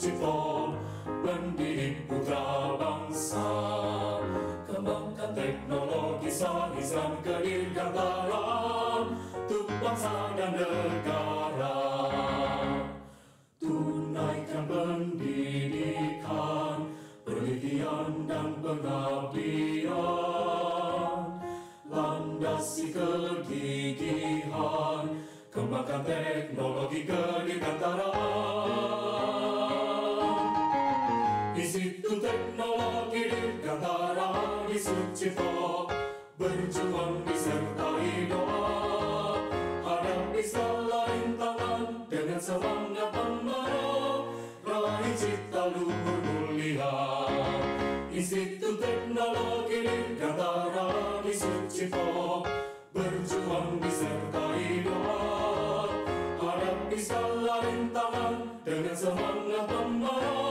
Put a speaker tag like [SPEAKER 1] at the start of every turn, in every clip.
[SPEAKER 1] Cipto Pendidik putra bangsa Kembangkan teknologi Islam Kedirkan dalam Untuk bangsa dan negara Tunaikan pendidikan Penelitian dan pengabdian Landasi kegigihan Kembangkan teknologi kedirkantaraan pencipta Berjuang disertai doa Hadapi segala rintangan Dengan semangat pembara Raih cipta luhur mulia Institut Teknologi Dirgantara di Sucipto Berjuang disertai doa Hadapi segala rintangan Dengan semangat pembara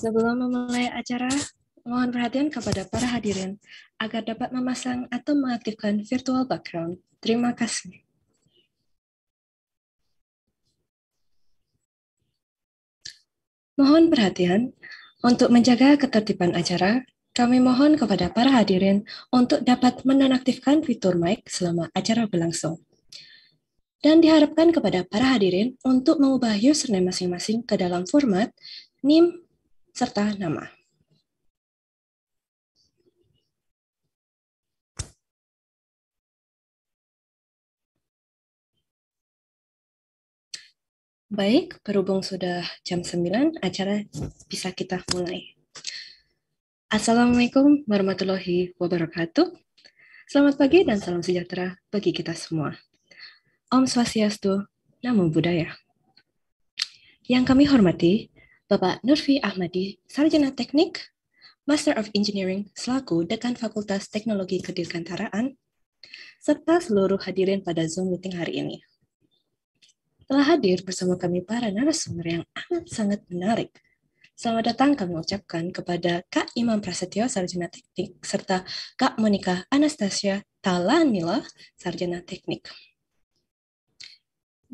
[SPEAKER 2] Sebelum memulai acara,
[SPEAKER 3] mohon perhatian kepada para hadirin agar dapat memasang atau mengaktifkan virtual
[SPEAKER 2] background. Terima kasih. Mohon perhatian, untuk menjaga ketertiban
[SPEAKER 3] acara, kami mohon kepada para hadirin untuk dapat menonaktifkan fitur mic selama acara berlangsung dan diharapkan kepada para hadirin untuk mengubah
[SPEAKER 2] username masing-masing ke dalam format NIM serta nama. Baik, berhubung sudah jam 9, acara bisa kita mulai.
[SPEAKER 3] Assalamualaikum warahmatullahi wabarakatuh. Selamat pagi dan salam sejahtera bagi kita semua. Om Swastiastu, Namo Buddhaya. Yang kami hormati, Bapak Nurfi Ahmadi, Sarjana Teknik, Master of Engineering selaku Dekan Fakultas Teknologi Kedirgantaraan, serta seluruh hadirin pada Zoom meeting hari ini. Telah hadir bersama kami para narasumber yang amat sangat menarik. Selamat datang kami ucapkan kepada Kak Imam Prasetyo, Sarjana Teknik, serta Kak Monika Anastasia Talanila, Sarjana Teknik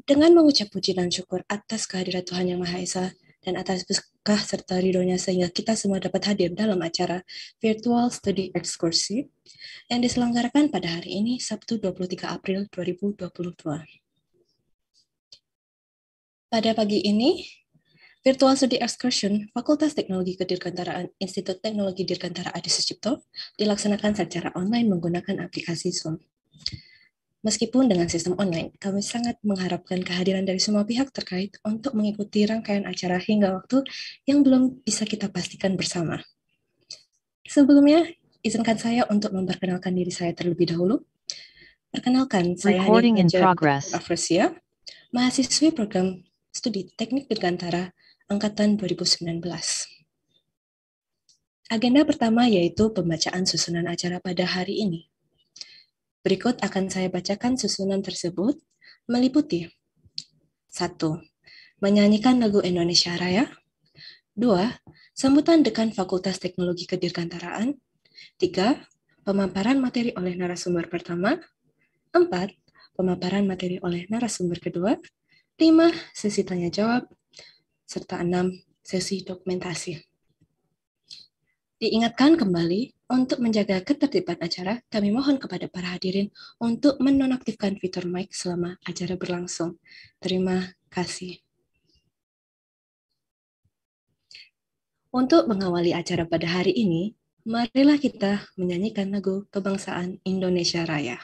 [SPEAKER 3] dengan mengucap puji dan syukur atas kehadiran Tuhan Yang Maha Esa dan atas berkah serta ridhonya sehingga kita semua dapat hadir dalam acara Virtual Study Excursi yang diselenggarakan pada hari ini Sabtu 23 April 2022. Pada pagi ini, Virtual Study Excursion Fakultas Teknologi Kedirgantaraan Institut Teknologi Dirgantara Adi Sucipto dilaksanakan secara online menggunakan aplikasi Zoom. Meskipun dengan sistem online, kami sangat mengharapkan kehadiran dari semua pihak terkait untuk mengikuti rangkaian acara hingga waktu yang belum bisa kita pastikan bersama. Sebelumnya, izinkan saya untuk memperkenalkan diri saya terlebih dahulu. Perkenalkan, saya Recording in progress. mahasiswi program studi Teknik Dirgantara angkatan 2019. Agenda pertama yaitu pembacaan susunan acara pada hari ini, Berikut akan saya bacakan susunan tersebut, meliputi 1. Menyanyikan lagu Indonesia Raya 2. Sambutan Dekan Fakultas Teknologi Kedirgantaraan 3. Pemaparan materi oleh narasumber pertama 4. Pemaparan materi oleh narasumber kedua 5. Sesi tanya jawab, serta 6. Sesi dokumentasi. Diingatkan kembali untuk menjaga ketertiban acara, kami mohon kepada para hadirin untuk menonaktifkan fitur mic selama acara berlangsung. Terima kasih. Untuk mengawali acara pada hari
[SPEAKER 2] ini, marilah kita menyanyikan lagu Kebangsaan Indonesia Raya.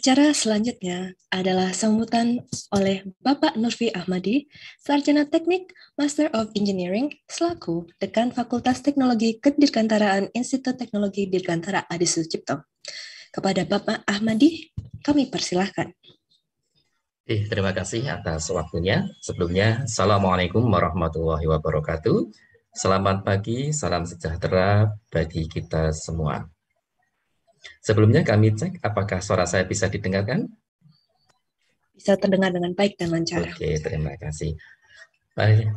[SPEAKER 2] Acara selanjutnya adalah sambutan oleh Bapak Nurfi Ahmadi, Sarjana Teknik,
[SPEAKER 3] Master of Engineering, selaku Dekan Fakultas Teknologi Kedirgantaraan Institut Teknologi Dirgantara Adi Sucipto. Kepada Bapak Ahmadi, kami persilahkan.
[SPEAKER 4] Eh, terima kasih atas waktunya. Sebelumnya, Assalamualaikum warahmatullahi wabarakatuh. Selamat pagi, salam sejahtera bagi kita semua. Sebelumnya kami cek apakah suara saya bisa didengarkan?
[SPEAKER 3] Bisa terdengar dengan baik dan lancar. Oke, terima kasih.
[SPEAKER 4] Baik.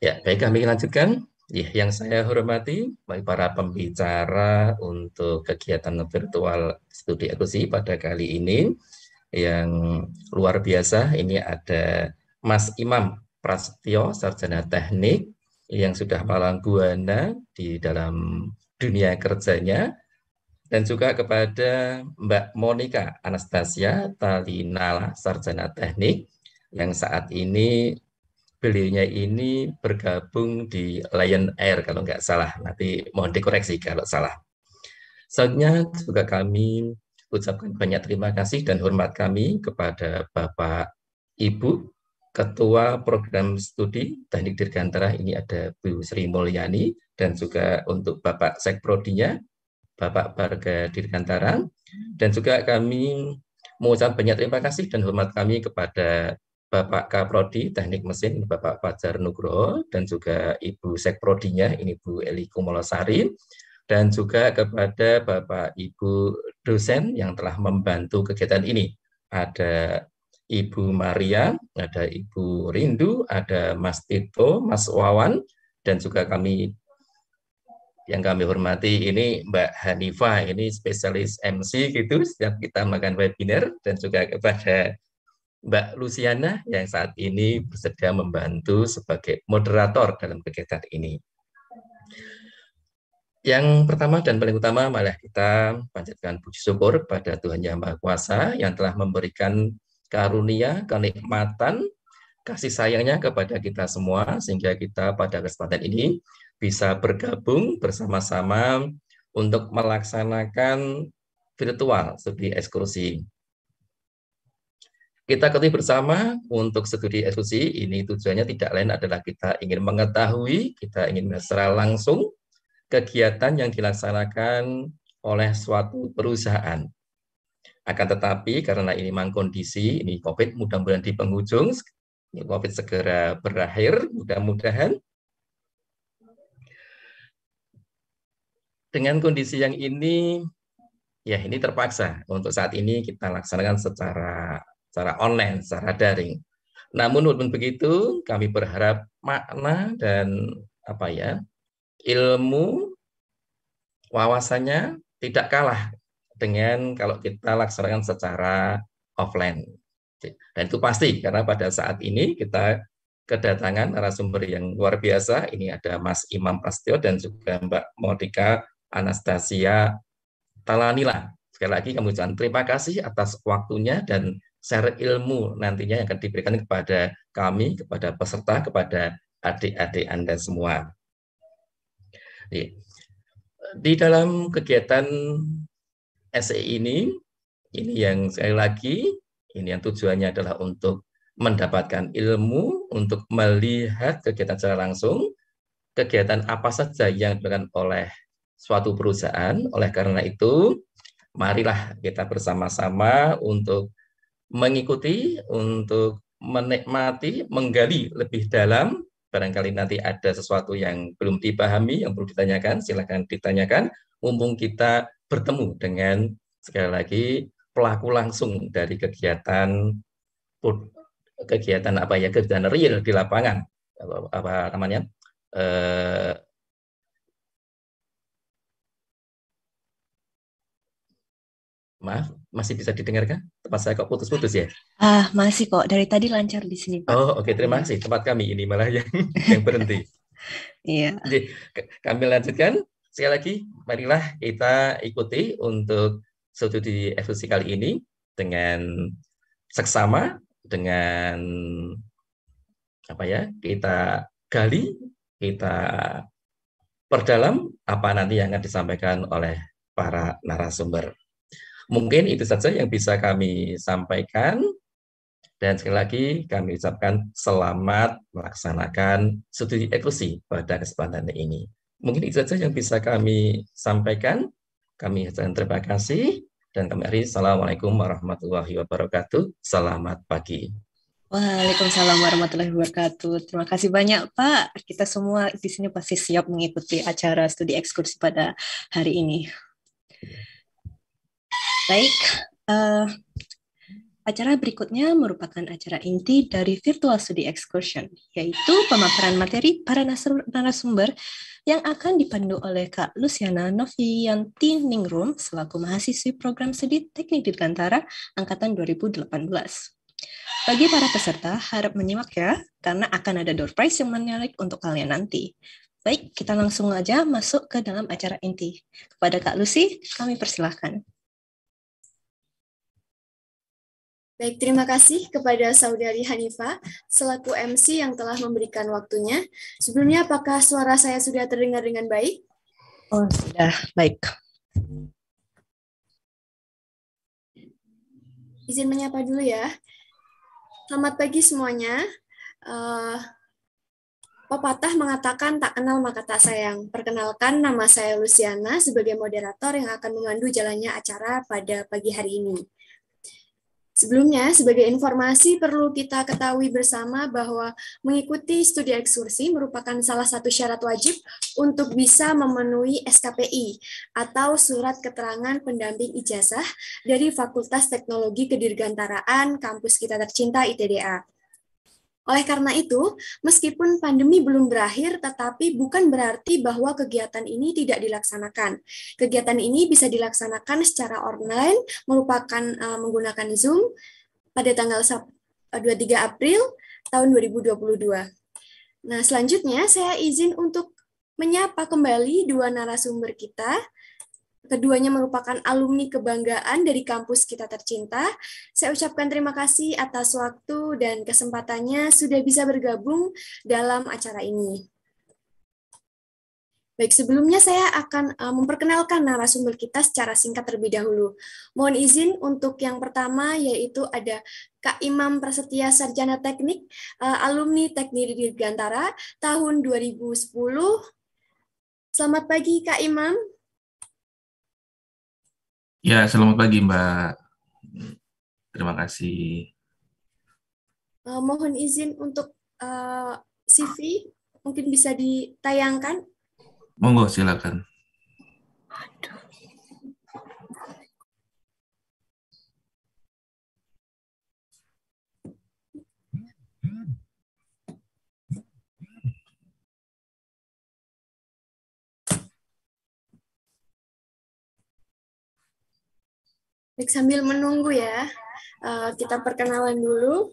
[SPEAKER 4] Ya, baik kami lanjutkan. Ya, yang saya hormati, baik para pembicara untuk kegiatan virtual studi akusi pada kali ini yang luar biasa. Ini ada Mas Imam Prasetyo, Sarjana Teknik yang sudah malang buana di dalam dunia kerjanya dan juga kepada Mbak Monica Anastasia Talinala Sarjana Teknik yang saat ini beliaunya ini bergabung di Lion Air kalau nggak salah. Nanti mohon dikoreksi kalau salah. Selanjutnya juga kami ucapkan banyak terima kasih dan hormat kami kepada Bapak Ibu Ketua Program Studi Teknik Dirgantara ini ada Bu Sri Mulyani dan juga untuk Bapak Sekprodinya Bapak Barga Dirgantara dan juga kami mengucapkan banyak terima kasih dan hormat kami kepada Bapak Kaprodi Teknik Mesin Bapak Fajar Nugroho dan juga Ibu Sekprodinya ini Ibu Eli Kumolosari dan juga kepada Bapak Ibu dosen yang telah membantu kegiatan ini. Ada Ibu Maria, ada Ibu Rindu, ada Mas Tito, Mas Wawan, dan juga kami yang kami hormati ini Mbak Hanifah ini spesialis MC gitu setiap kita makan webinar dan juga kepada Mbak Luciana yang saat ini bersedia membantu sebagai moderator dalam kegiatan ini. Yang pertama dan paling utama malah kita panjatkan puji syukur pada Tuhan Yang Maha Kuasa yang telah memberikan karunia, kenikmatan, kasih sayangnya kepada kita semua sehingga kita pada kesempatan ini bisa bergabung bersama-sama untuk melaksanakan virtual studi ekskursi. Kita ketahui bersama untuk studi ekskursi ini tujuannya tidak lain adalah kita ingin mengetahui, kita ingin secara langsung kegiatan yang dilaksanakan oleh suatu perusahaan. Akan tetapi karena ini memang kondisi, ini COVID mudah-mudahan di penghujung, COVID segera berakhir, mudah-mudahan dengan kondisi yang ini ya ini terpaksa untuk saat ini kita laksanakan secara secara online, secara daring. Namun walaupun begitu, kami berharap makna dan apa ya ilmu wawasannya tidak kalah dengan kalau kita laksanakan secara offline. Dan itu pasti karena pada saat ini kita kedatangan narasumber yang luar biasa. Ini ada Mas Imam Prasetyo dan juga Mbak Modika Anastasia Talanila. Sekali lagi kami ucapkan terima kasih atas waktunya dan share ilmu nantinya yang akan diberikan kepada kami, kepada peserta, kepada adik-adik Anda semua. Iya. Di dalam kegiatan SE ini, ini yang sekali lagi, ini yang tujuannya adalah untuk mendapatkan ilmu, untuk melihat kegiatan secara langsung, kegiatan apa saja yang dilakukan oleh suatu perusahaan. Oleh karena itu, marilah kita bersama-sama untuk mengikuti, untuk menikmati, menggali lebih dalam. Barangkali nanti ada sesuatu yang belum dipahami, yang perlu ditanyakan, silahkan ditanyakan. Mumpung kita bertemu dengan sekali lagi pelaku langsung dari kegiatan kegiatan apa ya kegiatan real di lapangan apa, apa
[SPEAKER 2] namanya eh, Maaf, masih bisa didengarkan? Tempat saya kok putus-putus ya?
[SPEAKER 3] Ah, masih kok. Dari tadi lancar di sini. Pak. Oh, oke.
[SPEAKER 4] Okay. Terima kasih. Tempat kami ini malah yang yang berhenti. Iya. Jadi kami lanjutkan. Sekali lagi, marilah kita ikuti untuk studi evolusi kali ini dengan seksama, dengan apa ya? Kita gali, kita perdalam apa nanti yang akan disampaikan oleh para narasumber. Mungkin itu saja yang bisa kami sampaikan. Dan sekali lagi kami ucapkan selamat melaksanakan studi eklusi pada kesempatan ini. Mungkin itu saja yang bisa kami sampaikan. Kami ucapkan terima kasih dan kami akhiri. Assalamualaikum warahmatullahi wabarakatuh. Selamat pagi.
[SPEAKER 3] Waalaikumsalam warahmatullahi wabarakatuh. Terima kasih banyak Pak. Kita semua di sini pasti siap mengikuti acara studi ekskursi pada hari ini. Baik, uh, Acara berikutnya merupakan acara inti dari Virtual Study Excursion, yaitu pemaparan materi para narasumber yang akan dipandu oleh Kak Luciana Novianti Ningrum selaku mahasiswi program studi Teknik Dirgantara Angkatan 2018. Bagi para peserta, harap menyimak ya, karena akan ada door prize yang menarik untuk kalian nanti. Baik, kita langsung aja masuk ke dalam acara inti. Kepada Kak Lucy,
[SPEAKER 2] kami persilahkan. Baik,
[SPEAKER 5] terima kasih kepada saudari Hanifa selaku MC yang telah memberikan waktunya. Sebelumnya, apakah suara saya sudah terdengar dengan baik?
[SPEAKER 2] Oh, sudah baik. Izin menyapa dulu ya. Selamat pagi semuanya. Uh, Pepatah
[SPEAKER 5] mengatakan tak kenal maka tak sayang. Perkenalkan nama saya Luciana sebagai moderator yang akan memandu jalannya acara pada pagi hari ini. Sebelumnya, sebagai informasi perlu kita ketahui bersama bahwa mengikuti studi ekskursi merupakan salah satu syarat wajib untuk bisa memenuhi SKPI atau surat keterangan pendamping ijazah dari Fakultas Teknologi Kedirgantaraan kampus kita tercinta ITDA. Oleh karena itu, meskipun pandemi belum berakhir, tetapi bukan berarti bahwa kegiatan ini tidak dilaksanakan. Kegiatan ini bisa dilaksanakan secara online, merupakan uh, menggunakan Zoom pada tanggal 23 eh, April tahun 2022. Nah, selanjutnya saya izin untuk menyapa kembali dua narasumber kita, Keduanya merupakan alumni kebanggaan dari kampus kita tercinta. Saya ucapkan terima kasih atas waktu dan kesempatannya sudah bisa bergabung dalam acara ini. Baik, sebelumnya saya akan eh, memperkenalkan narasumber kita secara singkat terlebih dahulu. Mohon izin untuk yang pertama yaitu ada Kak Imam Prasetya Sarjana Teknik, eh, alumni Teknik Dirgantara tahun 2010. Selamat pagi Kak Imam.
[SPEAKER 2] Ya, selamat pagi Mbak. Terima kasih.
[SPEAKER 5] Uh, mohon izin untuk uh, eh, CV, mungkin bisa ditayangkan.
[SPEAKER 2] Monggo, silakan. Aduh. Baik, sambil menunggu ya, eh, kita perkenalan dulu.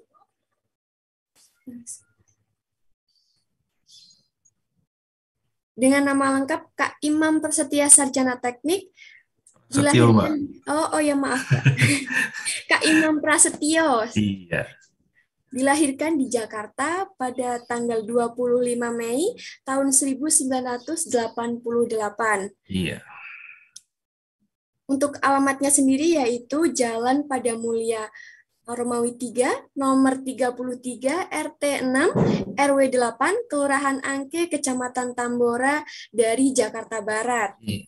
[SPEAKER 5] Dengan nama lengkap Kak Imam Persetia Sarjana Teknik. Setio, Mbak. Oh, oh ya maaf. Kak, Imam Prasetyo. Iya. Dilahirkan di Jakarta pada tanggal 25 Mei tahun 1988. Iya untuk alamatnya sendiri yaitu Jalan Pada Mulia Romawi 3, nomor 33, RT 6, RW 8, Kelurahan Angke, Kecamatan Tambora, dari Jakarta Barat. Iya.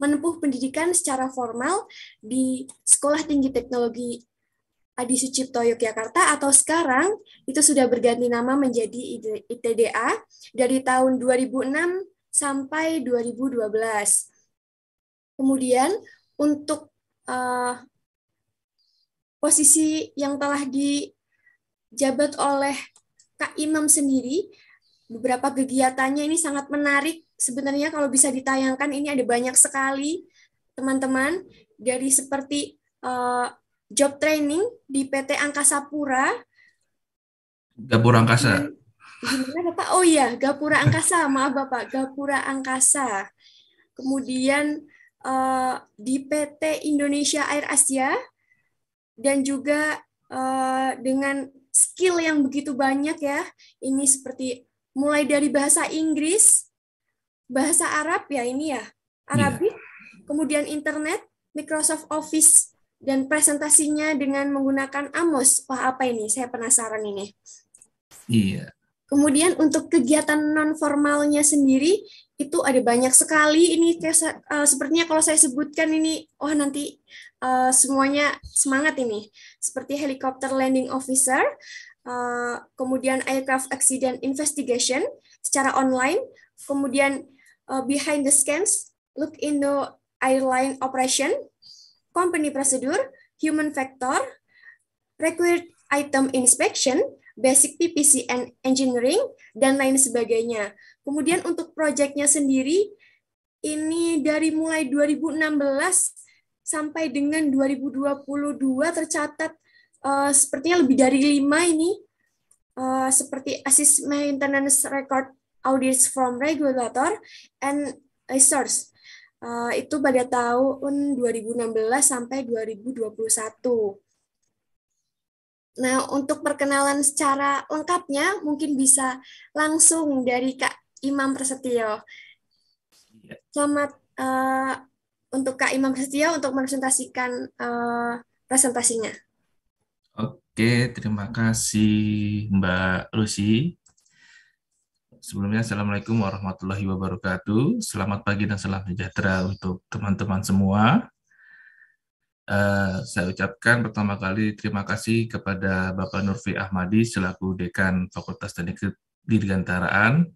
[SPEAKER 5] Menempuh pendidikan secara formal di Sekolah Tinggi Teknologi Adi Sucipto Yogyakarta atau sekarang itu sudah berganti nama menjadi ITDA dari tahun 2006 sampai 2012 Kemudian untuk uh, posisi yang telah dijabat oleh Kak Imam sendiri, beberapa kegiatannya ini sangat menarik. Sebenarnya kalau bisa ditayangkan ini ada banyak sekali teman-teman dari seperti uh, job training di PT Angkasa Pura.
[SPEAKER 6] Gapura Angkasa.
[SPEAKER 5] gimana Bapak? Oh iya, Gapura Angkasa. Maaf Bapak, Gapura Angkasa. Kemudian uh, di PT Indonesia Air Asia dan juga uh, dengan skill yang begitu banyak ya. Ini seperti mulai dari bahasa Inggris, bahasa Arab ya ini ya, iya. Arabi yeah. kemudian internet, Microsoft Office dan presentasinya dengan menggunakan Amos. Wah, apa ini? Saya penasaran ini. Iya. Yeah. Kemudian untuk kegiatan non formalnya sendiri itu ada banyak sekali ini kayak uh, sepertinya kalau saya sebutkan ini oh nanti uh, semuanya semangat ini seperti helikopter landing officer uh, kemudian aircraft accident investigation secara online kemudian uh, behind the scans look into airline operation company procedure human factor required item inspection basic PPC and engineering dan lain sebagainya Kemudian untuk proyeknya sendiri, ini dari mulai 2016 sampai dengan 2022 tercatat uh, sepertinya lebih dari lima ini, uh, seperti assist maintenance record audits from regulator and resource. Uh, itu pada tahun 2016 sampai 2021. Nah, untuk perkenalan secara lengkapnya mungkin bisa langsung dari Kak Imam Prasetyo. Iya. Selamat uh, untuk Kak Imam Prasetyo untuk mempresentasikan uh, eh, presentasinya.
[SPEAKER 6] Oke, terima kasih Mbak Lucy. Sebelumnya, Assalamualaikum warahmatullahi wabarakatuh. Selamat pagi dan selamat sejahtera untuk teman-teman semua. Uh, saya ucapkan pertama kali terima kasih kepada Bapak Nurfi Ahmadi selaku Dekan Fakultas Teknik Dirgantaraan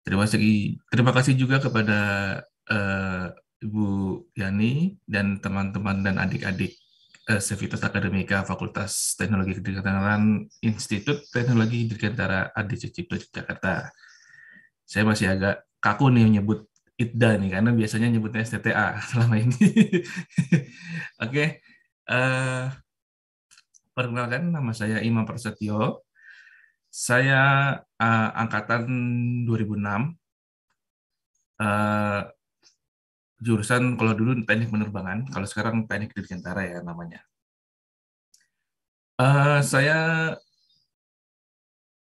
[SPEAKER 6] Terima kasih, terima kasih juga kepada uh, Ibu Yani dan teman-teman dan adik-adik uh, Sevitas Akademika Fakultas Teknologi Kedirgantaraan Institut Teknologi Dirgantara Adi Sucipto Jakarta. Saya masih agak kaku nih menyebut ITDA nih karena biasanya nyebutnya STTA selama ini. Oke. okay. uh, eh, perkenalkan nama saya Imam Prasetyo saya uh, angkatan 2006, uh, eh, jurusan kalau dulu teknik penerbangan, kalau sekarang teknik dirgantara ya namanya.
[SPEAKER 2] Uh, saya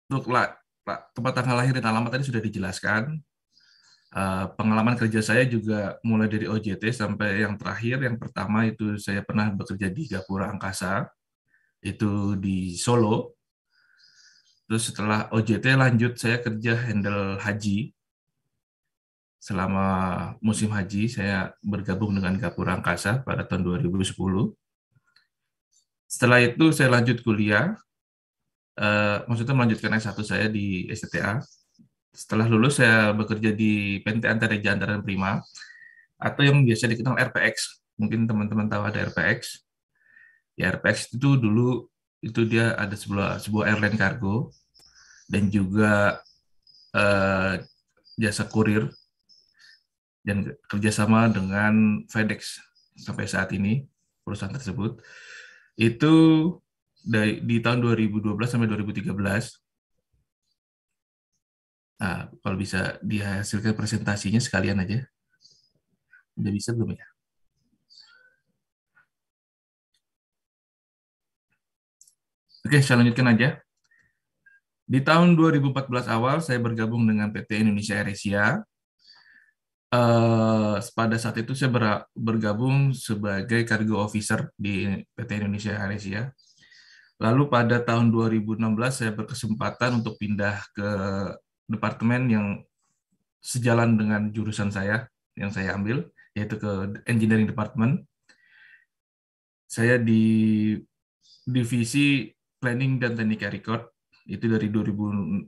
[SPEAKER 2] untuk la, tempat tanggal lahir dan alamat
[SPEAKER 6] tadi sudah dijelaskan. Uh, pengalaman kerja saya juga mulai dari OJT sampai yang terakhir, yang pertama itu saya pernah bekerja di Gapura Angkasa, itu di Solo, Terus setelah OJT lanjut saya kerja handle haji. Selama musim haji saya bergabung dengan Gapura Angkasa pada tahun 2010. Setelah itu saya lanjut kuliah. Eh, maksudnya melanjutkan S1 saya di STA. Setelah lulus saya bekerja di PT Antareja Antaran Prima atau yang biasa dikenal RPX. Mungkin teman-teman tahu ada RPX. Ya RPX itu dulu itu dia ada sebuah sebuah airline kargo dan juga eh, jasa kurir dan kerjasama dengan FedEx sampai saat ini perusahaan tersebut itu dari, di tahun 2012 sampai 2013
[SPEAKER 2] nah, kalau bisa dihasilkan presentasinya sekalian aja udah bisa belum ya
[SPEAKER 6] Oke, saya lanjutkan aja. Di tahun 2014 awal, saya bergabung dengan PT Indonesia Eresia. Uh, pada saat itu saya bergabung sebagai cargo officer di PT Indonesia Eresia. Lalu pada tahun 2016 saya berkesempatan untuk pindah ke departemen yang sejalan dengan jurusan saya yang saya ambil yaitu ke engineering department. Saya di divisi planning dan teknik record itu dari 2016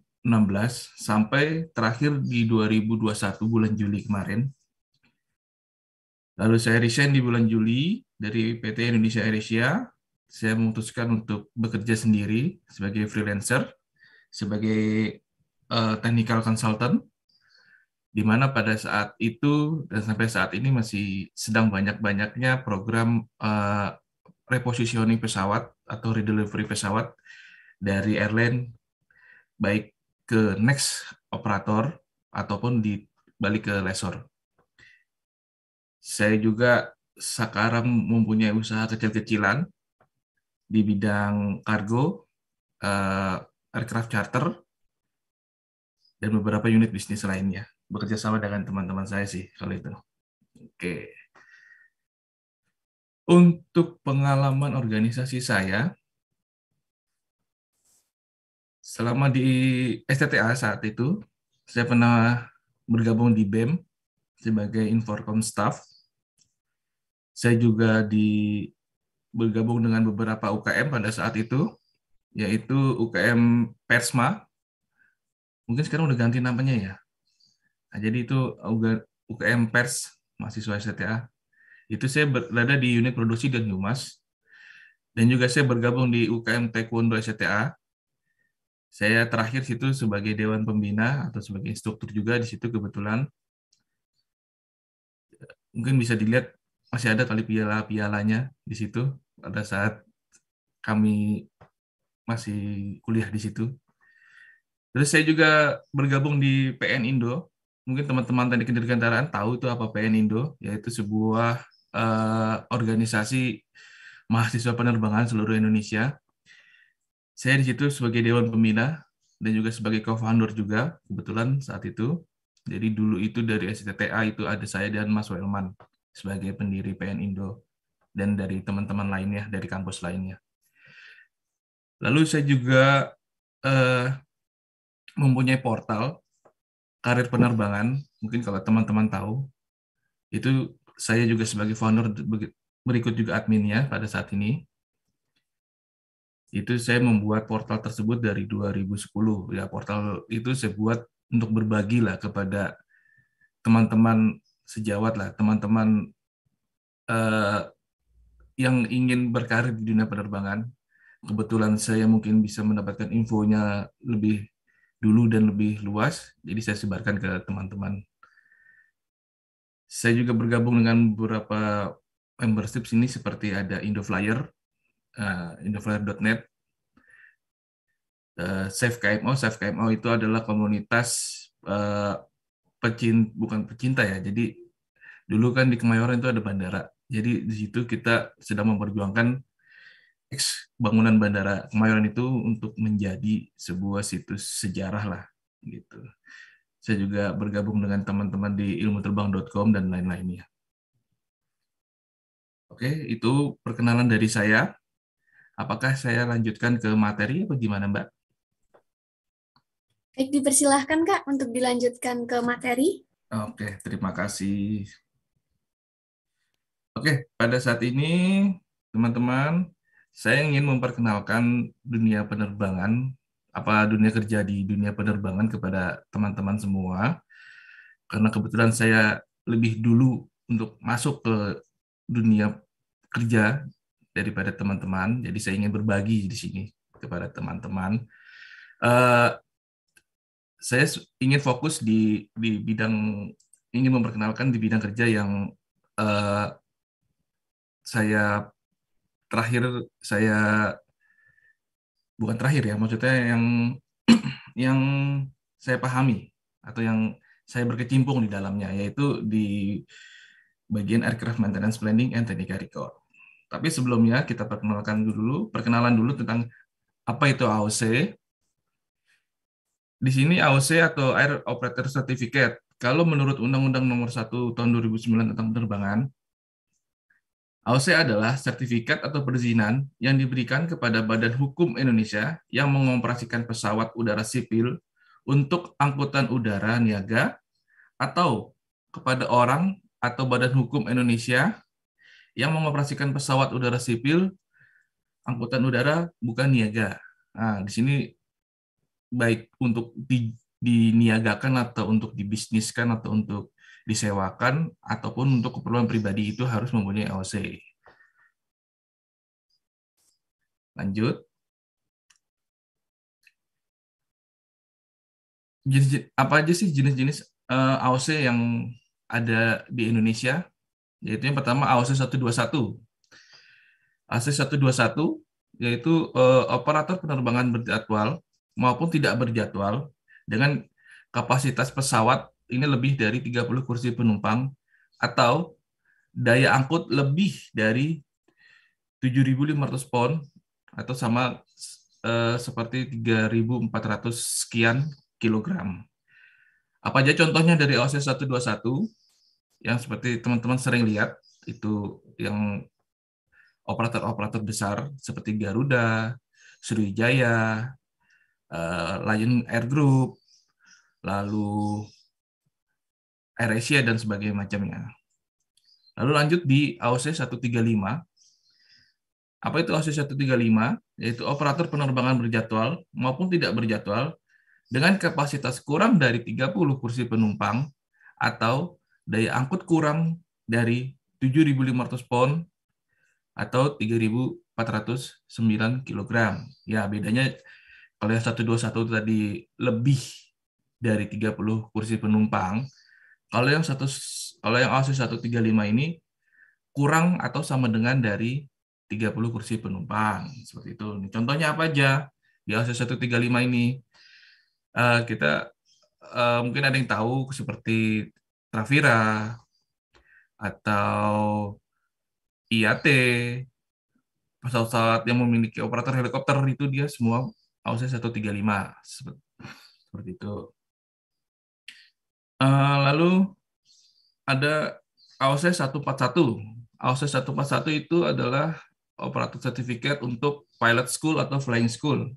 [SPEAKER 6] sampai terakhir di 2021 bulan Juli kemarin. Lalu saya resign di bulan Juli dari PT Indonesia Asia. Saya memutuskan untuk bekerja sendiri sebagai freelancer, sebagai uh, technical consultant di mana pada saat itu dan sampai saat ini masih sedang banyak-banyaknya program uh, repositioning pesawat atau redelivery pesawat dari airline baik ke next operator ataupun di balik ke lesor. Saya juga sekarang mempunyai usaha kecil-kecilan di bidang kargo, uh, aircraft charter, dan beberapa unit bisnis lainnya. Bekerja sama dengan teman-teman saya sih kalau itu. Oke. Okay. Untuk pengalaman organisasi saya, selama di STTA saat itu, saya pernah bergabung di BEM sebagai Inforkom Staff. Saya juga di bergabung dengan beberapa UKM pada saat itu, yaitu UKM Persma. Mungkin sekarang udah ganti namanya ya. Nah, jadi itu UKM Pers, mahasiswa STTA itu saya berada di unit produksi dan humas. Dan juga saya bergabung di UKM Taekwondo SCTA. Saya terakhir situ sebagai dewan pembina atau sebagai instruktur juga di situ kebetulan. Mungkin bisa dilihat masih ada kali piala-pialanya di situ pada saat kami masih kuliah di situ. Terus saya juga bergabung di PN Indo. Mungkin teman-teman tadi kendaraan tahu itu apa PN Indo, yaitu sebuah uh, organisasi mahasiswa penerbangan seluruh Indonesia. Saya di situ sebagai dewan pembina dan juga sebagai co-founder juga kebetulan saat itu. Jadi dulu itu dari STTA itu ada saya dan Mas Welman sebagai pendiri PN Indo dan dari teman-teman lainnya dari kampus lainnya. Lalu saya juga eh, mempunyai portal karir penerbangan. Mungkin kalau teman-teman tahu, itu saya juga sebagai founder berikut juga adminnya pada saat ini. Itu saya membuat portal tersebut dari 2010. Ya, portal itu saya buat untuk berbagi lah kepada teman-teman sejawat lah, teman-teman eh, yang ingin berkarir di dunia penerbangan. Kebetulan saya mungkin bisa mendapatkan infonya lebih dulu dan lebih luas, jadi saya sebarkan ke teman-teman saya juga bergabung dengan beberapa membership sini seperti ada Indoflyer, uh, eh, indoflyer.net, uh, eh, Safe KMO. Safe KMO itu adalah komunitas uh, eh, pecinta bukan pecinta ya. Jadi dulu kan di Kemayoran itu ada bandara. Jadi di situ kita sedang memperjuangkan bangunan bandara Kemayoran itu untuk menjadi sebuah situs sejarah lah gitu saya juga bergabung dengan teman-teman di ilmuterbang.com dan lain-lainnya. Oke, itu perkenalan dari saya. Apakah saya lanjutkan ke materi atau gimana, Mbak?
[SPEAKER 5] Baik, dipersilahkan, Kak, untuk dilanjutkan ke materi.
[SPEAKER 6] Oke, terima kasih. Oke, pada saat ini, teman-teman, saya ingin memperkenalkan dunia penerbangan apa dunia kerja di dunia penerbangan kepada teman-teman semua karena kebetulan saya lebih dulu untuk masuk ke dunia kerja daripada teman-teman jadi saya ingin berbagi di sini kepada teman-teman uh, saya ingin fokus di di bidang ingin memperkenalkan di bidang kerja yang uh, saya terakhir saya bukan terakhir ya maksudnya yang yang saya pahami atau yang saya berkecimpung di dalamnya yaitu di bagian aircraft maintenance planning and technical record. Tapi sebelumnya kita perkenalkan dulu perkenalan dulu tentang apa itu AOC. Di sini AOC atau Air Operator Certificate kalau menurut Undang-Undang Nomor 1 Tahun 2009 tentang penerbangan AOC adalah sertifikat atau perizinan yang diberikan kepada Badan Hukum Indonesia yang mengoperasikan pesawat udara sipil untuk angkutan udara niaga atau kepada orang atau Badan Hukum Indonesia yang mengoperasikan pesawat udara sipil angkutan udara bukan niaga. Nah, di sini baik untuk di, diniagakan atau untuk dibisniskan atau untuk disewakan ataupun untuk keperluan pribadi itu harus
[SPEAKER 2] mempunyai LC. Lanjut. Jenis, apa aja
[SPEAKER 6] sih jenis-jenis uh, eh, AOC yang ada di Indonesia? Yaitu yang pertama AOC 121. AOC 121 yaitu uh, operator penerbangan berjadwal maupun tidak berjadwal dengan kapasitas pesawat ini lebih dari 30 kursi penumpang atau daya angkut lebih dari 7.500 pon atau sama eh, seperti 3.400 sekian kilogram. Apa aja contohnya dari OC 121 yang seperti teman-teman sering lihat itu yang operator-operator besar seperti Garuda, Sriwijaya, eh, Lion Air Group, lalu AirAsia dan sebagainya macamnya. Lalu lanjut di AOC 135. Apa itu AOC 135? Yaitu operator penerbangan berjadwal maupun tidak berjadwal dengan kapasitas kurang dari 30 kursi penumpang atau daya angkut kurang dari 7.500 pon atau 3.409 kg. Ya, bedanya kalau yang 121 itu tadi lebih dari 30 kursi penumpang, kalau yang satu kalau yang OC 135 ini kurang atau sama dengan dari 30 kursi penumpang seperti itu. Contohnya apa aja di OC 135 ini? Uh, kita uh, mungkin ada yang tahu seperti Travira atau IAT pesawat-pesawat yang memiliki operator helikopter itu dia semua AUC 135 seperti itu. Eh, lalu ada AOC 141. AOC 141 itu adalah operator sertifikat untuk pilot school atau flying school.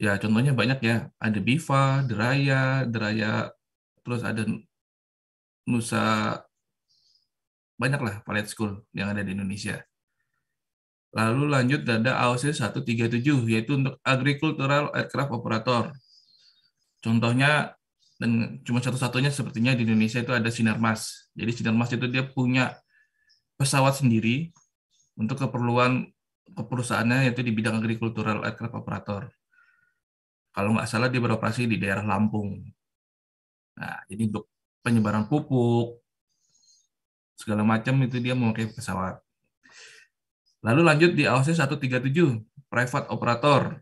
[SPEAKER 6] Ya, contohnya banyak ya. Ada Biva, Deraya, Deraya, terus ada Nusa, banyaklah pilot school yang ada di Indonesia. Lalu lanjut ada AOC 137, yaitu untuk Agricultural Aircraft Operator. Contohnya dan cuma satu-satunya sepertinya di Indonesia itu ada Sinar Sinarmas. Jadi Sinar Sinarmas itu dia punya pesawat sendiri untuk keperluan keperusahaannya yaitu di bidang agrikultural aircraft operator. Kalau nggak salah dia beroperasi di daerah Lampung. Nah, jadi untuk penyebaran pupuk segala macam itu dia memakai pesawat. Lalu lanjut di AOC 137, private operator.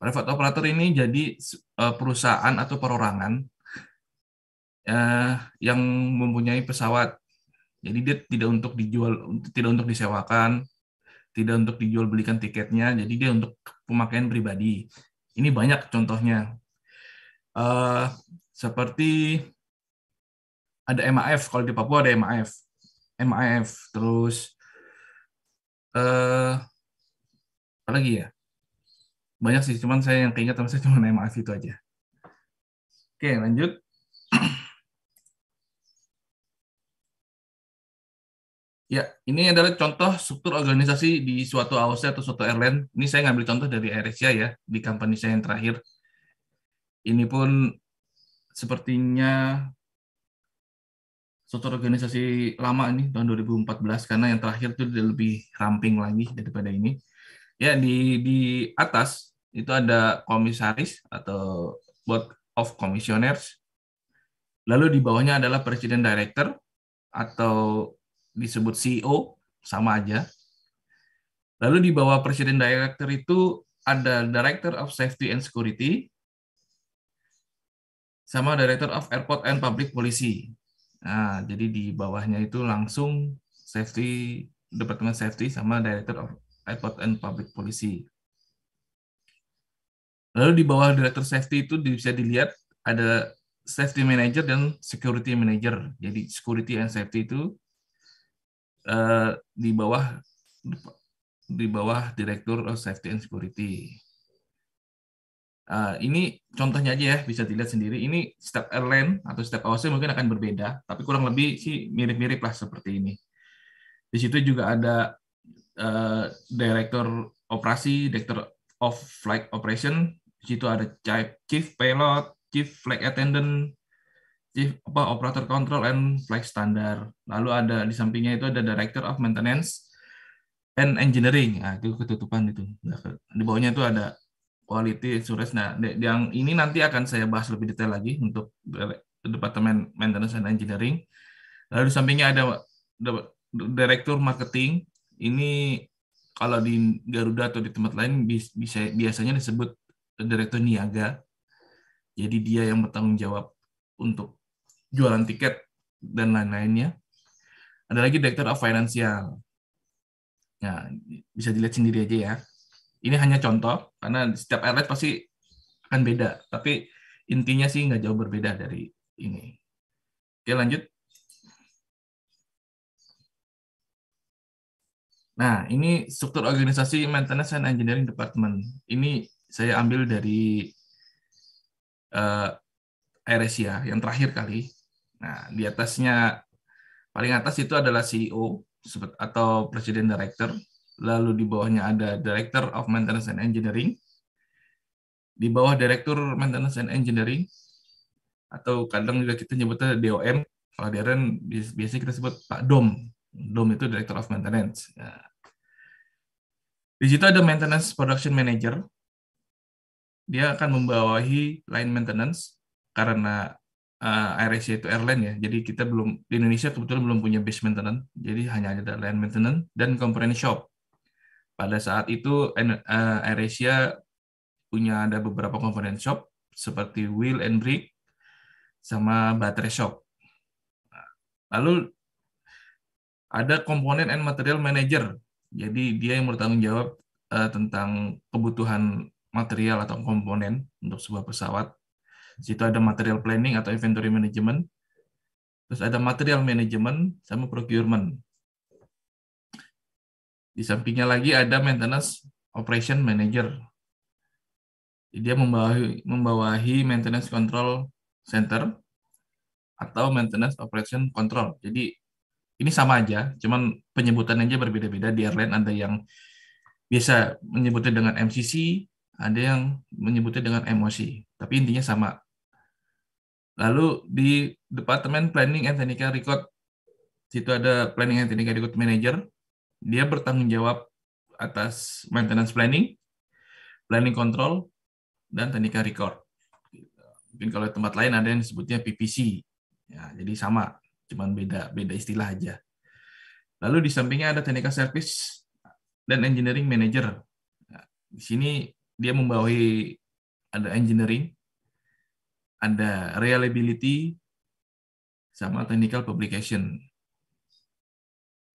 [SPEAKER 6] Private operator ini jadi eh, perusahaan atau perorangan eh, yang mempunyai pesawat. Jadi dia tidak untuk dijual, tidak untuk disewakan, tidak untuk dijual belikan tiketnya. Jadi dia untuk pemakaian pribadi. Ini banyak contohnya. Eh, seperti ada MAF kalau di Papua ada MAF, MAF terus eh apa lagi ya? banyak sih cuman saya yang keinget saya cuma maaf itu aja oke lanjut Ya, ini adalah contoh struktur organisasi di suatu AOC atau suatu airline. Ini saya ngambil contoh dari AirAsia ya, di company saya yang terakhir. Ini pun sepertinya struktur organisasi lama ini tahun 2014 karena yang terakhir itu lebih ramping lagi daripada ini. Ya, di di atas itu ada komisaris atau board of commissioners. Lalu di bawahnya adalah presiden director atau disebut CEO, sama aja. Lalu di bawah presiden director itu ada director of safety and security sama director of airport and public policy. Nah, jadi di bawahnya itu langsung safety departemen safety sama director of airport and public policy. Lalu di bawah director safety itu bisa dilihat ada safety manager dan security manager. Jadi security and safety itu uh, di bawah di bawah direktur safety and security. Uh, ini contohnya aja ya, bisa dilihat sendiri. Ini step airline atau step awalnya mungkin akan berbeda, tapi kurang lebih sih mirip-mirip lah seperti ini. Di situ juga ada uh, eh, direktur operasi, direktur of Flight Operation. Di situ ada Chief Pilot, Chief Flight Attendant, Chief apa, Operator Control, and Flight Standard. Lalu ada di sampingnya itu ada Director of Maintenance and Engineering. Nah, itu ketutupan itu. Nah, di bawahnya itu ada Quality Assurance. Nah, yang ini nanti akan saya bahas lebih detail lagi untuk Departemen Maintenance and Engineering. Lalu di sampingnya ada Direktur Marketing. Ini kalau di Garuda atau di tempat lain bisa biasanya disebut direktur niaga. Jadi dia yang bertanggung jawab untuk jualan tiket dan lain-lainnya. Ada lagi direktur of financial. Nah, bisa dilihat sendiri aja ya. Ini hanya contoh karena setiap airline pasti akan beda, tapi intinya sih nggak jauh berbeda dari ini. Oke, lanjut. Nah, ini struktur organisasi maintenance and engineering department. Ini saya ambil dari uh, yang terakhir kali. Nah, di atasnya paling atas itu adalah CEO atau president director, lalu di bawahnya ada director of maintenance and engineering. Di bawah direktur maintenance and engineering atau kadang juga kita nyebutnya DOM. Kalau di biasanya kita sebut Pak Dom. Dom itu director of maintenance. Nah, di situ ada maintenance production manager. Dia akan membawahi line maintenance karena uh, eh, AirAsia itu airline ya. Jadi kita belum di Indonesia kebetulan belum punya base maintenance. Jadi hanya ada line maintenance dan component shop. Pada saat itu uh, eh, AirAsia punya ada beberapa component shop seperti wheel and brake sama baterai shop. Nah, lalu ada komponen and material manager jadi dia yang bertanggung jawab uh, tentang kebutuhan material atau komponen untuk sebuah pesawat. Di situ ada material planning atau inventory management. Terus ada material management sama procurement. Di sampingnya lagi ada maintenance operation manager. Dia membawahi, membawahi maintenance control center atau maintenance operation control. Jadi ini sama aja, cuman penyebutan aja berbeda-beda di airline ada yang biasa menyebutnya dengan MCC, ada yang menyebutnya dengan MOC, tapi intinya sama. Lalu di Departemen Planning and Technical Record, situ ada Planning and Technical Record Manager, dia bertanggung jawab atas maintenance planning, planning control, dan technical record. Mungkin kalau tempat lain ada yang disebutnya PPC, ya, jadi sama cuman beda beda istilah aja. Lalu di sampingnya ada technical service dan engineering manager. Nah, di sini dia membawahi ada engineering, ada reliability, sama technical publication.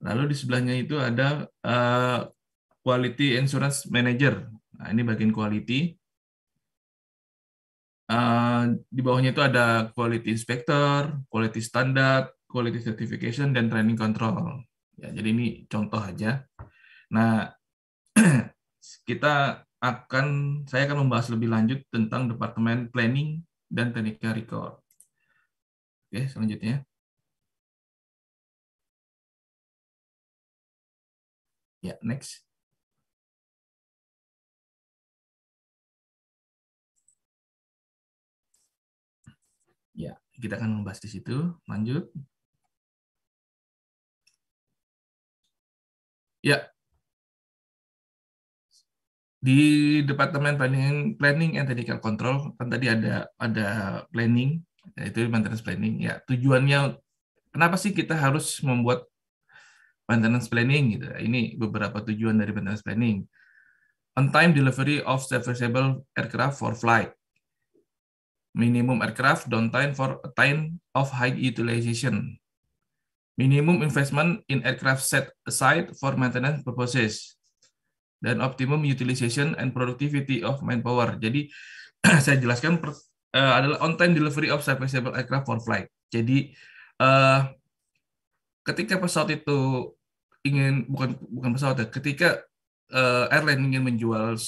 [SPEAKER 6] Lalu di sebelahnya itu ada uh, quality insurance manager. Nah, ini bagian quality. Uh, di bawahnya itu ada quality inspector, quality standard, quality certification dan training control. Ya, jadi ini contoh aja. Nah, kita akan saya akan membahas lebih lanjut tentang departemen planning dan technical record.
[SPEAKER 2] Oke, selanjutnya. Ya, next. Ya, kita akan membahas di situ. Lanjut. Ya. Di Departemen Planning, Planning and Technical Control kan tadi ada ada planning,
[SPEAKER 6] yaitu maintenance planning. Ya, tujuannya kenapa sih kita harus membuat maintenance planning gitu. Ini beberapa tujuan dari maintenance planning. On time delivery of serviceable aircraft for flight. Minimum aircraft downtime for time of high utilization minimum investment in aircraft set aside for maintenance purposes, dan optimum utilization and productivity of manpower. Jadi saya jelaskan per, uh, adalah on time delivery of serviceable aircraft for flight. Jadi uh, ketika pesawat itu ingin bukan bukan pesawat ya, ketika uh, airline ingin menjual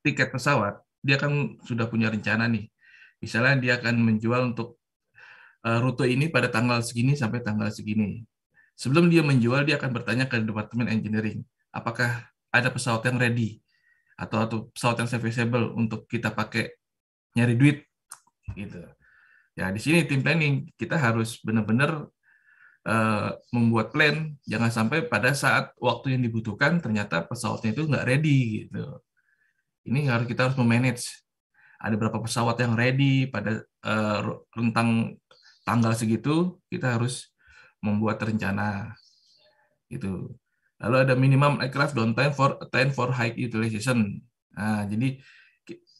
[SPEAKER 6] tiket pesawat, dia kan sudah punya rencana nih. Misalnya dia akan menjual untuk Eh, rute ini pada tanggal segini sampai tanggal segini. Sebelum dia menjual, dia akan bertanya ke Departemen Engineering, apakah ada pesawat yang ready atau atau pesawat yang serviceable untuk kita pakai nyari duit gitu. Ya di sini tim planning kita harus benar-benar uh, membuat plan, jangan sampai pada saat waktu yang dibutuhkan ternyata pesawatnya itu nggak ready gitu. Ini harus kita harus memanage. Ada berapa pesawat yang ready pada uh, rentang tanggal segitu kita harus membuat rencana gitu. Lalu ada minimum aircraft downtime for time for high utilization. Nah, jadi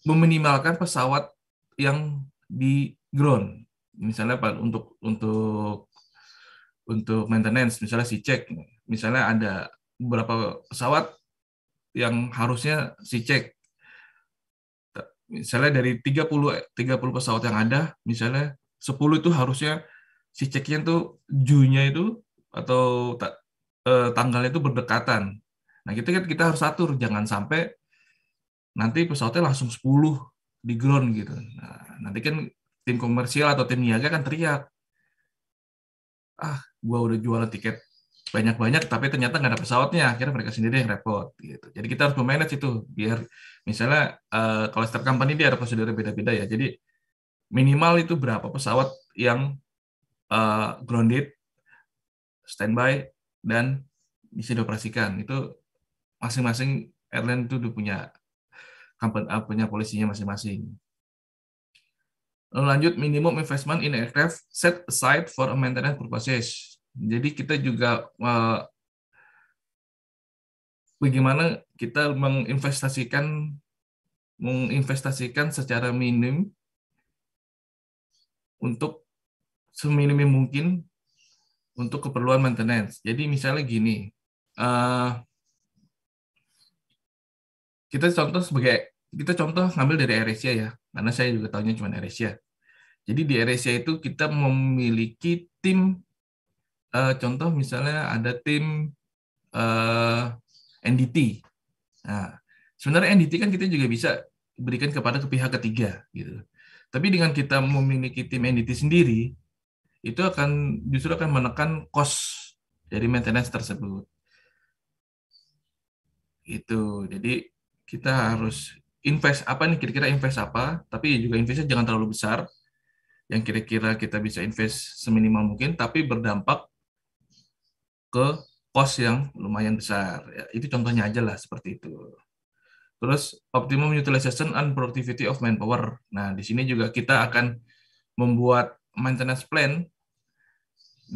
[SPEAKER 6] meminimalkan pesawat yang di ground. Misalnya untuk untuk untuk maintenance misalnya si cek. Misalnya ada beberapa pesawat yang harusnya si cek. Misalnya dari 30 30 pesawat yang ada, misalnya 10 itu harusnya si ceknya in tuh june itu atau ta eh, tanggalnya itu berdekatan. Nah, kita kan kita harus atur jangan sampai nanti pesawatnya langsung 10 di ground gitu. Nah, nanti kan tim komersial atau tim niaga kan teriak. Ah, gua udah jual tiket banyak-banyak tapi ternyata nggak ada pesawatnya akhirnya mereka sendiri yang repot gitu jadi kita harus memanage itu biar misalnya uh, kalau setiap company dia ada prosedur beda-beda ya jadi minimal itu berapa pesawat yang uh, grounded, standby, dan bisa dioperasikan. Itu masing-masing airline itu punya company, uh, eh, punya polisinya masing-masing. lanjut minimum investment in aircraft set aside for maintenance purposes. Jadi kita juga uh, bagaimana kita menginvestasikan menginvestasikan secara minim untuk seminim mungkin untuk keperluan maintenance. Jadi misalnya gini, uh, kita contoh sebagai kita contoh ngambil dari AirAsia ya, karena saya juga tahunya cuma AirAsia. Jadi di AirAsia itu kita memiliki tim, uh, contoh misalnya ada tim uh, eh, NDT. Nah, sebenarnya NDT kan kita juga bisa berikan kepada ke pihak ketiga gitu. Tapi dengan kita memiliki tim entity sendiri, itu akan justru akan menekan cost dari maintenance tersebut. Itu. Jadi kita harus invest apa nih kira-kira invest apa, tapi juga investnya jangan terlalu besar. Yang kira-kira kita bisa invest seminimal mungkin tapi berdampak ke cost yang lumayan besar. Ya, itu contohnya aja lah seperti itu. Terus optimum utilization and productivity of manpower. Nah, di sini juga kita akan membuat maintenance plan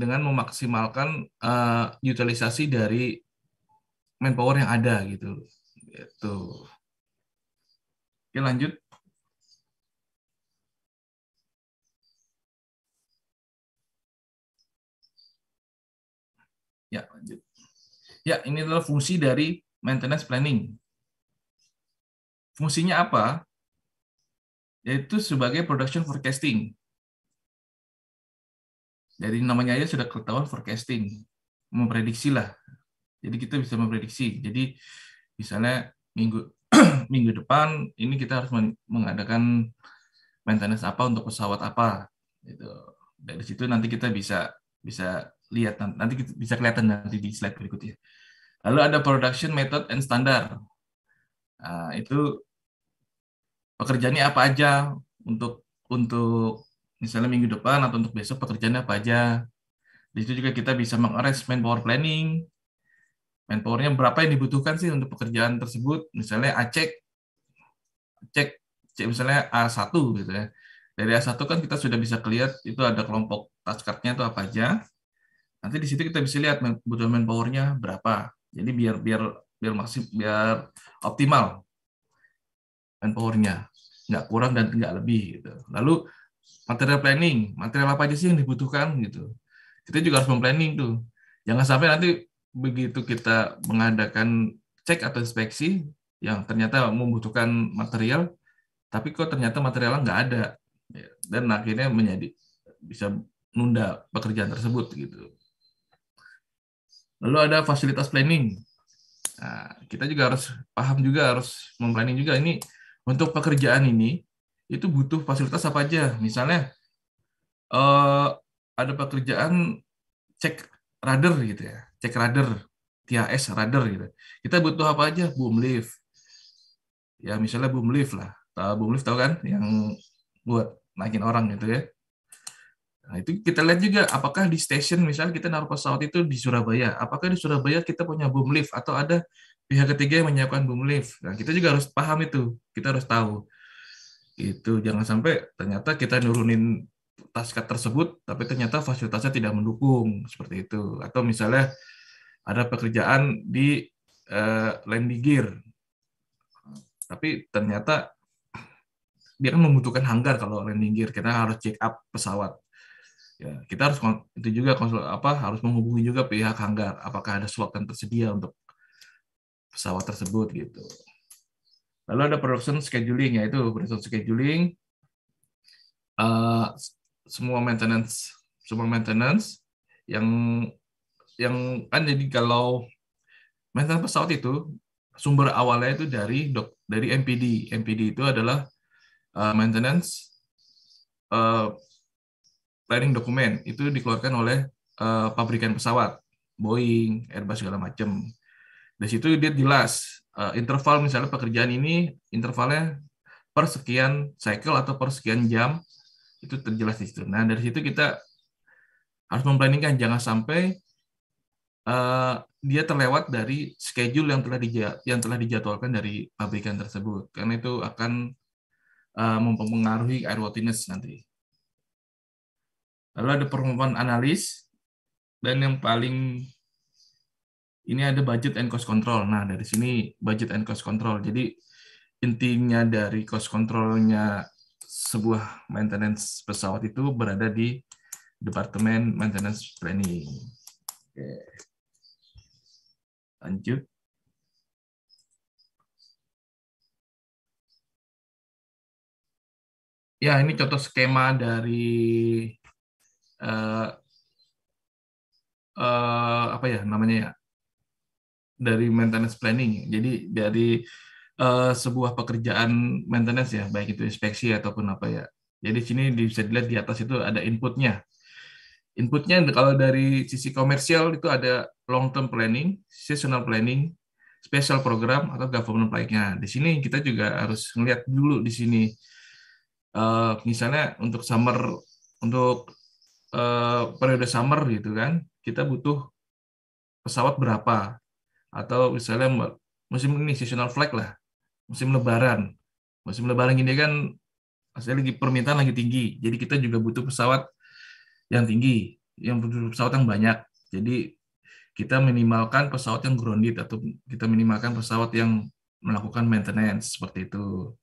[SPEAKER 6] dengan memaksimalkan uh, eh, utilisasi dari manpower yang ada gitu. Gitu.
[SPEAKER 2] Oke, lanjut. Ya, lanjut. Ya, ini adalah fungsi dari maintenance planning.
[SPEAKER 6] Fungsinya apa? Yaitu sebagai production forecasting. jadi namanya aja sudah ketahuan forecasting, memprediksi lah. Jadi kita bisa memprediksi. Jadi misalnya minggu minggu depan ini kita harus mengadakan maintenance apa untuk pesawat apa gitu. Dari situ nanti kita bisa bisa lihat nanti kita bisa kelihatan nanti di slide berikutnya. Lalu ada production method and standard. Nah, itu pekerjaannya apa aja untuk untuk misalnya minggu depan atau untuk besok pekerjaannya apa aja. Di situ juga kita bisa mengarrange manpower planning. Manpowernya berapa yang dibutuhkan sih untuk pekerjaan tersebut? Misalnya acek, cek, cek misalnya A1 gitu ya. Dari A1 kan kita sudah bisa lihat itu ada kelompok task card-nya itu apa aja. Nanti di situ kita bisa lihat butuh manpower berapa. Jadi biar biar biar masih biar optimal powernya nggak kurang dan nggak lebih gitu. Lalu material planning, material apa aja sih yang dibutuhkan gitu. Kita juga harus memplanning tuh. Jangan sampai nanti begitu kita mengadakan cek atau inspeksi yang ternyata membutuhkan material, tapi kok ternyata materialnya nggak ada ya. dan akhirnya menjadi bisa nunda pekerjaan tersebut gitu. Lalu ada fasilitas planning. Nah, kita juga harus paham juga harus memplanning juga ini untuk pekerjaan ini itu butuh fasilitas apa aja. Misalnya uh, ada pekerjaan cek radar gitu ya, cek radar, THS radar gitu. Kita butuh apa aja? Boom lift. Ya misalnya boom lift lah. Boom lift tahu kan yang buat naikin orang gitu ya. Nah, itu kita lihat juga apakah di stasiun misalnya kita naruh pesawat itu di Surabaya, apakah di Surabaya kita punya boom lift atau ada pihak ketiga yang menyiapkan boom lift. Nah, kita juga harus paham itu, kita harus tahu. Itu jangan sampai ternyata kita nurunin taskat tersebut tapi ternyata fasilitasnya tidak mendukung seperti itu atau misalnya ada pekerjaan di uh, eh, landing gear tapi ternyata dia kan membutuhkan hanggar kalau landing gear kita harus check up pesawat ya, kita harus itu juga konsul apa harus menghubungi juga pihak hanggar apakah ada slot yang tersedia untuk pesawat tersebut gitu. Lalu ada production scheduling yaitu production scheduling uh, semua maintenance semua maintenance yang yang kan jadi kalau maintenance pesawat itu sumber awalnya itu dari dok, dari MPD. MPD itu adalah uh, maintenance uh, planning dokumen itu dikeluarkan oleh uh, pabrikan pesawat Boeing, Airbus segala macam. Dari situ dia jelas uh, interval misalnya pekerjaan ini intervalnya per sekian cycle atau per sekian jam itu terjelas di situ. Nah dari situ kita harus memplanningkan jangan sampai uh, dia terlewat dari schedule yang telah yang telah dijadwalkan dari pabrikan tersebut karena itu akan uh, mempengaruhi airworthiness nanti. Lalu ada permohonan analis dan yang paling ini ada budget and cost control. Nah, dari sini budget and cost control. Jadi intinya dari cost controlnya sebuah maintenance pesawat itu berada di departemen maintenance planning. Oke.
[SPEAKER 2] Lanjut. Ya, ini contoh skema dari uh, uh, apa ya namanya ya
[SPEAKER 6] dari maintenance planning. Jadi dari uh, sebuah pekerjaan maintenance ya, baik itu inspeksi ataupun apa ya. Jadi sini bisa dilihat di atas itu ada inputnya. Inputnya kalau dari sisi komersial itu ada long term planning, seasonal planning, special program atau government planning Di sini kita juga harus melihat dulu di sini. Uh, misalnya untuk summer untuk Eh, periode summer gitu kan, kita butuh pesawat berapa atau misalnya musim ini seasonal flag lah, musim lebaran. Musim lebaran ini kan hasil lagi permintaan lagi tinggi, jadi kita juga butuh pesawat yang tinggi, yang butuh pesawat yang banyak. Jadi kita minimalkan pesawat yang grounded atau kita minimalkan pesawat yang melakukan maintenance seperti itu.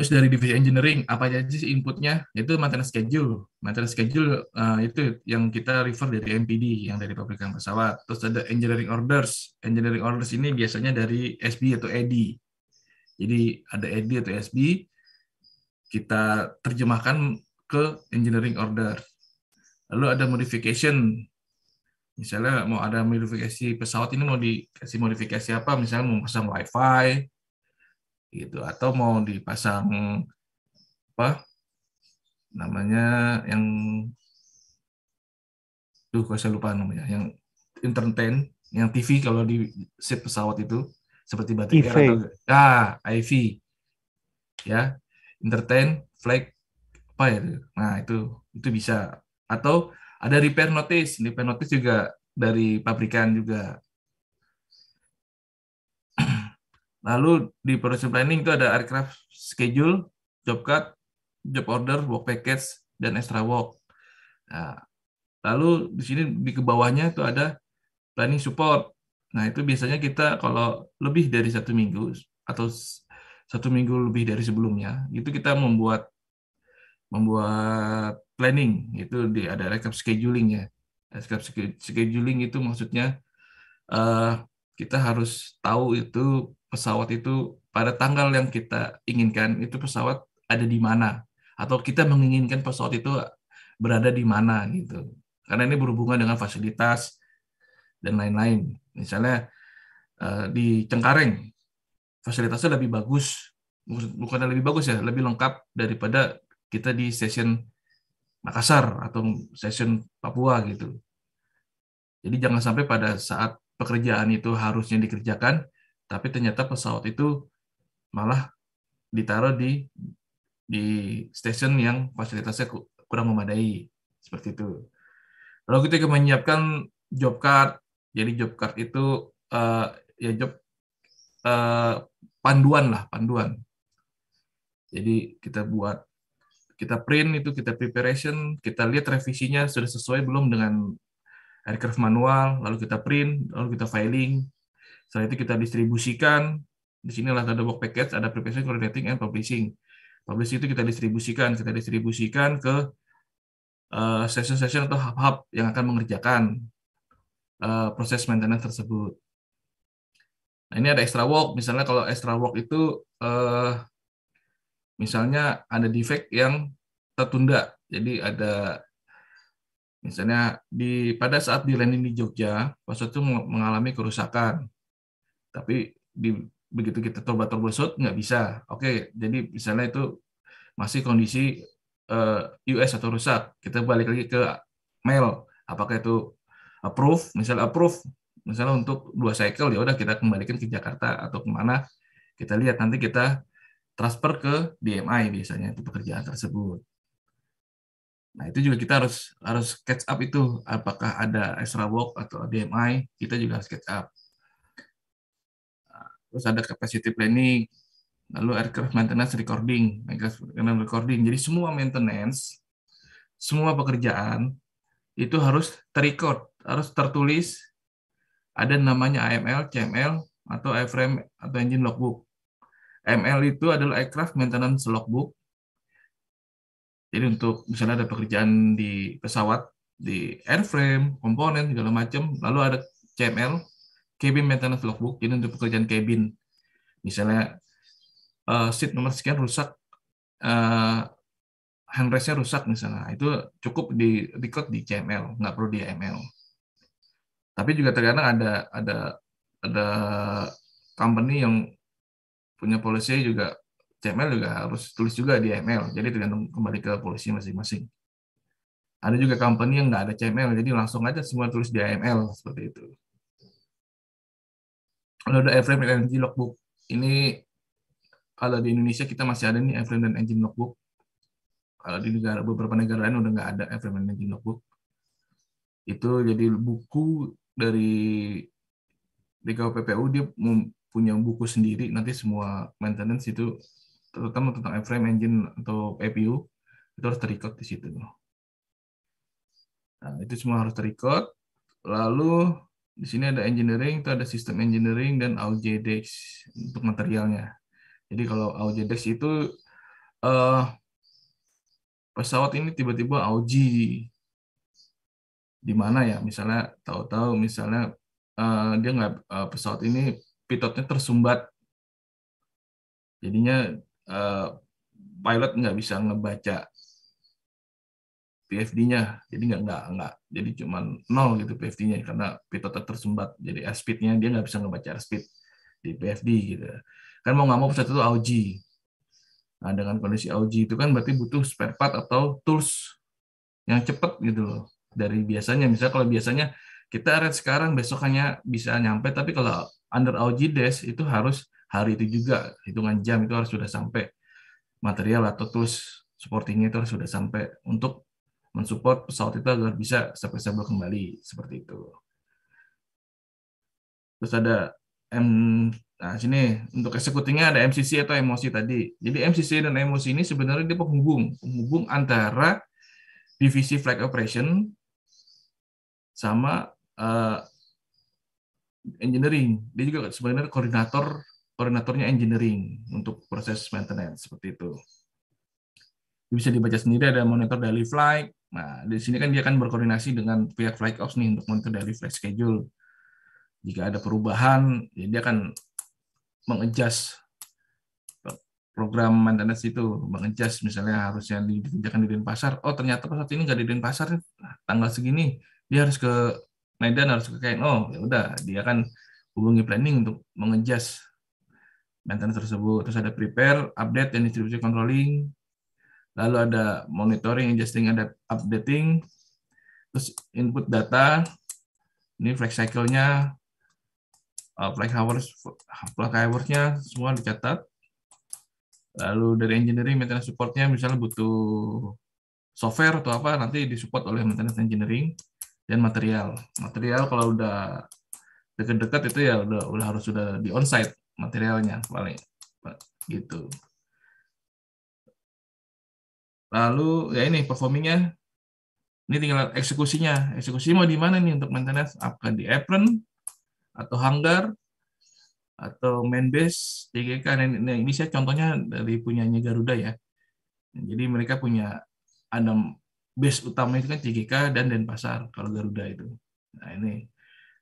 [SPEAKER 6] Terus dari divisi engineering, apa aja sih inputnya? Itu maintenance schedule. Maintenance schedule uh, itu yang kita refer dari MPD, yang dari pabrikan pesawat. Terus ada engineering orders. Engineering orders ini biasanya dari SB atau ED. Jadi ada ED atau SB, kita terjemahkan ke engineering order. Lalu ada modification. Misalnya mau ada modifikasi pesawat ini mau dikasih modifikasi apa? Misalnya mau pasang WiFi, gitu atau mau dipasang apa namanya yang tuh kok saya lupa namanya yang entertain yang TV kalau di seat pesawat itu seperti batik IV. atau ah IV ya entertain flag apa ya itu? nah itu itu bisa atau ada repair notice repair notice juga dari pabrikan juga Lalu di production planning itu ada aircraft schedule, job cut, job order, work package, dan extra work. Nah, lalu di sini di kebawahnya itu ada planning support. Nah itu biasanya kita kalau lebih dari satu minggu atau satu minggu lebih dari sebelumnya, itu kita membuat membuat planning itu di ada rekap scheduling ya rekap scheduling itu maksudnya uh, kita harus tahu itu pesawat itu pada tanggal yang kita inginkan itu pesawat ada di mana atau kita menginginkan pesawat itu berada di mana gitu karena ini berhubungan dengan fasilitas dan lain-lain misalnya eh, di Cengkareng fasilitasnya lebih bagus bukan lebih bagus ya lebih lengkap daripada kita di stasiun Makassar atau stasiun Papua gitu jadi jangan sampai pada saat pekerjaan itu harusnya dikerjakan tapi ternyata pesawat itu malah ditaruh di di stasiun yang fasilitasnya kurang memadai seperti itu. Lalu kita menyiapkan job card, jadi job card itu uh, ya job uh, panduan lah, panduan. Jadi kita buat kita print itu kita preparation, kita lihat revisinya sudah sesuai belum dengan aircraft manual, lalu kita print, lalu kita filing, setelah itu kita distribusikan. Di sini ada box package, ada preparation, coordinating, and publishing. Publishing itu kita distribusikan. Kita distribusikan ke eh, session-session uh, atau hub-hub yang akan mengerjakan uh, proses maintenance tersebut. Nah, ini ada extra work. Misalnya kalau extra work itu uh, misalnya ada defect yang tertunda. Jadi ada misalnya di pada saat di landing di Jogja, pas itu mengalami kerusakan tapi di, begitu kita tobat terbesut nggak bisa. Oke, jadi misalnya itu masih kondisi uh, eh, US atau rusak, kita balik lagi ke mail. Apakah itu approve? Misalnya approve, misalnya untuk dua cycle ya udah kita kembalikan ke Jakarta atau kemana kita lihat nanti kita transfer ke DMI biasanya itu pekerjaan tersebut. Nah itu juga kita harus harus catch up itu apakah ada extra work atau DMI kita juga harus catch up terus ada capacity planning, lalu aircraft maintenance recording, maintenance recording. Jadi semua maintenance, semua pekerjaan itu harus terrecord, harus tertulis. Ada namanya AML, CML, atau Airframe atau engine logbook. ML itu adalah aircraft maintenance logbook. Jadi untuk misalnya ada pekerjaan di pesawat, di airframe, komponen segala macam, lalu ada CML cabin maintenance logbook, ini untuk pekerjaan cabin. Misalnya uh, seat nomor sekian rusak, uh, handrestnya rusak misalnya, itu cukup di record di CML, nggak perlu di e ML. Tapi juga terkadang ada ada ada company yang punya polisi juga CML juga harus tulis juga di e ML, jadi tergantung kembali ke polisi masing-masing. Ada juga company yang nggak ada CML, jadi langsung aja semua tulis di AML e seperti itu. Kalau ada airframe dan engine logbook. Ini kalau di Indonesia kita masih ada nih airframe dan engine logbook. Kalau di negara beberapa negara lain udah nggak ada airframe dan engine logbook. Itu jadi buku dari DKPPU dia punya buku sendiri nanti semua maintenance itu terutama tentang airframe engine atau APU itu harus terikat di situ. Nah, itu semua harus terikat Lalu di sini ada engineering, itu ada sistem engineering dan AUJDEX untuk materialnya. Jadi kalau AUJDEX itu uh, pesawat ini tiba-tiba AUJ di mana ya misalnya tahu-tahu misalnya uh, dia nggak uh, pesawat ini pitotnya tersumbat jadinya uh, pilot nggak bisa ngebaca PFD-nya jadi nggak nggak nggak jadi cuma nol gitu PFD-nya karena pitota tersumbat jadi airspeed-nya dia nggak bisa ngebaca airspeed di PFD gitu kan mau nggak mau pesawat itu AUG nah dengan kondisi AUG itu kan berarti butuh spare part atau tools yang cepat gitu loh dari biasanya misalnya kalau biasanya kita red sekarang besok hanya bisa nyampe tapi kalau under AUG des itu harus hari itu juga hitungan jam itu harus sudah sampai material atau tools supportingnya itu harus sudah sampai untuk mensupport pesawat itu agar bisa serviceable kembali seperti itu. Terus ada M nah sini untuk eksekutingnya ada MCC atau emosi tadi. Jadi MCC dan emosi ini sebenarnya dia penghubung, penghubung antara divisi Flight operation sama uh, engineering. Dia juga sebenarnya koordinator koordinatornya engineering untuk proses maintenance seperti itu. Bisa dibaca sendiri ada monitor daily flight, Nah, di sini kan dia akan berkoordinasi dengan pihak flight ops nih untuk monitor dari flight schedule. Jika ada perubahan, ya dia akan mengejas program maintenance itu, mengejas misalnya harusnya dikerjakan di Denpasar. Oh, ternyata pesawat ini nggak di Denpasar nah, tanggal segini. Dia harus ke Medan, harus ke KNO. Ya udah, dia akan hubungi planning untuk mengejas maintenance tersebut. Terus ada prepare, update, dan distribusi controlling, lalu ada monitoring, adjusting, ada updating, terus input data, ini flex cycle-nya, uh, flag hours, flex hours-nya semua dicatat. Lalu dari engineering, maintenance support-nya misalnya butuh software atau apa, nanti disupport oleh maintenance engineering dan material. Material kalau udah dekat-dekat itu ya udah, udah harus sudah di onsite materialnya
[SPEAKER 2] paling gitu. Lalu ya ini performingnya, ini tinggal eksekusinya. eksekusi mau di mana nih untuk
[SPEAKER 6] maintenance? Apakah di apron atau hanggar atau main base Jadi nah, nah, ini saya contohnya dari punyanya Garuda ya. Jadi mereka punya ada base utama itu kan CGK dan Denpasar kalau Garuda itu. Nah ini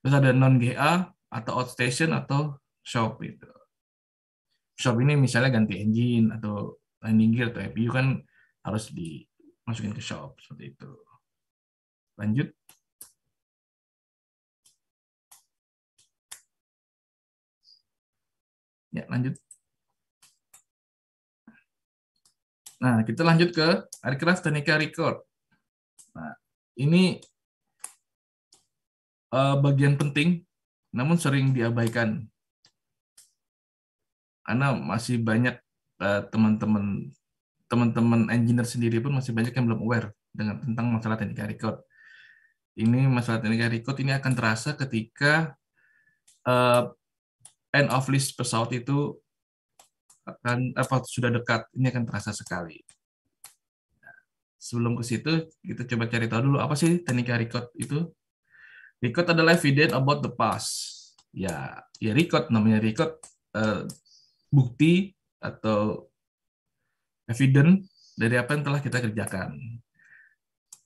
[SPEAKER 6] terus ada non GA atau outstation atau shop itu. Shop ini misalnya ganti engine atau landing gear atau APU kan harus
[SPEAKER 2] dimasukin ke shop seperti itu. Lanjut. Ya, lanjut. Nah, kita lanjut ke aircraft technical record. Nah, ini
[SPEAKER 6] uh, bagian penting, namun sering diabaikan. Karena masih banyak eh, teman-teman uh, teman -teman teman-teman engineer sendiri pun masih banyak yang belum aware dengan tentang masalah teknika record. Ini masalah teknika record ini akan terasa ketika uh, end of list pesawat itu akan apa sudah dekat. Ini akan terasa sekali. Sebelum ke situ, kita coba cari tahu dulu apa sih teknika record itu. Record adalah evidence about the past. Ya, ya record namanya record uh, bukti atau evident dari apa yang telah kita kerjakan.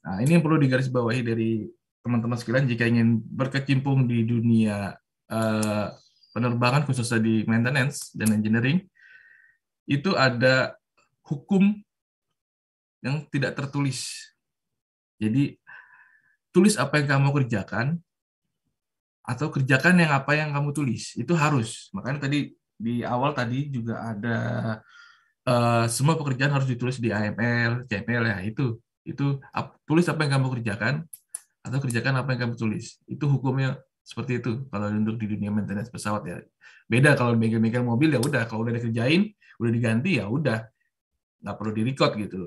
[SPEAKER 6] Nah, ini yang perlu digarisbawahi dari teman-teman sekalian jika ingin berkecimpung di dunia uh, penerbangan khususnya di maintenance dan engineering itu ada hukum yang tidak tertulis. Jadi tulis apa yang kamu kerjakan atau kerjakan yang apa yang kamu tulis itu harus. Makanya tadi di awal tadi juga ada Eh, semua pekerjaan harus ditulis di AML, CML ya itu itu ap, tulis apa yang kamu kerjakan atau kerjakan apa yang kamu tulis itu hukumnya seperti itu kalau untuk di dunia maintenance pesawat ya beda kalau bengkel-bengkel mobil ya udah kalau udah dikerjain udah diganti ya udah nggak perlu direkod gitu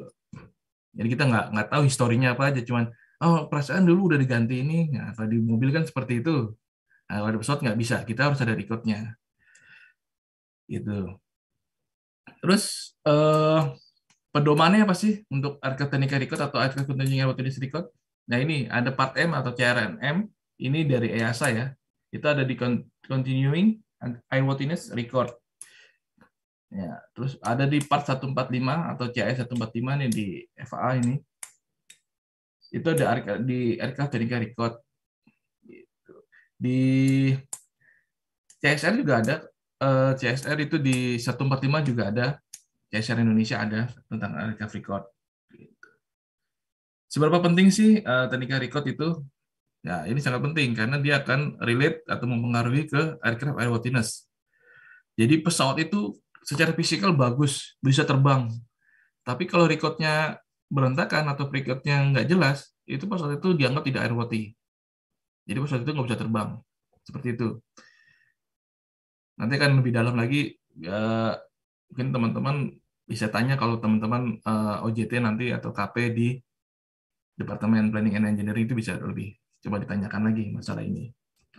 [SPEAKER 6] jadi kita nggak nggak tahu historinya apa aja cuman oh perasaan dulu udah diganti ini nah, kalau di mobil kan seperti itu nah, kalau di pesawat nggak bisa kita harus ada recordnya gitu Terus uh, pedomannya apa sih untuk Architectural Record atau Architectural Continuous Record? Nah ini ada part M atau CRNM, ini dari EASA ya. Itu ada di Continuing Eyewitness Record. Ya, terus ada di part 145 atau CI 145 nih di FA ini. Itu ada di aircraft technical record. Di CSR juga ada Eh, CSR itu di 145 juga ada CSR Indonesia ada tentang Alika Record. Gitu. Seberapa penting sih eh, teknika record itu? Ya, ini sangat penting karena dia akan relate atau mempengaruhi ke aircraft airworthiness. Jadi pesawat itu secara fisikal bagus, bisa terbang. Tapi kalau recordnya berantakan atau recordnya nggak jelas, itu pesawat itu dianggap tidak airworthy. Jadi pesawat itu nggak bisa terbang. Seperti itu. Nanti kan lebih dalam lagi ya, mungkin teman-teman bisa tanya kalau teman-teman uh, eh, OJT nanti atau KP di Departemen Planning and Engineering itu bisa lebih coba ditanyakan lagi
[SPEAKER 2] masalah ini.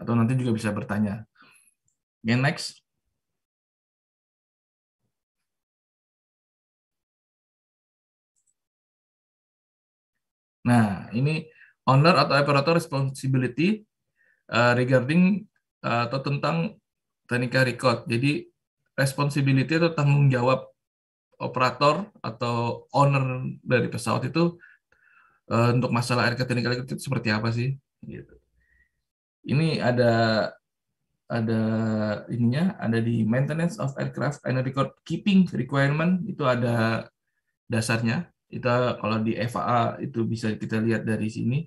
[SPEAKER 2] Atau nanti juga bisa bertanya. Yang next. Nah, ini owner atau operator responsibility
[SPEAKER 6] uh, regarding uh, atau tentang teknika Record. Jadi responsibility atau tanggung jawab operator atau owner dari pesawat itu uh, untuk masalah air technical record itu seperti apa sih? Gitu. Ini ada ada ininya ada di maintenance of aircraft and record keeping requirement itu ada dasarnya itu kalau di FAA itu bisa kita lihat dari sini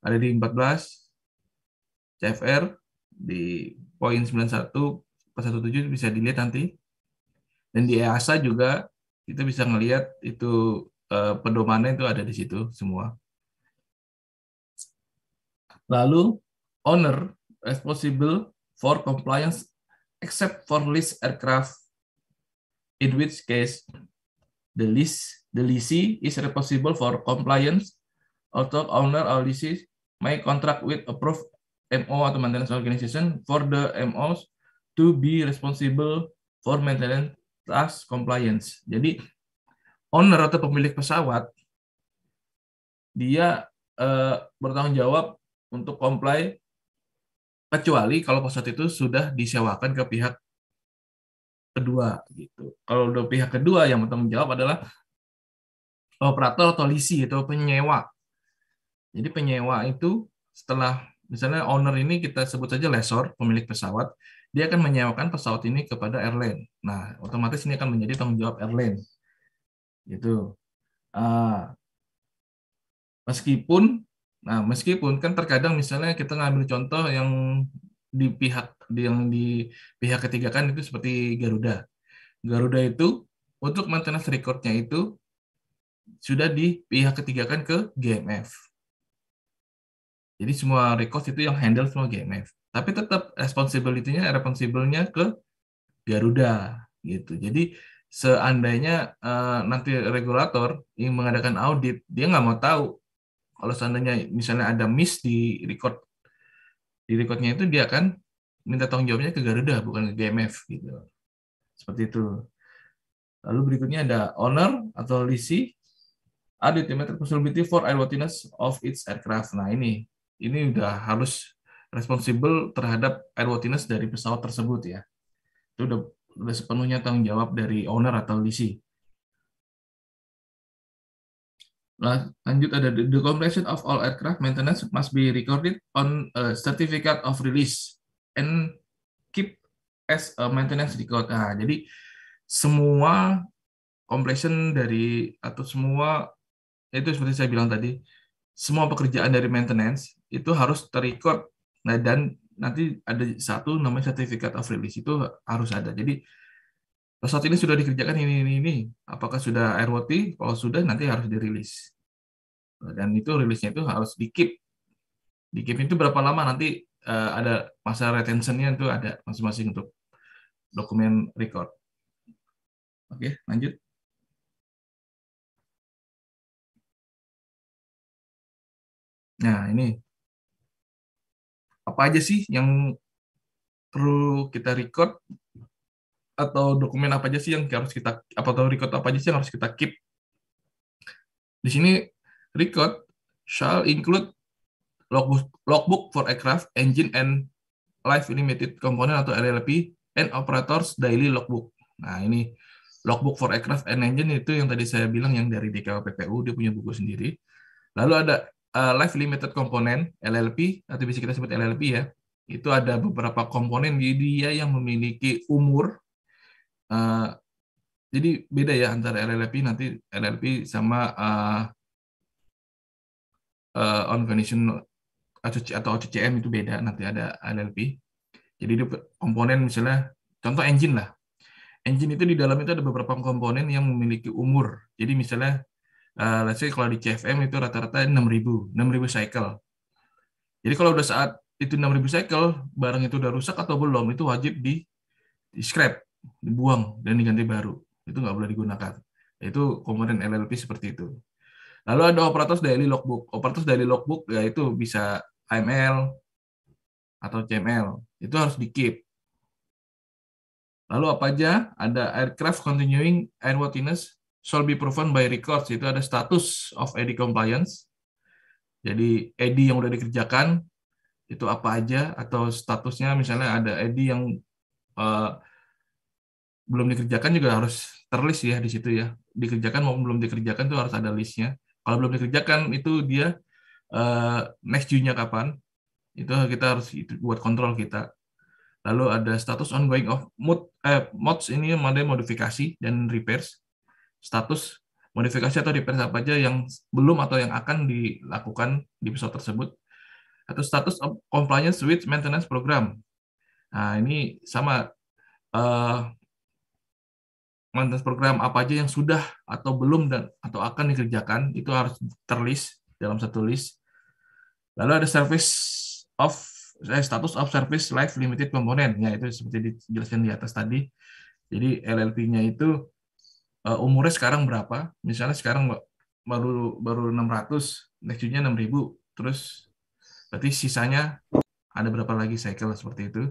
[SPEAKER 6] ada di 14 CFR di poin 91 pas 17 bisa dilihat nanti. Dan di EASA juga kita bisa melihat itu eh, pedomannya itu ada di situ semua. Lalu owner responsible for compliance except for lease aircraft in which case the lease the lessee is responsible for compliance although owner or lessee may contract with approved MO atau maintenance organization for the MOs to be responsible for maintenance task compliance. Jadi owner atau pemilik pesawat dia uh, bertanggung jawab untuk comply kecuali kalau pesawat itu sudah disewakan ke pihak kedua gitu. Kalau udah pihak kedua yang bertanggung jawab adalah operator atau lisi atau penyewa. Jadi penyewa itu setelah Misalnya owner ini kita sebut saja lesor pemilik pesawat, dia akan menyewakan pesawat ini kepada airline. Nah, otomatis ini akan menjadi tanggung jawab airline. Gitu. Uh, meskipun nah meskipun kan terkadang misalnya kita ngambil contoh yang di pihak yang di pihak ketiga kan itu seperti Garuda. Garuda itu untuk maintenance recordnya itu sudah di pihak ketiga kan ke GMF jadi semua request itu yang handle semua GMF. Tapi tetap responsibility-nya responsible ke Garuda gitu. Jadi seandainya uh, nanti regulator yang mengadakan audit dia nggak mau tahu kalau seandainya misalnya ada miss di record di recordnya itu dia akan minta tanggung jawabnya ke Garuda bukan ke GMF gitu seperti itu lalu berikutnya ada owner atau lisi. are determined responsibility for airworthiness of its aircraft nah ini ini udah harus responsibel terhadap airworthiness dari pesawat tersebut ya. Itu udah, udah sepenuhnya tanggung jawab dari owner atau lisi. Lanjut ada the, the completion of all aircraft maintenance must be recorded on a certificate of release and keep as a maintenance record. Nah, jadi semua completion dari atau semua ya itu seperti saya bilang tadi semua pekerjaan dari maintenance itu harus terikut Nah, dan nanti ada satu namanya sertifikat of release itu harus ada. Jadi saat ini sudah dikerjakan ini ini ini. Apakah sudah airworthy? Kalau sudah nanti harus dirilis. Dan itu rilisnya itu harus dikip, Dikip itu berapa lama nanti uh, ada masa retentionnya itu ada masing-masing untuk dokumen record.
[SPEAKER 2] Oke, lanjut. Nah, ini apa aja sih yang perlu kita record
[SPEAKER 6] atau dokumen apa aja sih yang harus kita apa atau record apa aja sih yang harus kita keep? Di sini record shall include logbook, logbook for aircraft, engine and life limited component atau LLP and operators daily logbook. Nah, ini logbook for aircraft and engine itu yang tadi saya bilang yang dari DKPPU dia punya buku sendiri. Lalu ada uh, life limited component LLP atau bisa kita sebut LLP ya itu ada beberapa komponen di dia yang memiliki umur uh, jadi beda ya antara LLP nanti LLP sama uh, uh, condition atau OCCM itu beda nanti ada LLP jadi itu komponen misalnya contoh engine lah engine itu di dalam itu ada beberapa komponen yang memiliki umur jadi misalnya uh, let's say kalau di CFM itu rata-rata 6000, 6000 cycle. Jadi kalau udah saat itu 6000 cycle, barang itu udah rusak atau belum, itu wajib di, di scrap, dibuang dan diganti baru. Itu nggak boleh digunakan. Itu komponen LLP seperti itu. Lalu ada operator daily logbook. Operator daily logbook yaitu bisa AML atau CML. Itu harus di keep. Lalu apa aja? Ada aircraft continuing airworthiness shall be proven by records itu ada status of AD compliance. Jadi AD yang udah dikerjakan itu apa aja atau statusnya misalnya ada AD yang uh, belum dikerjakan juga harus terlist ya di situ ya. Dikerjakan maupun belum dikerjakan itu harus ada listnya. Kalau belum dikerjakan itu dia uh, next due-nya kapan? Itu kita harus itu buat kontrol kita. Lalu ada status ongoing of mod eh, mods ini ada modifikasi dan repairs status modifikasi atau repair apa aja yang belum atau yang akan dilakukan di pesawat tersebut atau status of compliance with maintenance program. Nah, ini sama uh, maintenance program apa aja yang sudah atau belum dan atau akan dikerjakan itu harus terlis dalam satu list. Lalu ada service of eh, status of service life limited component ya itu seperti dijelaskan di atas tadi. Jadi LLP-nya itu uh, umurnya sekarang berapa misalnya sekarang baru baru 600 next nya 6000 terus berarti sisanya ada berapa lagi cycle seperti itu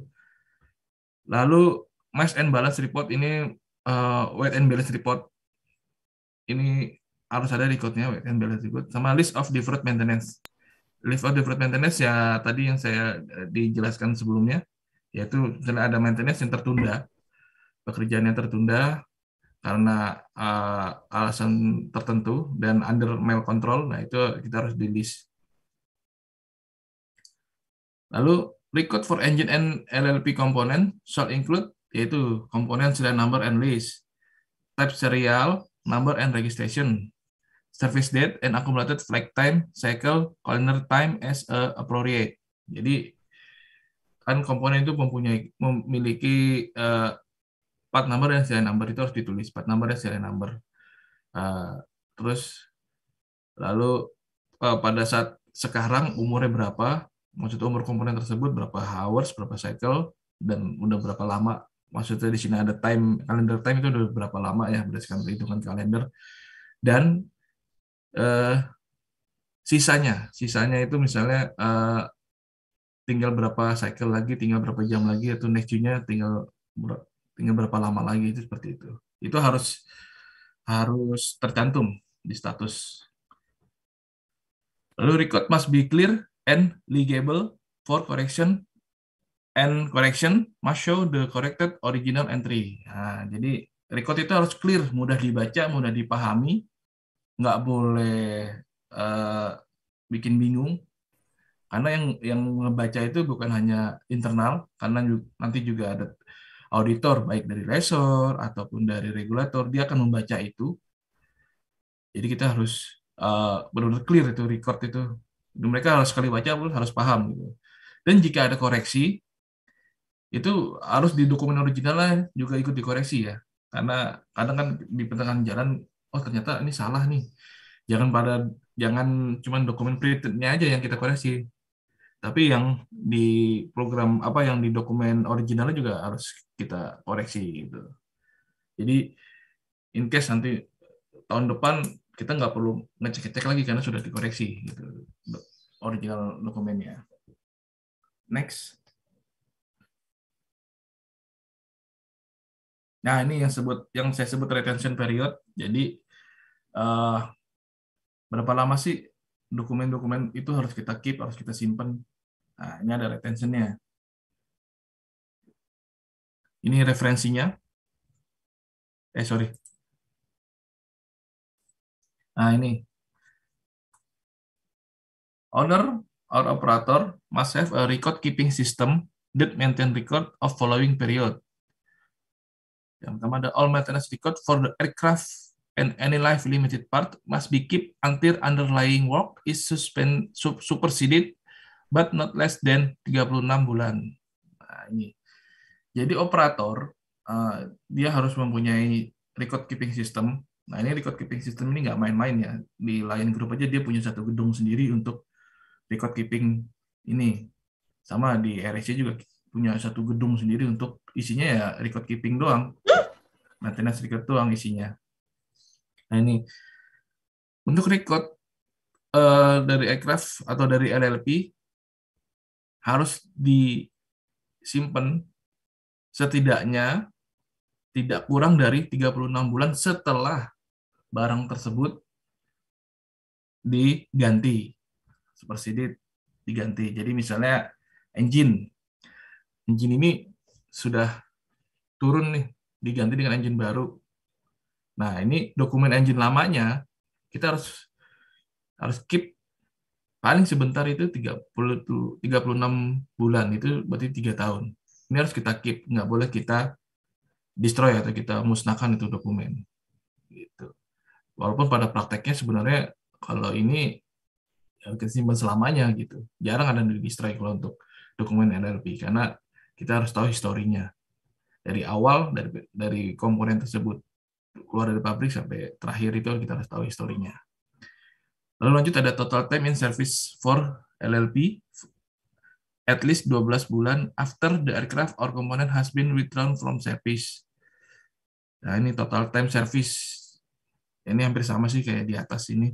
[SPEAKER 6] lalu mass and balance report ini uh, weight and balance report ini harus ada recordnya weight and balance report sama list of deferred maintenance list of deferred maintenance ya tadi yang saya eh, dijelaskan sebelumnya yaitu misalnya ada maintenance yang tertunda pekerjaan yang tertunda karena uh, alasan tertentu dan under mail control, nah itu kita harus di list. Lalu record for engine and LLP component shall include yaitu komponen serial number and list, type serial, number and registration, service date and accumulated flag time, cycle, calendar time as a appropriate. Jadi kan komponen itu mempunyai memiliki uh, part number dan serial number itu harus ditulis part number dan serial number uh, terus lalu uh, pada saat sekarang umurnya berapa maksudnya umur komponen tersebut berapa hours berapa cycle dan udah berapa lama maksudnya di sini ada time kalender time itu udah berapa lama ya berdasarkan perhitungan kalender dan uh, sisanya sisanya itu misalnya uh, tinggal berapa cycle lagi tinggal berapa jam lagi atau next nya tinggal tinggal berapa lama lagi itu seperti itu itu harus harus tercantum di status lalu record must be clear and legible for correction and correction must show the corrected original entry nah, jadi record itu harus clear mudah dibaca mudah dipahami nggak boleh uh, bikin bingung karena yang yang membaca itu bukan hanya internal karena juga, nanti juga ada auditor baik dari lesor ataupun dari regulator dia akan membaca itu jadi kita harus benar eh, benar-benar clear itu record itu dan mereka harus sekali baca harus paham gitu dan jika ada koreksi itu harus di dokumen originalnya juga ikut dikoreksi ya karena kadang kan di pertengahan jalan oh ternyata ini salah nih jangan pada jangan cuman dokumen printednya aja yang kita koreksi tapi yang di program apa yang di dokumen originalnya juga harus kita koreksi gitu. Jadi in case nanti tahun depan kita nggak perlu ngecek
[SPEAKER 2] cek lagi karena sudah dikoreksi gitu original dokumennya. Next. Nah, ini yang sebut yang saya sebut retention period. Jadi uh,
[SPEAKER 6] berapa lama sih dokumen-dokumen itu harus kita keep, harus kita simpan Nah, ini ada
[SPEAKER 2] retentionnya. Ini referensinya. Eh, sorry. Nah, ini. Owner or operator must have a record
[SPEAKER 6] keeping system that maintain record of following period. Yang pertama ada all maintenance record for the aircraft and any life limited part must be kept until underlying work is suspend, superseded but not less than 36 bulan. Nah, ini. Jadi operator uh, dia harus mempunyai record keeping system. Nah, ini record keeping system ini nggak main-main ya. Di lain grup aja dia punya satu gedung sendiri untuk record keeping ini. Sama di RSC juga punya satu gedung sendiri untuk isinya ya record keeping doang. Maintenance record doang isinya. Nah, ini untuk record uh, dari aircraft atau dari LLP harus disimpan setidaknya tidak kurang dari 36 bulan setelah barang tersebut diganti. Superseded diganti. Jadi misalnya engine. Engine ini sudah turun nih, diganti dengan engine baru. Nah, ini dokumen engine lamanya kita harus harus keep paling sebentar itu 30 36 bulan itu berarti tiga tahun. Ini harus kita keep, nggak boleh kita destroy atau kita musnahkan itu dokumen. Gitu. Walaupun pada prakteknya sebenarnya kalau ini ya kita simpan selamanya gitu. Jarang ada yang destroy kalau untuk dokumen NLP karena kita harus tahu historinya dari awal dari dari komponen tersebut keluar dari pabrik sampai terakhir itu kita harus tahu historinya. Lalu lanjut ada total time in service for LLP at least 12 bulan after the aircraft or component has been withdrawn from service. Nah, ini total time service. Ini hampir sama sih kayak di atas ini.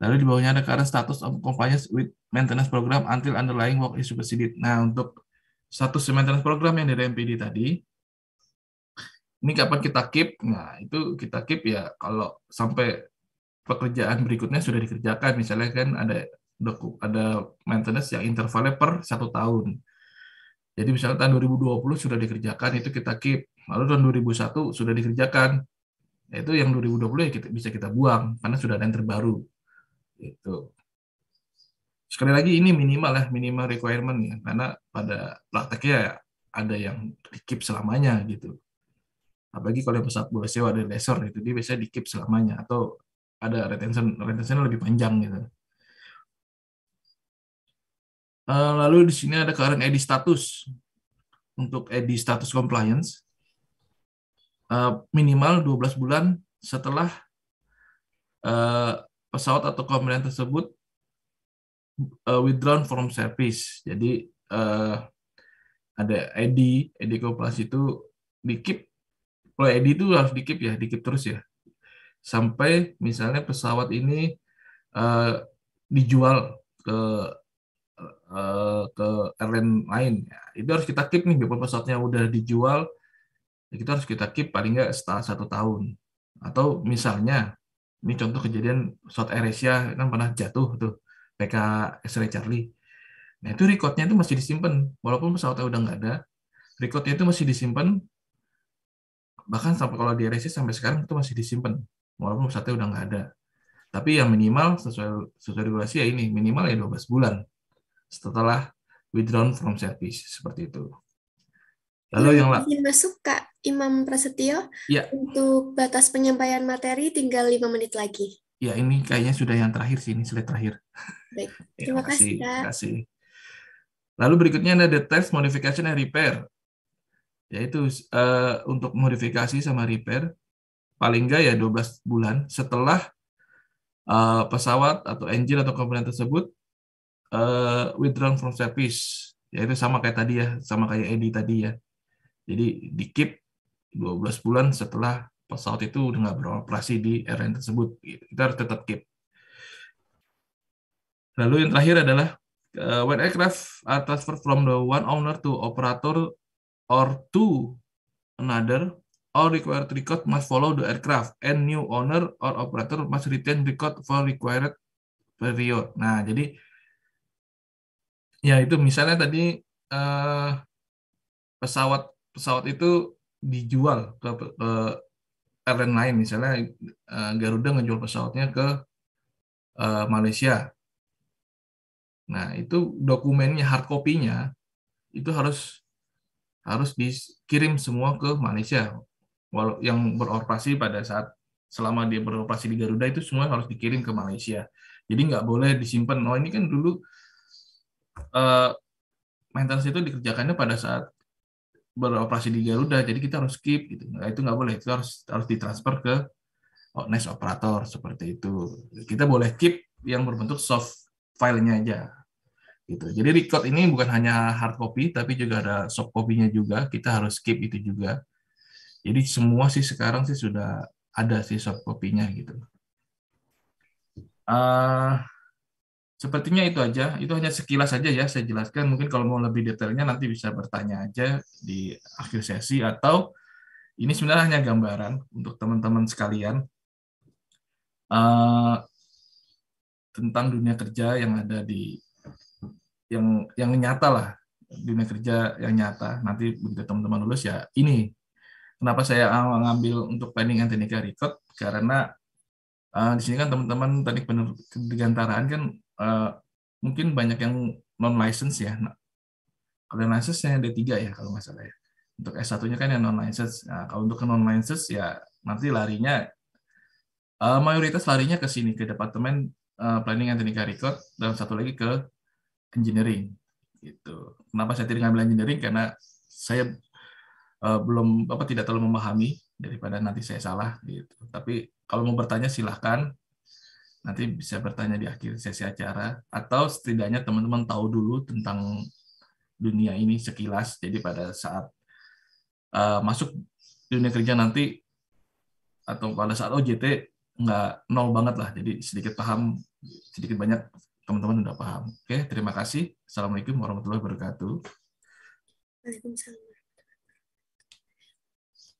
[SPEAKER 6] Lalu di bawahnya ada current status of compliance with maintenance program until underlying work is superseded. Nah, untuk status maintenance program yang di RMPD tadi, ini kapan kita keep? Nah, itu kita keep ya kalau sampai pekerjaan berikutnya sudah dikerjakan misalnya kan ada doku, ada maintenance yang intervalnya per satu tahun jadi misalnya tahun 2020 sudah dikerjakan itu kita keep lalu tahun 2001 sudah dikerjakan ya, itu yang 2020 ya kita bisa kita buang karena sudah ada yang terbaru itu sekali lagi ini minimal lah ya, minimal requirement ya karena pada prakteknya ada yang di keep selamanya gitu apalagi kalau yang pesawat buat sewa ada lesor itu dia biasanya di keep selamanya atau ada retention retention lebih panjang gitu. Eh, lalu di sini ada current ID status untuk ID status compliance uh, minimal 12 bulan setelah eh, pesawat atau komponen tersebut withdrawn from service. Jadi ada ID, ID compliance itu dikip. Kalau ID itu harus dikip ya, dikip terus ya sampai misalnya pesawat ini uh, dijual ke uh, ke airline lain ya, itu harus kita keep nih biarpun pesawatnya udah dijual ya kita harus kita keep paling nggak setelah satu tahun atau misalnya ini contoh kejadian pesawat Air Asia kan pernah jatuh tuh PK sr Charlie nah itu recordnya itu masih disimpan walaupun pesawatnya udah nggak ada recordnya itu masih disimpan bahkan sampai kalau di RSI sampai sekarang itu masih disimpan walaupun pusatnya udah nggak ada. Tapi yang minimal sesuai sesuai regulasi ya ini minimal ya 12 bulan setelah withdrawn from service seperti itu. Lalu yang lain
[SPEAKER 5] masuk Kak Imam Prasetyo ya. untuk batas penyampaian materi tinggal lima menit lagi.
[SPEAKER 6] Ya ini kayaknya sudah yang terakhir sih ini slide terakhir.
[SPEAKER 7] Baik. Ya, terima ya, kasih, kasih.
[SPEAKER 6] Lalu berikutnya ada test modification and repair yaitu uh, untuk modifikasi sama repair paling enggak ya 12 bulan setelah uh, pesawat atau engine atau komponen tersebut uh, withdrawn from service. Ya itu sama kayak tadi ya, sama kayak Edi tadi ya. Jadi di keep 12 bulan setelah pesawat itu udah nggak beroperasi di airline tersebut. Kita harus tetap keep. Lalu yang terakhir adalah uh, when aircraft are transferred from the one owner to operator or to another all required record must follow the aircraft and new owner or operator must retain record for required period. Nah, jadi ya itu misalnya tadi eh, pesawat pesawat itu dijual ke, ke airline lain misalnya eh, Garuda ngejual pesawatnya ke eh, Malaysia. Nah, itu dokumennya hard copy-nya itu harus harus dikirim semua ke Malaysia yang beroperasi pada saat selama dia beroperasi di Garuda itu semua harus dikirim ke Malaysia. Jadi nggak boleh disimpan. Oh ini kan dulu uh, maintenance itu dikerjakannya pada saat beroperasi di Garuda. Jadi kita harus skip gitu. Nah, itu nggak boleh. Itu harus harus ditransfer ke next operator seperti itu. Kita boleh keep yang berbentuk soft filenya aja. Gitu. Jadi record ini bukan hanya hard copy tapi juga ada soft copy-nya juga. Kita harus skip itu juga jadi semua sih sekarang sih sudah ada sih soft copy-nya gitu. Uh, sepertinya itu aja. Itu hanya sekilas saja ya saya jelaskan. Mungkin kalau mau lebih detailnya nanti bisa bertanya aja di akhir sesi atau ini sebenarnya hanya gambaran untuk teman-teman sekalian uh, tentang dunia kerja yang ada di yang yang nyata lah dunia kerja yang nyata nanti begitu teman-teman lulus ya ini kenapa saya mengambil ah, untuk planning and technical record karena uh, di sini kan teman-teman teknik kegantaraan kan uh, mungkin banyak yang non license ya. Nah, kalau license yang D3 ya kalau nggak salah ya. Untuk S1-nya kan yang non license. Nah, kalau untuk non license ya nanti larinya uh, mayoritas larinya ke sini ke departemen uh, planning and technical record dan satu lagi ke engineering. Gitu. Kenapa saya tidak ngambil engineering karena saya Eh, belum apa tidak terlalu memahami daripada nanti saya salah gitu. Tapi kalau mau bertanya silahkan nanti bisa bertanya di akhir sesi acara atau setidaknya teman-teman tahu dulu tentang dunia ini sekilas. Jadi pada saat uh, masuk dunia kerja nanti atau pada saat OJT nggak nol banget lah. Jadi sedikit paham, sedikit banyak teman-teman udah paham. Oke, terima kasih. Assalamualaikum warahmatullahi wabarakatuh.
[SPEAKER 2] Waalaikumsalam.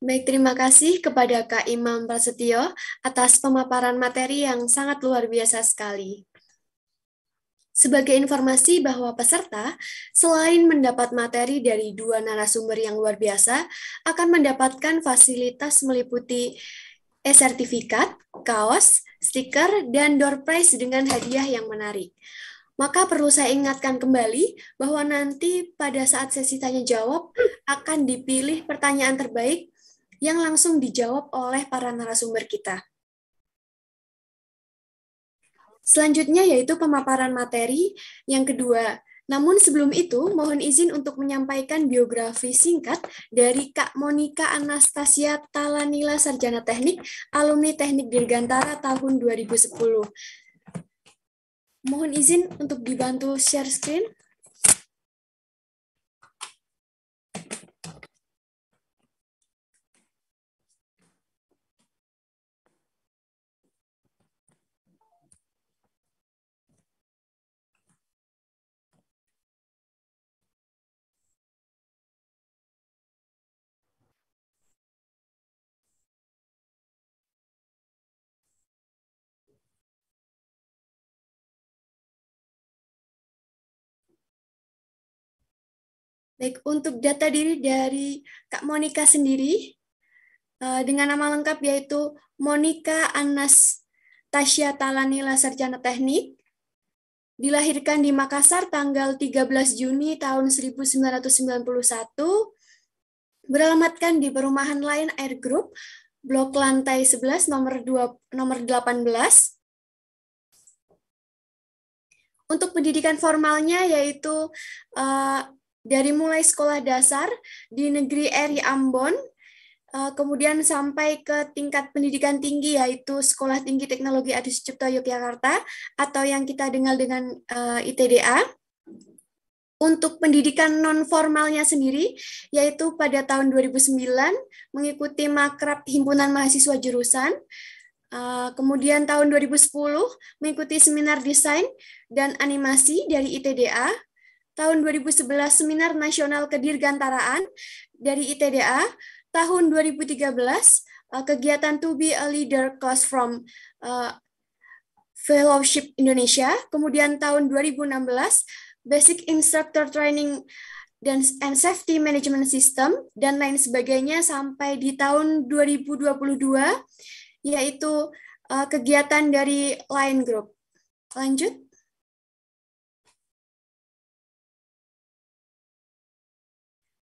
[SPEAKER 2] Baik, terima
[SPEAKER 5] kasih kepada Kak Imam Prasetyo atas pemaparan materi yang sangat luar biasa sekali. Sebagai informasi bahwa peserta, selain mendapat materi dari dua narasumber yang luar biasa, akan mendapatkan fasilitas meliputi e-sertifikat, kaos, stiker, dan door prize dengan hadiah yang menarik. Maka perlu saya ingatkan kembali bahwa nanti pada saat sesi tanya jawab akan dipilih pertanyaan terbaik yang langsung dijawab oleh para narasumber kita. Selanjutnya yaitu pemaparan materi yang kedua. Namun sebelum itu, mohon izin untuk menyampaikan biografi singkat dari Kak Monika Anastasia Talanila Sarjana Teknik, alumni Teknik Dirgantara tahun 2010.
[SPEAKER 2] Mohon izin untuk dibantu share screen. Baik, untuk data diri dari Kak Monika sendiri,
[SPEAKER 5] eh, dengan nama lengkap yaitu Monika Anas Tasya Talanila Sarjana Teknik, dilahirkan di Makassar tanggal 13 Juni tahun 1991, beralamatkan di perumahan Lion Air Group, blok lantai 11 nomor 2 nomor 18. Untuk pendidikan formalnya yaitu eh, dari mulai sekolah dasar di negeri Eri Ambon, eh, kemudian sampai ke tingkat pendidikan tinggi yaitu Sekolah Tinggi Teknologi Adi Sucipto Yogyakarta atau yang kita dengar dengan eh, ITDA. Untuk pendidikan non formalnya sendiri yaitu pada tahun 2009 mengikuti makrab himpunan mahasiswa jurusan eh, kemudian tahun 2010 mengikuti seminar desain dan animasi dari ITDA tahun 2011 Seminar Nasional Kedirgantaraan dari ITDA, tahun 2013 eh, kegiatan To Be a Leader Class from uh, Fellowship Indonesia, kemudian tahun 2016 Basic Instructor Training dan and Safety Management System dan lain sebagainya sampai di tahun
[SPEAKER 2] 2022 yaitu uh, kegiatan dari Lion Group. Lanjut.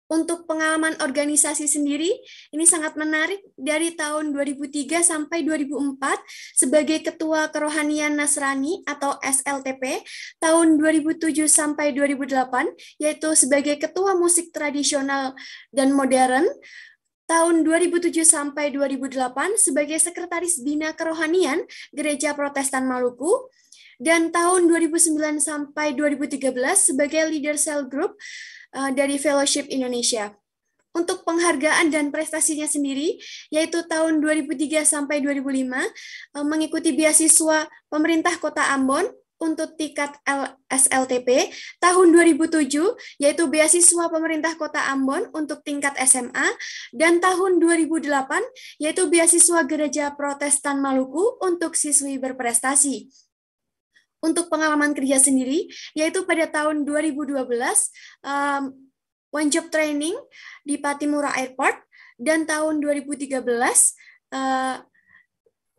[SPEAKER 2] Untuk pengalaman organisasi sendiri, ini sangat menarik
[SPEAKER 5] dari tahun 2003 sampai 2004 sebagai Ketua Kerohanian Nasrani atau SLTP, tahun 2007 sampai 2008 yaitu sebagai Ketua Musik Tradisional dan Modern, tahun 2007 sampai 2008 sebagai Sekretaris Bina Kerohanian Gereja Protestan Maluku, dan tahun 2009 sampai 2013 sebagai Leader Cell Group Eh, dari Fellowship Indonesia. Untuk penghargaan dan prestasinya sendiri, yaitu tahun 2003 sampai 2005, eh, mengikuti beasiswa pemerintah kota Ambon untuk tingkat SLTP tahun 2007 yaitu beasiswa pemerintah kota Ambon untuk tingkat SMA dan tahun 2008 yaitu beasiswa gereja Protestan Maluku untuk siswi berprestasi untuk pengalaman kerja sendiri, yaitu pada tahun 2012 um, one job training di Patimura Airport dan tahun 2013 uh,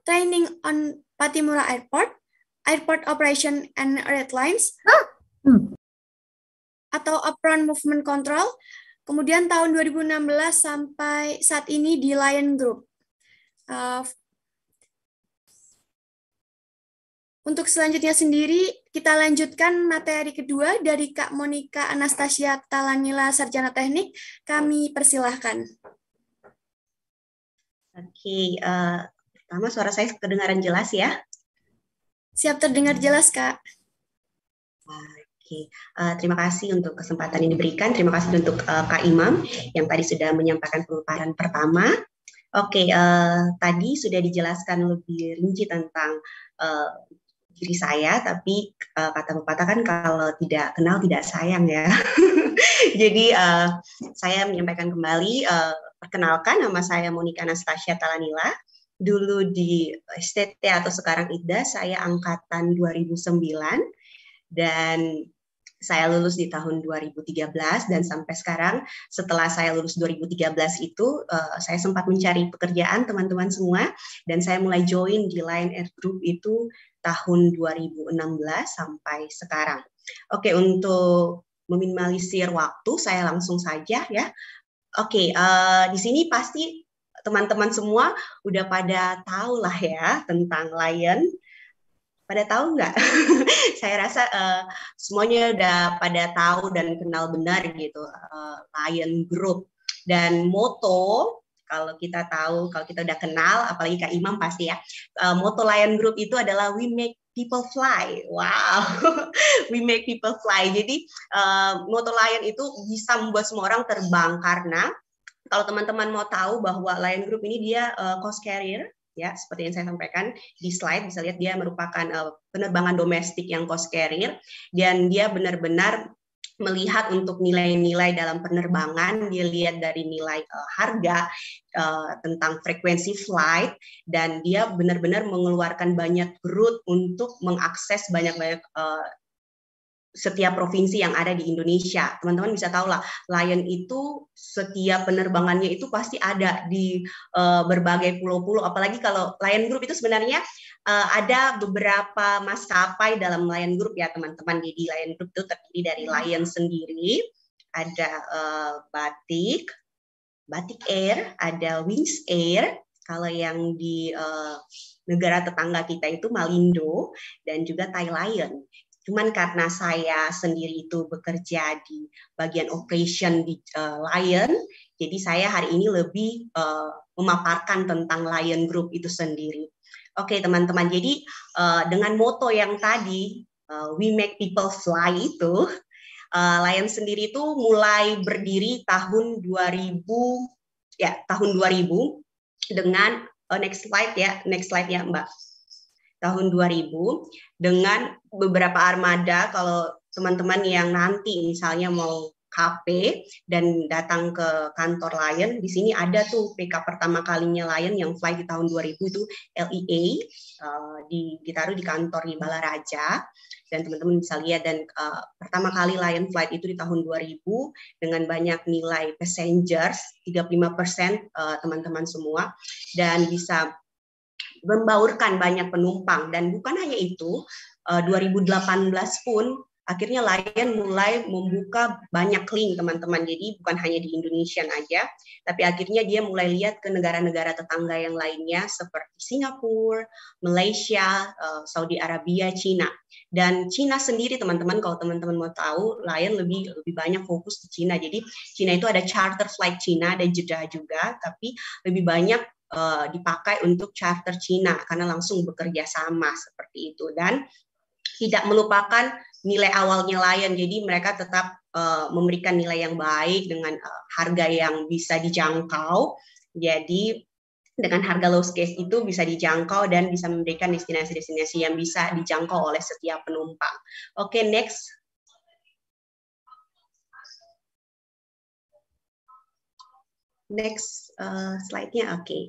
[SPEAKER 5] training on Patimura Airport, Airport Operation and Red Lines. Ah. Hmm. atau Upfront Movement Control. Kemudian tahun 2016 sampai saat ini di Lion Group. Uh, Untuk selanjutnya sendiri, kita lanjutkan materi kedua dari Kak Monika Anastasia Talanila Sarjana Teknik. Kami persilahkan.
[SPEAKER 8] Oke, uh, pertama suara saya kedengaran jelas ya? Siap terdengar jelas, Kak. Oke, uh, terima kasih untuk kesempatan ini diberikan. Terima kasih untuk uh, Kak Imam yang tadi sudah menyampaikan pemaparan pertama. Oke, uh, tadi sudah dijelaskan lebih rinci tentang uh, diri saya, tapi uh, kata pepatah kan kalau tidak kenal tidak sayang ya. Jadi uh, saya menyampaikan kembali, uh, perkenalkan nama saya Monika Anastasia Talanila. Dulu di STT atau sekarang IDA, saya angkatan 2009 dan saya lulus di tahun 2013 dan sampai sekarang setelah saya lulus 2013 itu uh, saya sempat mencari pekerjaan teman-teman semua dan saya mulai join di Line Air Group itu tahun 2016 sampai sekarang. Oke, untuk meminimalisir waktu, saya langsung saja ya. Oke, uh, di sini pasti teman-teman semua udah pada tahu lah ya tentang Lion. Pada tahu nggak? saya rasa uh, semuanya udah pada tahu dan kenal benar gitu uh, Lion Group dan moto kalau kita tahu, kalau kita udah kenal, apalagi Kak Imam pasti ya, uh, moto Lion Group itu adalah we make people fly. Wow, we make people fly. Jadi uh, moto Lion itu bisa membuat semua orang terbang karena kalau teman-teman mau tahu bahwa Lion Group ini dia uh, cost carrier ya seperti yang saya sampaikan di slide bisa lihat dia merupakan uh, penerbangan domestik yang cost carrier dan dia benar-benar melihat untuk nilai-nilai dalam penerbangan, dia lihat dari nilai uh, harga uh, tentang frekuensi flight dan dia benar-benar mengeluarkan banyak route untuk mengakses banyak-banyak eh, setiap provinsi yang ada di Indonesia. Teman-teman bisa tahu lah, Lion itu setiap penerbangannya itu pasti ada di uh, berbagai pulau-pulau. Apalagi kalau Lion Group itu sebenarnya uh, ada beberapa maskapai dalam Lion Group ya teman-teman. Jadi Lion Group itu terdiri dari hmm. Lion sendiri, ada uh, Batik, Batik Air, ada Wings Air. Kalau yang di uh, negara tetangga kita itu Malindo dan juga Thai Lion. Cuman karena saya sendiri itu bekerja di bagian operation di uh, Lion, jadi saya hari ini lebih uh, memaparkan tentang Lion Group itu sendiri. Oke okay, teman-teman, jadi uh, dengan moto yang tadi uh, We Make People Fly itu, uh, eh, Lion sendiri itu mulai berdiri tahun 2000 ya tahun 2000 dengan uh, next slide ya next slide ya Mbak tahun 2000 dengan beberapa armada kalau teman-teman yang nanti misalnya mau KP dan datang ke kantor Lion. Di sini ada tuh PK pertama kalinya Lion yang fly di tahun 2000 itu LEA uh, eh, di, ditaruh di kantor di Balaraja dan teman-teman bisa lihat dan uh, pertama kali Lion Flight itu di tahun 2000 dengan banyak nilai passengers 35 persen uh, teman-teman semua dan bisa membaurkan banyak penumpang dan bukan hanya itu uh, 2018 pun akhirnya Lion mulai membuka banyak link teman-teman. Jadi bukan hanya di Indonesia aja, tapi akhirnya dia mulai lihat ke negara-negara tetangga yang lainnya seperti Singapura, Malaysia, eh, Saudi Arabia, Cina. Dan Cina sendiri teman-teman kalau teman-teman mau tahu, Lion lebih lebih banyak fokus ke Cina. Jadi Cina itu ada charter flight Cina, dan Jeddah juga, tapi lebih banyak eh, dipakai untuk charter Cina karena langsung bekerja sama seperti itu dan tidak melupakan nilai awalnya layan. Jadi mereka tetap uh, memberikan nilai yang baik dengan uh, harga yang bisa dijangkau. Jadi dengan harga low case itu bisa dijangkau dan bisa memberikan destinasi-destinasi yang bisa dijangkau oleh
[SPEAKER 2] setiap penumpang. Oke, okay, next. Next uh, slide-nya, oke. Okay.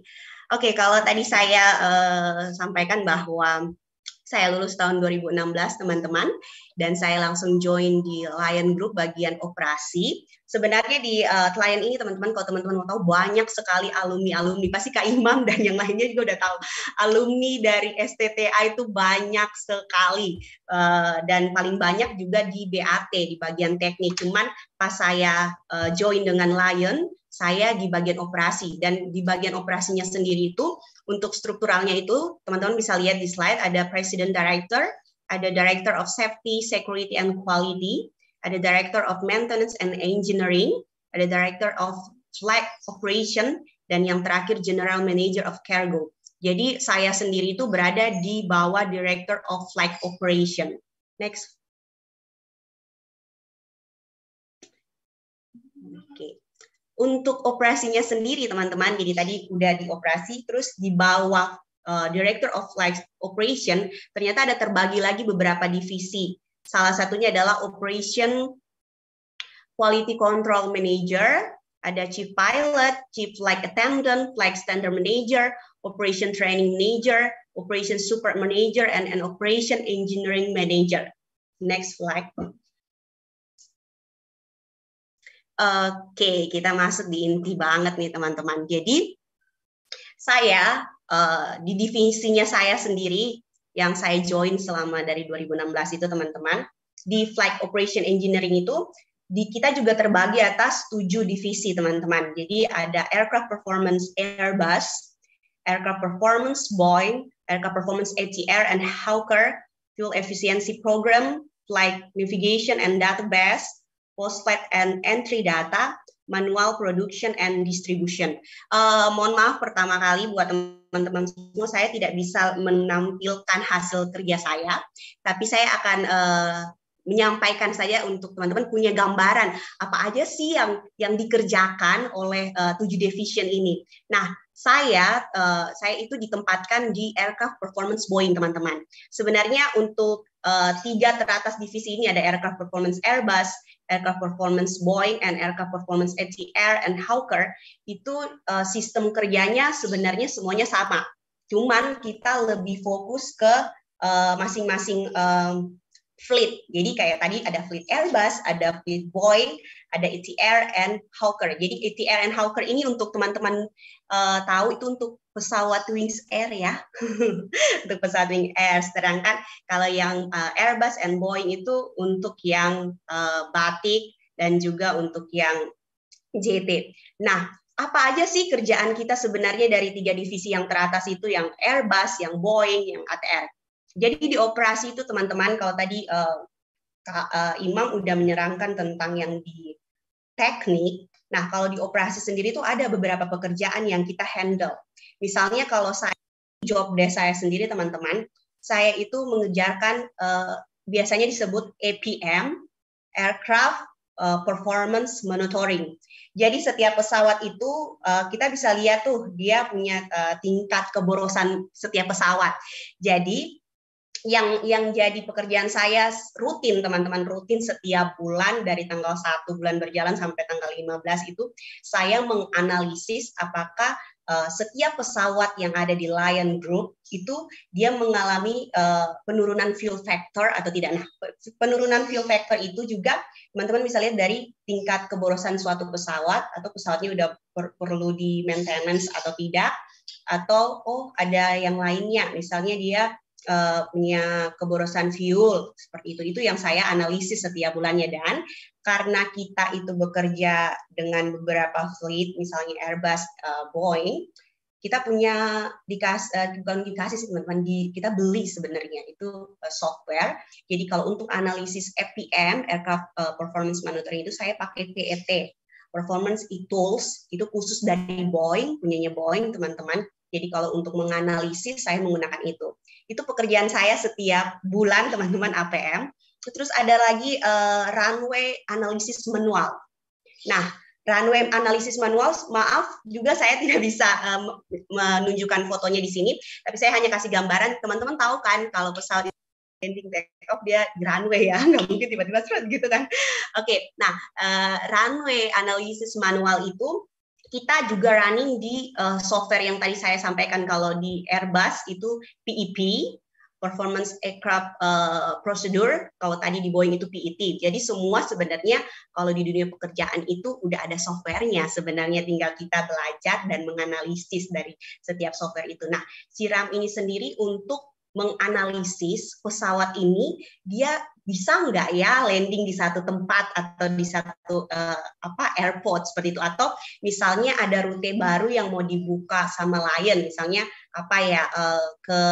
[SPEAKER 8] Oke, okay, kalau tadi saya uh, sampaikan bahwa saya lulus tahun 2016, teman-teman, dan saya langsung join di Lion Group bagian operasi. Sebenarnya di uh, eh, Lion ini, teman-teman, kalau teman-teman mau tahu, banyak sekali alumni-alumni. Pasti Kak Imam dan yang lainnya juga udah tahu. Alumni dari STTA itu banyak sekali. Uh, dan paling banyak juga di BAT, di bagian teknik. Cuman pas saya uh, join dengan Lion, saya di bagian operasi. Dan di bagian operasinya sendiri itu, untuk strukturalnya itu, teman-teman bisa lihat di slide, ada President Director, ada Director of Safety, Security, and Quality, ada Director of Maintenance and Engineering, ada Director of Flight Operation, dan yang terakhir General
[SPEAKER 2] Manager of Cargo. Jadi saya sendiri itu berada di bawah Director of Flight Operation. Next. untuk operasinya sendiri teman-teman jadi tadi udah dioperasi
[SPEAKER 8] terus di bawah uh, Director of Flight Operation ternyata ada terbagi lagi beberapa divisi salah satunya adalah Operation Quality Control Manager ada Chief Pilot, Chief Flight Attendant, Flight Standard Manager, Operation Training Manager, Operation Super Manager, and an Operation Engineering Manager. Next slide. Oke, kita masuk di inti banget nih teman-teman. Jadi saya eh, di divisinya saya sendiri yang saya join selama dari 2016 itu teman-teman di Flight Operation Engineering itu di kita juga terbagi atas tujuh divisi teman-teman. Jadi ada Aircraft Performance Airbus, Aircraft Performance Boeing, Aircraft Performance ATR e and Hawker, Fuel Efficiency Program, Flight Navigation and Database, phosphate and entry data, manual production and distribution. Uh, mohon maaf pertama kali buat teman-teman semua, saya tidak bisa menampilkan hasil kerja saya, tapi saya akan uh, menyampaikan saja untuk teman-teman punya gambaran apa aja sih yang yang dikerjakan oleh eh, uh, 7 division ini. Nah, saya uh, saya itu ditempatkan di aircraft performance Boeing, teman-teman. Sebenarnya untuk uh, tiga teratas divisi ini ada aircraft performance Airbus, aircraft performance Boeing and aircraft performance ATR e and Hawker itu uh, sistem kerjanya sebenarnya semuanya sama. Cuman kita lebih fokus ke eh, masing-masing uh, uh, fleet. Jadi kayak tadi ada fleet Airbus, ada fleet Boeing, ada ETR and Hawker. Jadi ETR and Hawker ini untuk teman-teman uh, tahu itu untuk pesawat Wings Air ya. untuk pesawat Wings Air. Sedangkan kalau yang uh, Airbus and Boeing itu untuk yang uh, batik dan juga untuk yang JT. Nah, apa aja sih kerjaan kita sebenarnya dari tiga divisi yang teratas itu yang Airbus, yang Boeing, yang ATR. Jadi di operasi itu teman-teman kalau tadi uh, Kak, uh, Imam udah menyerangkan tentang yang di teknik. Nah, kalau di operasi sendiri itu ada beberapa pekerjaan yang kita handle. Misalnya kalau saya job desk saya sendiri teman-teman, saya itu mengejarkan uh, biasanya disebut APM, aircraft performance monitoring. Jadi setiap pesawat itu uh, kita bisa lihat tuh dia punya uh, tingkat keborosan setiap pesawat. Jadi yang yang jadi pekerjaan saya rutin teman-teman rutin setiap bulan dari tanggal 1 bulan berjalan sampai tanggal 15 itu saya menganalisis apakah uh, setiap pesawat yang ada di Lion Group itu dia mengalami uh, penurunan fuel factor atau tidak nah penurunan fuel factor itu juga teman-teman bisa lihat dari tingkat keborosan suatu pesawat atau pesawatnya udah per perlu di maintenance atau tidak atau oh ada yang lainnya misalnya dia Eh, punya keborosan fuel seperti itu. Itu yang saya analisis setiap bulannya dan karena kita itu bekerja dengan beberapa fleet, misalnya Airbus, uh, Boeing, kita punya dikas uh, bukan dikasih teman-teman di kita beli sebenarnya itu uh, software. Jadi kalau untuk analisis FPM aircraft uh, performance monitoring itu saya pakai PET performance e tools itu khusus dari Boeing punyanya Boeing teman-teman. Jadi kalau untuk menganalisis saya menggunakan itu. Itu pekerjaan saya setiap bulan teman-teman APM. Terus ada lagi uh, runway analisis manual. Nah, runway analisis manual, maaf juga saya tidak bisa um, menunjukkan fotonya di sini, tapi saya hanya kasih gambaran. Teman-teman tahu kan kalau pesawat landing take off dia runway ya nggak mungkin tiba-tiba seret gitu kan oke okay, nah uh, runway analisis manual itu kita juga running di uh, software yang tadi saya sampaikan kalau di Airbus itu PEP e performance aircraft uh, procedure kalau tadi di Boeing itu PET. Jadi semua sebenarnya kalau di dunia pekerjaan itu udah ada softwarenya sebenarnya tinggal kita belajar dan menganalisis dari setiap software itu. Nah, siram ini sendiri untuk menganalisis pesawat ini dia bisa nggak ya landing di satu tempat atau di satu uh, apa airport seperti itu atau misalnya ada rute baru yang mau dibuka sama Lion misalnya apa ya uh, ke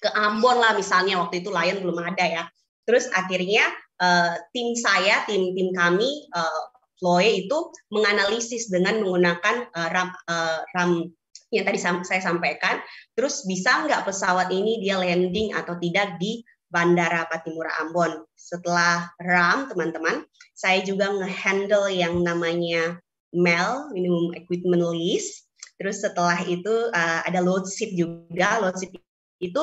[SPEAKER 8] ke Ambon lah misalnya waktu itu Lion belum ada ya terus akhirnya uh, tim saya tim tim kami uh, Loe itu menganalisis dengan menggunakan uh, ram uh, ram yang tadi saya sampaikan, terus bisa nggak pesawat ini dia landing atau tidak di Bandara Patimura Ambon. Setelah RAM, teman-teman, saya juga ngehandle yang namanya MEL, Minimum Equipment list. Terus setelah itu uh, ada sheet juga. Load sheet itu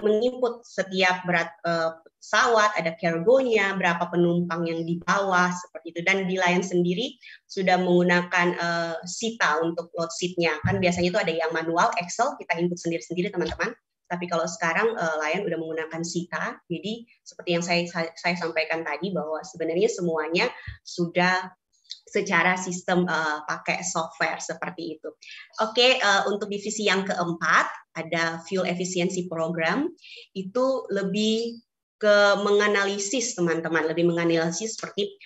[SPEAKER 8] menginput setiap berat uh, pesawat, ada kargonya, berapa penumpang yang dibawa, seperti itu. Dan di lain sendiri sudah menggunakan uh, eh, Sita untuk loadship-nya. Kan biasanya itu ada yang manual, Excel, kita input sendiri-sendiri, teman-teman. Tapi kalau sekarang uh, Lion udah menggunakan Sita, jadi seperti yang saya, saya sampaikan tadi bahwa sebenarnya semuanya sudah secara sistem uh, pakai software seperti itu. Oke, okay, uh, eh, untuk divisi yang keempat ada fuel efficiency program itu lebih ke menganalisis teman-teman lebih menganalisis seperti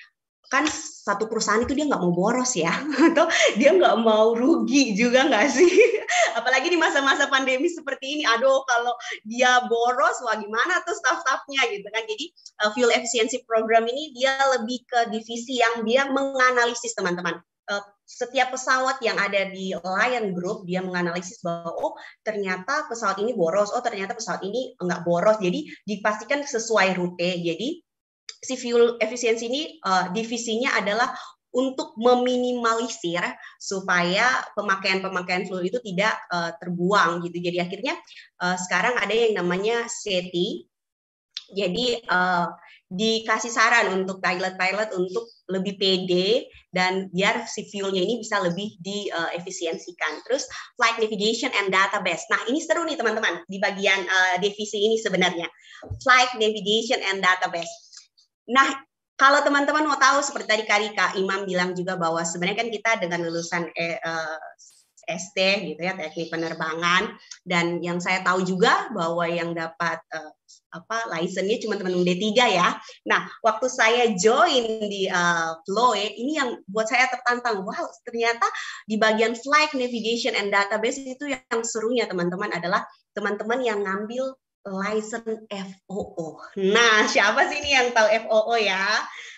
[SPEAKER 8] kan satu perusahaan itu dia nggak mau boros ya atau dia nggak mau rugi juga nggak sih apalagi di masa-masa pandemi seperti ini aduh kalau dia boros wah gimana tuh staff-staffnya gitu kan jadi uh, fuel efficiency program ini dia lebih ke divisi yang dia menganalisis teman-teman uh, setiap pesawat yang ada di Lion Group dia menganalisis bahwa oh ternyata pesawat ini boros oh ternyata pesawat ini nggak boros jadi dipastikan sesuai rute jadi si fuel efisiensi ini uh, divisinya adalah untuk meminimalisir supaya pemakaian-pemakaian fluid itu tidak uh, terbuang gitu. Jadi akhirnya uh, sekarang ada yang namanya SETI. Jadi uh, dikasih saran untuk pilot-pilot untuk lebih PD dan biar si fuelnya ini bisa lebih diefisiensikan. Uh, Terus flight navigation and database. Nah ini seru nih teman-teman di bagian uh, divisi ini sebenarnya flight navigation and database Nah, kalau teman-teman mau tahu seperti tadi Karika Imam bilang juga bahwa sebenarnya kan kita dengan lulusan e eh, e, eh, ST gitu ya teknik penerbangan dan yang saya tahu juga bahwa yang dapat e, apa license-nya cuma teman-teman D3 ya. Nah, waktu saya join di uh, Floe ini yang buat saya tertantang. Wow, ternyata di bagian flight navigation and database itu yang serunya teman-teman adalah teman-teman yang ngambil license FOO. Nah, siapa sih ini yang tahu FOO ya?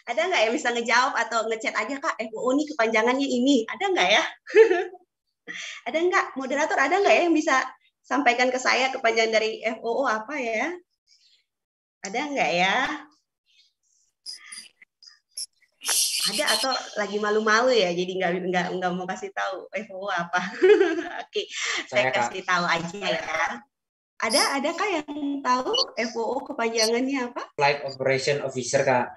[SPEAKER 8] Ada nggak yang bisa ngejawab atau ngechat aja kak FOO nih kepanjangannya ini? Ada nggak ya? ada nggak moderator? Ada nggak ya yang bisa sampaikan ke saya kepanjangan dari FOO apa ya? Ada nggak ya? Ada atau lagi malu-malu ya, jadi nggak nggak nggak mau kasih tahu FOO apa?
[SPEAKER 7] Oke, saya, saya kasih
[SPEAKER 8] tahu aja ya. Ada ada kak yang tahu FOO kepanjangannya apa?
[SPEAKER 4] Flight Operation Officer, Kak.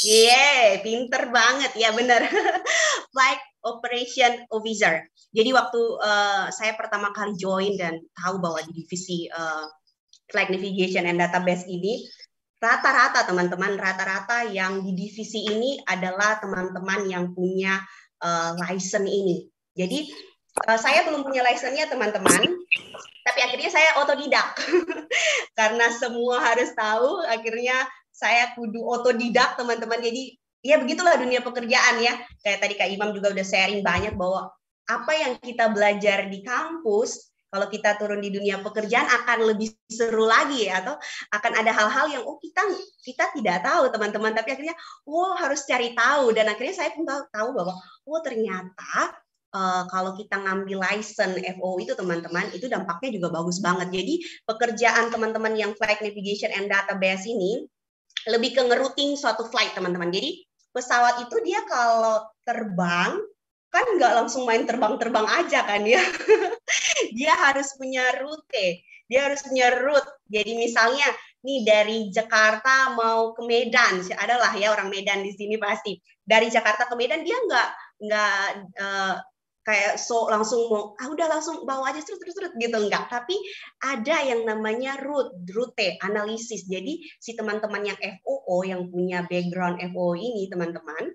[SPEAKER 8] Yeah, pinter banget ya bener. Flight Operation Officer. Jadi waktu uh, saya pertama kali join dan tahu bahwa di divisi uh, Flight Navigation and Database ini, rata-rata teman-teman, rata-rata yang di divisi ini adalah teman-teman yang punya uh, license ini. Jadi Eh, saya belum punya license-nya teman-teman, tapi akhirnya saya otodidak karena semua harus tahu. Akhirnya saya kudu otodidak teman-teman. Jadi ya begitulah dunia pekerjaan ya. Kayak tadi Kak Imam juga udah sharing banyak bahwa apa yang kita belajar di kampus kalau kita turun di dunia pekerjaan akan lebih seru lagi ya atau akan ada hal-hal yang oh kita kita tidak tahu teman-teman tapi akhirnya oh harus cari tahu dan akhirnya saya pun tahu bahwa oh ternyata uh, kalau kita ngambil license FO itu teman-teman itu dampaknya juga bagus banget. Jadi pekerjaan teman-teman yang flight navigation and database ini lebih ke ngeruting suatu flight teman-teman. Jadi pesawat itu dia kalau terbang kan nggak langsung main terbang-terbang aja kan ya. dia harus punya rute, dia harus punya route. Jadi misalnya nih dari Jakarta mau ke Medan, adalah ya orang Medan di sini pasti. Dari Jakarta ke Medan dia nggak nggak uh, kayak so langsung mau ah udah langsung bawa aja terus terus terus gitu enggak tapi ada yang namanya root rute analisis jadi si teman-teman yang FOO yang punya background FOO ini teman-teman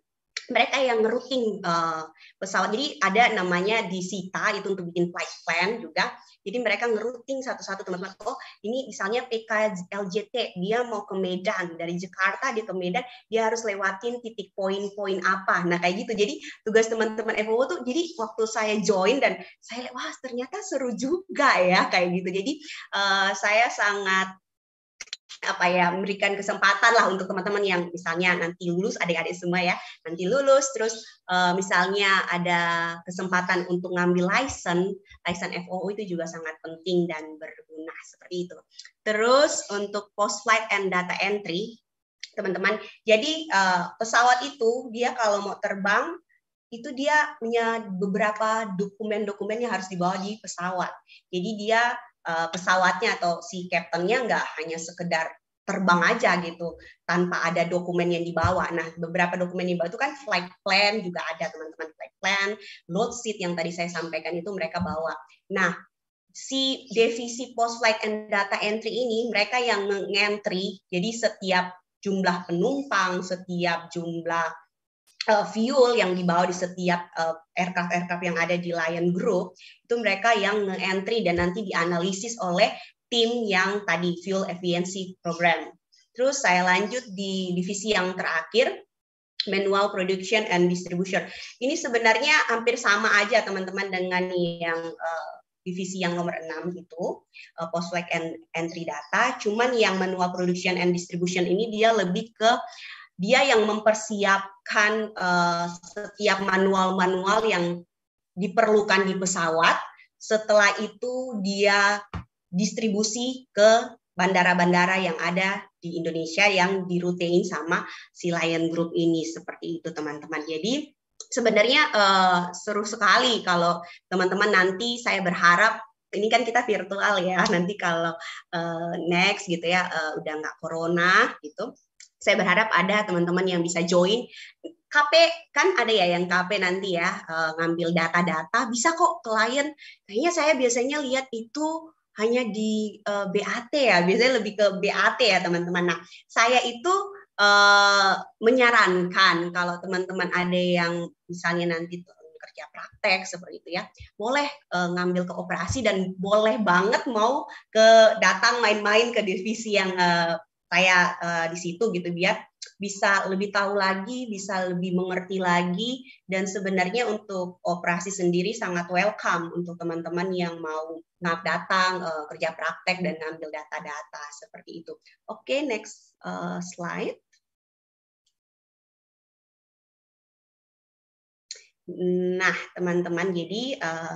[SPEAKER 8] mereka yang ngeruting uh, eh, pesawat. Jadi ada namanya disita itu untuk bikin flight plan juga. Jadi mereka ngeruting satu-satu teman-teman. Oh, ini misalnya PKLJT dia mau ke Medan dari Jakarta dia ke Medan dia harus lewatin titik poin-poin apa. Nah kayak gitu. Jadi tugas teman-teman FOO tuh jadi waktu saya join dan saya wah ternyata seru juga ya kayak gitu. Jadi uh, saya sangat apa ya memberikan kesempatan lah untuk teman-teman yang misalnya nanti lulus adik-adik semua ya nanti lulus terus uh, misalnya ada kesempatan untuk ngambil license license FOO itu juga sangat penting dan berguna seperti itu terus untuk post flight and data entry teman-teman jadi uh, pesawat itu dia kalau mau terbang itu dia punya beberapa dokumen-dokumen yang harus dibawa di pesawat jadi dia uh, pesawatnya atau si kaptennya nggak hanya sekedar terbang aja gitu tanpa ada dokumen yang dibawa. Nah, beberapa dokumen yang dibawa itu kan flight plan juga ada teman-teman flight plan, load seat yang tadi saya sampaikan itu mereka bawa. Nah, si divisi post flight and data entry ini mereka yang mengentry. jadi setiap jumlah penumpang, setiap jumlah Uh, fuel yang dibawa di setiap uh, aircraft-aircraft yang ada di Lion Group itu mereka yang nge-entry dan nanti dianalisis oleh tim yang tadi fuel efficiency program. Terus saya lanjut di divisi yang terakhir manual production and distribution. Ini sebenarnya hampir sama aja teman-teman dengan yang uh, divisi yang nomor 6 itu uh, post and entry data, cuman yang manual production and distribution ini dia lebih ke dia yang mempersiapkan uh, setiap manual-manual yang diperlukan di pesawat. Setelah itu dia distribusi ke bandara-bandara yang ada di Indonesia yang dirutein sama si Lion Group ini seperti itu teman-teman. Jadi sebenarnya uh, seru sekali kalau teman-teman nanti saya berharap ini kan kita virtual ya nanti kalau uh, next gitu ya uh, udah nggak corona gitu saya berharap ada teman-teman yang bisa join KP kan ada ya yang KP nanti ya eh, ngambil data-data bisa kok klien kayaknya saya biasanya lihat itu hanya di uh, eh, BAT ya biasanya lebih ke BAT ya teman-teman nah saya itu uh, menyarankan kalau teman-teman ada yang misalnya nanti kerja praktek seperti itu ya boleh uh, ngambil ke operasi dan boleh banget mau ke datang main-main ke divisi yang uh, saya uh, eh, di situ gitu biar bisa lebih tahu lagi, bisa lebih mengerti lagi dan sebenarnya untuk operasi sendiri sangat welcome untuk teman-teman yang mau datang uh, kerja praktek dan ngambil
[SPEAKER 2] data-data seperti itu. Oke, okay, next uh, slide. Nah, teman-teman, jadi uh,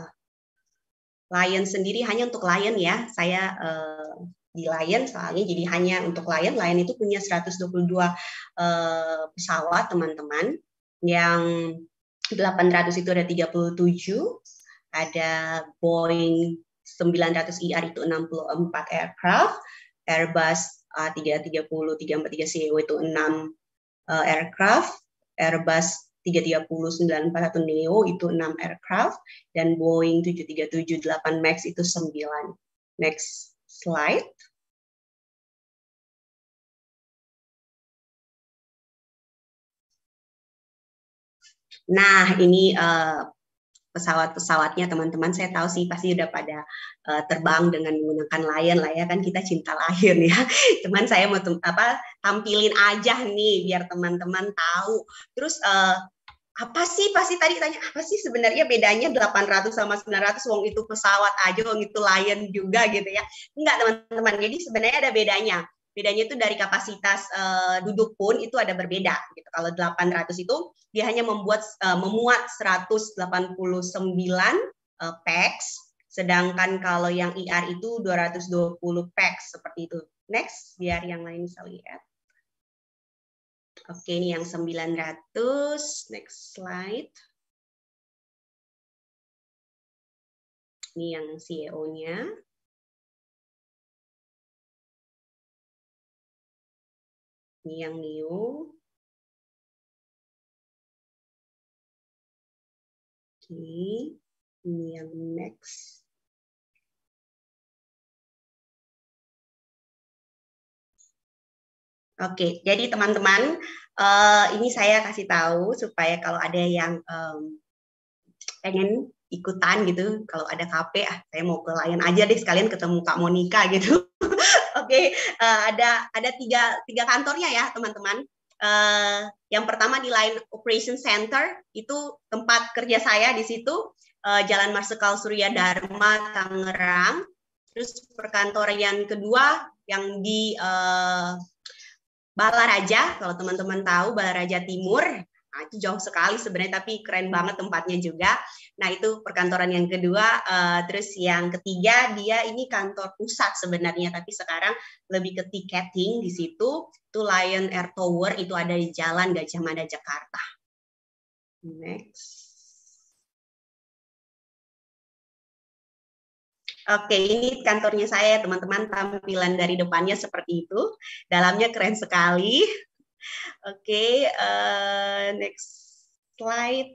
[SPEAKER 2] klien sendiri hanya untuk lion ya. Saya uh,
[SPEAKER 8] di Lion soalnya jadi hanya untuk Lion Lion itu punya 122 uh, eh, pesawat teman-teman yang 800 itu ada 37 ada Boeing 900 IR e itu 64 aircraft Airbus A330 343 CEO itu 6 uh, eh, aircraft Airbus 330 941 Neo itu 6 aircraft
[SPEAKER 2] dan Boeing 737 8 Max itu 9 Max slide. Nah, ini uh, pesawat-pesawatnya
[SPEAKER 8] teman-teman saya tahu sih pasti udah pada uh, terbang dengan menggunakan Lion lah ya kan kita cinta Lion ya. Cuman saya mau apa tampilin aja nih biar teman-teman tahu. Terus uh, apa sih pasti tadi tanya apa sih sebenarnya bedanya 800 sama 900 wong itu pesawat aja wong itu lion juga gitu ya enggak teman-teman jadi sebenarnya ada bedanya bedanya itu dari kapasitas uh, duduk pun itu ada berbeda gitu kalau 800 itu dia hanya membuat uh, memuat 189 uh, eh, packs sedangkan kalau yang IR e itu 220 pax
[SPEAKER 2] seperti itu next biar yang lain bisa lihat Oke, ini yang 900. Next slide. Ini yang CEO-nya. Ini yang new. Oke, ini yang next. Oke, jadi teman-teman, uh, ini saya kasih tahu supaya kalau ada yang um, pengen
[SPEAKER 8] ikutan gitu, kalau ada KP, ah saya mau ke lain aja deh sekalian ketemu Kak Monika gitu. Oke, okay, uh, eh, ada ada tiga tiga kantornya ya teman-teman. Uh, yang pertama di Line Operation Center itu tempat kerja saya di situ uh, Jalan Marsikal Surya Dharma Tangerang. Terus perkantoran yang kedua yang di uh, Balaraja, kalau teman-teman tahu Balaraja Timur, nah, itu jauh sekali sebenarnya tapi keren banget tempatnya juga. Nah itu perkantoran yang kedua, uh, terus yang ketiga dia ini kantor pusat sebenarnya tapi sekarang lebih ke tiketing di situ. Itu Lion Air Tower itu ada di Jalan Gajah
[SPEAKER 2] Mada Jakarta.
[SPEAKER 7] Next.
[SPEAKER 2] Oke, ini kantornya saya, teman-teman. Tampilan
[SPEAKER 8] dari depannya seperti itu. Dalamnya keren sekali. Oke, uh, next slide.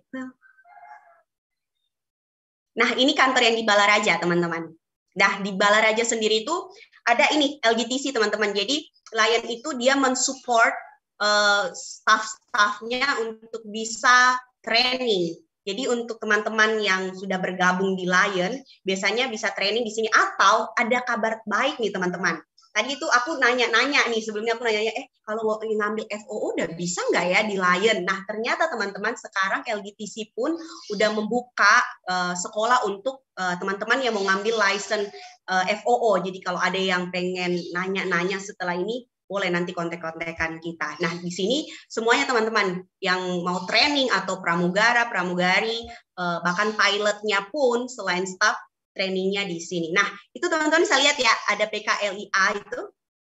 [SPEAKER 8] Nah, ini kantor yang di Balaraja, teman-teman. Nah, di Balaraja sendiri itu ada ini LGTC, teman-teman. Jadi, klien itu dia mensupport uh, staff-staffnya untuk bisa training jadi untuk teman-teman yang sudah bergabung di Lion, biasanya bisa training di sini atau ada kabar baik nih teman-teman. Tadi itu aku nanya-nanya nih sebelumnya aku nanya eh kalau mau ngambil FOO udah bisa nggak ya di Lion? Nah ternyata teman-teman sekarang LGTC pun udah membuka uh, sekolah untuk eh, teman-teman uh, yang mau ngambil license uh, eh, FOO. Jadi kalau ada yang pengen nanya-nanya setelah ini boleh nanti kontek-kontekan kita. Nah, di sini semuanya teman-teman yang mau training atau pramugara, pramugari, eh, bahkan pilotnya pun selain staff, trainingnya di sini. Nah, itu teman-teman bisa lihat ya, ada PKLIA itu.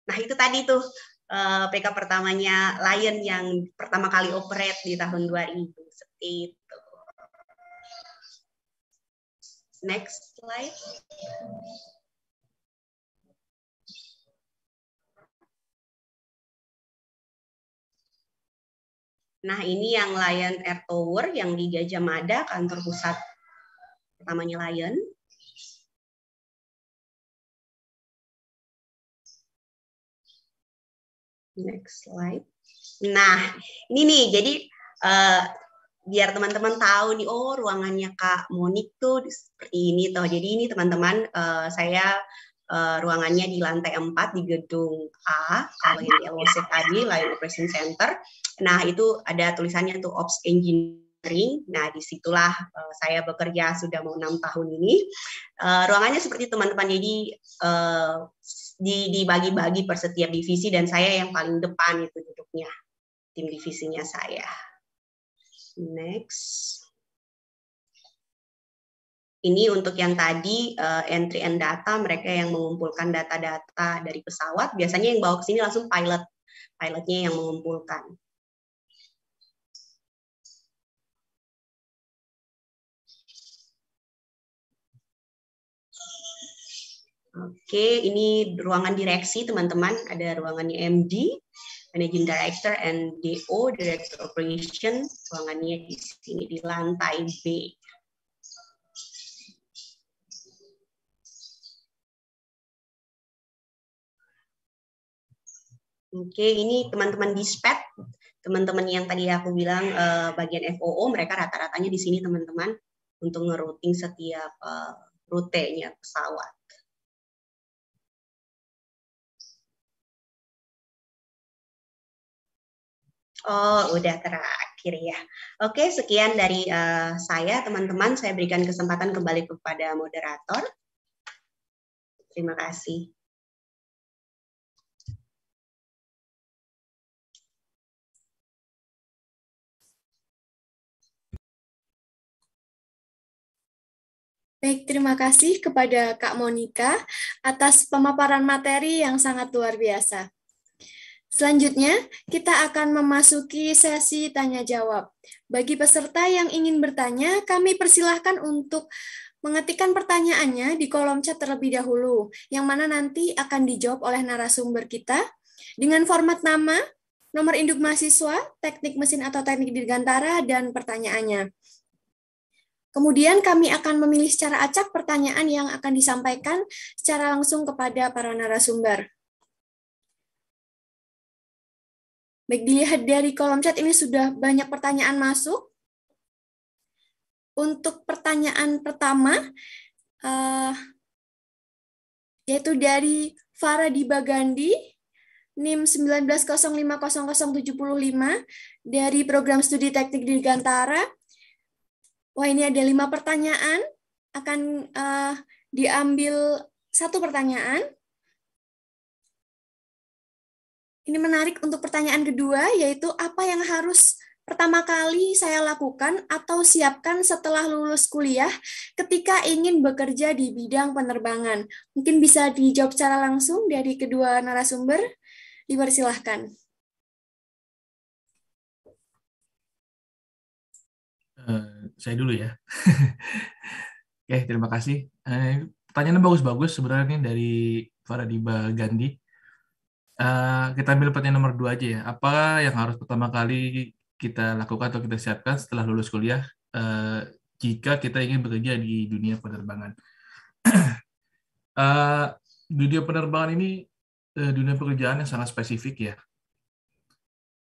[SPEAKER 8] Nah, itu tadi tuh eh, PK pertamanya Lion yang pertama kali operate di tahun 2000. Seperti itu.
[SPEAKER 2] Next slide. Nah, ini yang Lion Air Tower yang di Gajah Mada, kantor pusat pertamanya Lion. Next slide. Nah, ini nih,
[SPEAKER 8] jadi uh, biar teman-teman tahu nih, oh ruangannya Kak Monik tuh seperti ini. Toh. Jadi ini teman-teman, uh, saya Eh, ruangannya di lantai 4 di gedung A kalau yang di LOC tadi Lion Operation Center nah itu ada tulisannya tuh Ops Engineering nah disitulah uh, saya bekerja sudah mau enam tahun ini uh, ruangannya seperti teman-teman jadi uh, di
[SPEAKER 2] dibagi-bagi per setiap divisi dan saya yang paling depan itu duduknya tim divisinya saya next
[SPEAKER 8] ini untuk yang tadi uh, entry and data, mereka yang mengumpulkan data-data dari
[SPEAKER 2] pesawat, biasanya yang bawa ke sini langsung pilot, pilotnya yang mengumpulkan. Oke, ini ruangan direksi
[SPEAKER 8] teman-teman. Ada ruangannya MD, Managing Director, and DO, Director
[SPEAKER 2] Operation. Ruangannya di sini di lantai B. Oke, ini teman-teman dispet, teman-teman yang tadi
[SPEAKER 8] aku bilang uh, bagian FOO, mereka rata-ratanya di sini teman-teman untuk ngerouting setiap
[SPEAKER 2] uh, rutenya pesawat. Oh, udah terakhir ya. Oke, sekian dari uh, saya, teman-teman. Saya berikan kesempatan kembali kepada moderator. Terima kasih. Baik, terima kasih kepada Kak Monika atas pemaparan materi yang
[SPEAKER 5] sangat luar biasa. Selanjutnya, kita akan memasuki sesi tanya jawab. Bagi peserta yang ingin bertanya, kami persilahkan untuk mengetikkan pertanyaannya di kolom chat terlebih dahulu, yang mana nanti akan dijawab oleh narasumber kita dengan format nama, nomor induk mahasiswa, teknik mesin atau teknik dirgantara, dan pertanyaannya. Kemudian kami akan memilih secara acak pertanyaan yang akan disampaikan secara langsung kepada para narasumber.
[SPEAKER 2] Baik, dilihat dari kolom chat ini sudah banyak pertanyaan masuk. Untuk pertanyaan pertama,
[SPEAKER 5] eh, yaitu dari Farah Dibagandi, NIM 1905 dari program studi teknik di Wah ini ada lima pertanyaan, akan uh, diambil satu pertanyaan. Ini menarik untuk pertanyaan kedua, yaitu apa yang harus pertama kali saya lakukan atau siapkan setelah lulus kuliah ketika ingin bekerja di bidang penerbangan? Mungkin bisa dijawab secara langsung dari kedua
[SPEAKER 2] narasumber. Dipersilahkan. Uh, saya dulu ya.
[SPEAKER 6] Oke, okay, terima kasih. Eh, pertanyaannya bagus-bagus sebenarnya ini dari Faradiba Gandhi. Uh, kita ambil pertanyaan nomor dua aja ya. Apa yang harus pertama kali kita lakukan atau kita siapkan setelah lulus kuliah uh, jika kita ingin bekerja di dunia penerbangan? uh, dunia penerbangan ini uh, dunia pekerjaan yang sangat spesifik ya.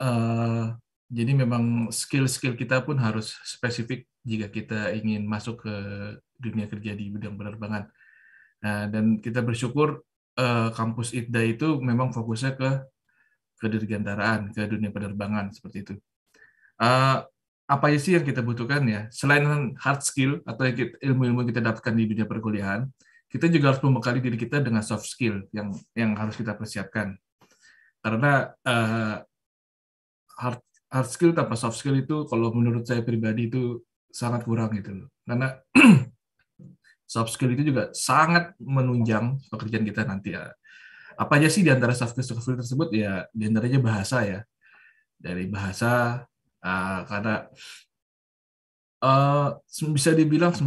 [SPEAKER 6] Uh, jadi memang skill-skill kita pun harus spesifik jika kita ingin masuk ke dunia kerja di bidang penerbangan. Nah, dan kita bersyukur uh, kampus ITDA itu memang fokusnya ke kedirgantaraan, ke dunia penerbangan seperti itu. Uh, apa sih yang kita butuhkan ya? Selain hard skill atau ilmu-ilmu kita dapatkan di dunia perkuliahan, kita juga harus membekali diri kita dengan soft skill yang yang harus kita persiapkan karena uh, hard hard skill tanpa soft skill itu kalau menurut saya pribadi itu sangat kurang gitu loh. Karena soft skill itu juga sangat menunjang pekerjaan kita nanti ya. Apa aja sih di antara soft skill, soft skill tersebut ya di antaranya bahasa ya. Dari bahasa uh, karena uh, bisa dibilang 90%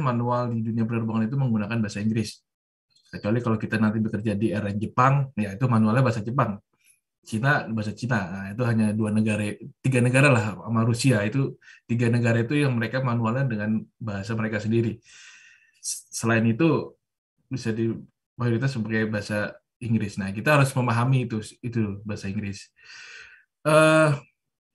[SPEAKER 6] manual di dunia penerbangan itu menggunakan bahasa Inggris. Kecuali kalau kita nanti bekerja di era Jepang, ya itu manualnya bahasa Jepang. Cina bahasa Cina nah, itu hanya dua negara tiga negara lah sama Rusia itu tiga negara itu yang mereka manualnya dengan bahasa mereka sendiri selain itu bisa di mayoritas sebagai bahasa Inggris nah kita harus memahami itu itu bahasa Inggris uh,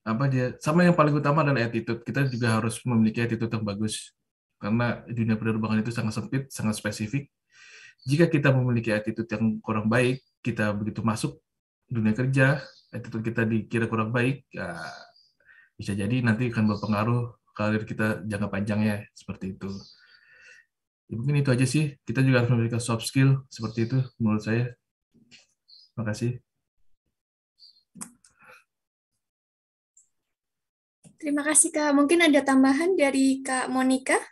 [SPEAKER 6] apa dia sama yang paling utama adalah attitude kita juga harus memiliki attitude yang bagus karena dunia penerbangan itu sangat sempit, sangat spesifik. Jika kita memiliki attitude yang kurang baik, kita begitu masuk dunia kerja, itu kita dikira kurang baik, ya, bisa jadi nanti akan berpengaruh karir kita jangka panjang ya seperti itu. Ya, mungkin itu aja sih. Kita juga harus memiliki soft skill seperti itu menurut saya.
[SPEAKER 2] Terima kasih. Terima kasih Kak. Mungkin ada tambahan dari Kak Monika? Iya,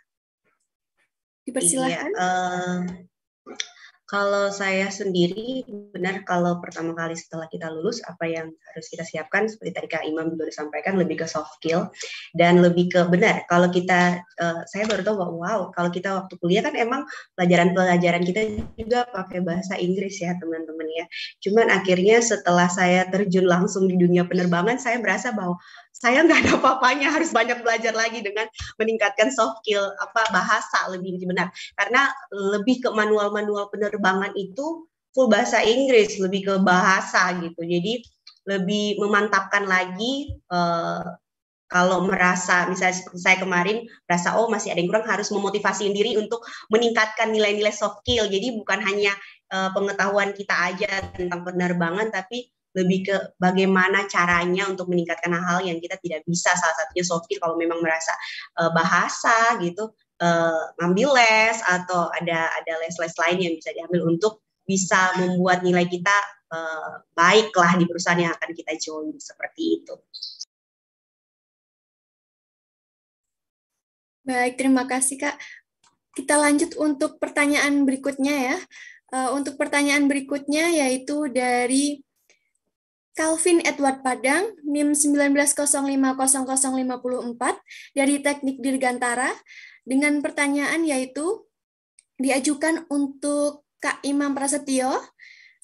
[SPEAKER 5] Dipersilahkan. Iya,
[SPEAKER 8] uh, kalau saya sendiri, benar kalau pertama kali setelah kita lulus, apa yang harus kita siapkan, seperti tadi Kak Imam juga sudah sampaikan, lebih ke soft skill, dan lebih ke benar, kalau kita, uh, saya baru tahu bahwa wow, kalau kita waktu kuliah kan emang pelajaran-pelajaran kita juga pakai bahasa Inggris ya teman-teman ya. Cuman akhirnya setelah saya terjun langsung di dunia penerbangan, saya merasa bahwa saya nggak ada apa harus banyak belajar lagi dengan meningkatkan soft skill apa bahasa lebih benar karena lebih ke manual-manual penerbangan itu full bahasa Inggris lebih ke bahasa gitu jadi lebih memantapkan lagi uh, kalau merasa misalnya seperti saya kemarin merasa oh masih ada yang kurang harus memotivasi diri untuk meningkatkan nilai-nilai soft skill jadi bukan hanya uh, pengetahuan kita aja tentang penerbangan tapi lebih ke bagaimana caranya untuk meningkatkan hal-hal yang kita tidak bisa salah satunya soft skill kalau memang merasa uh, bahasa gitu uh, ngambil les atau ada ada les-les lain yang bisa diambil untuk bisa membuat nilai kita
[SPEAKER 2] uh, eh, baiklah di perusahaan yang akan kita join seperti itu. Baik, terima kasih Kak.
[SPEAKER 5] Kita lanjut untuk pertanyaan berikutnya ya. Uh, untuk pertanyaan berikutnya yaitu dari Calvin Edward Padang, NIM 19050054 dari Teknik Dirgantara dengan pertanyaan yaitu diajukan untuk Kak Imam Prasetyo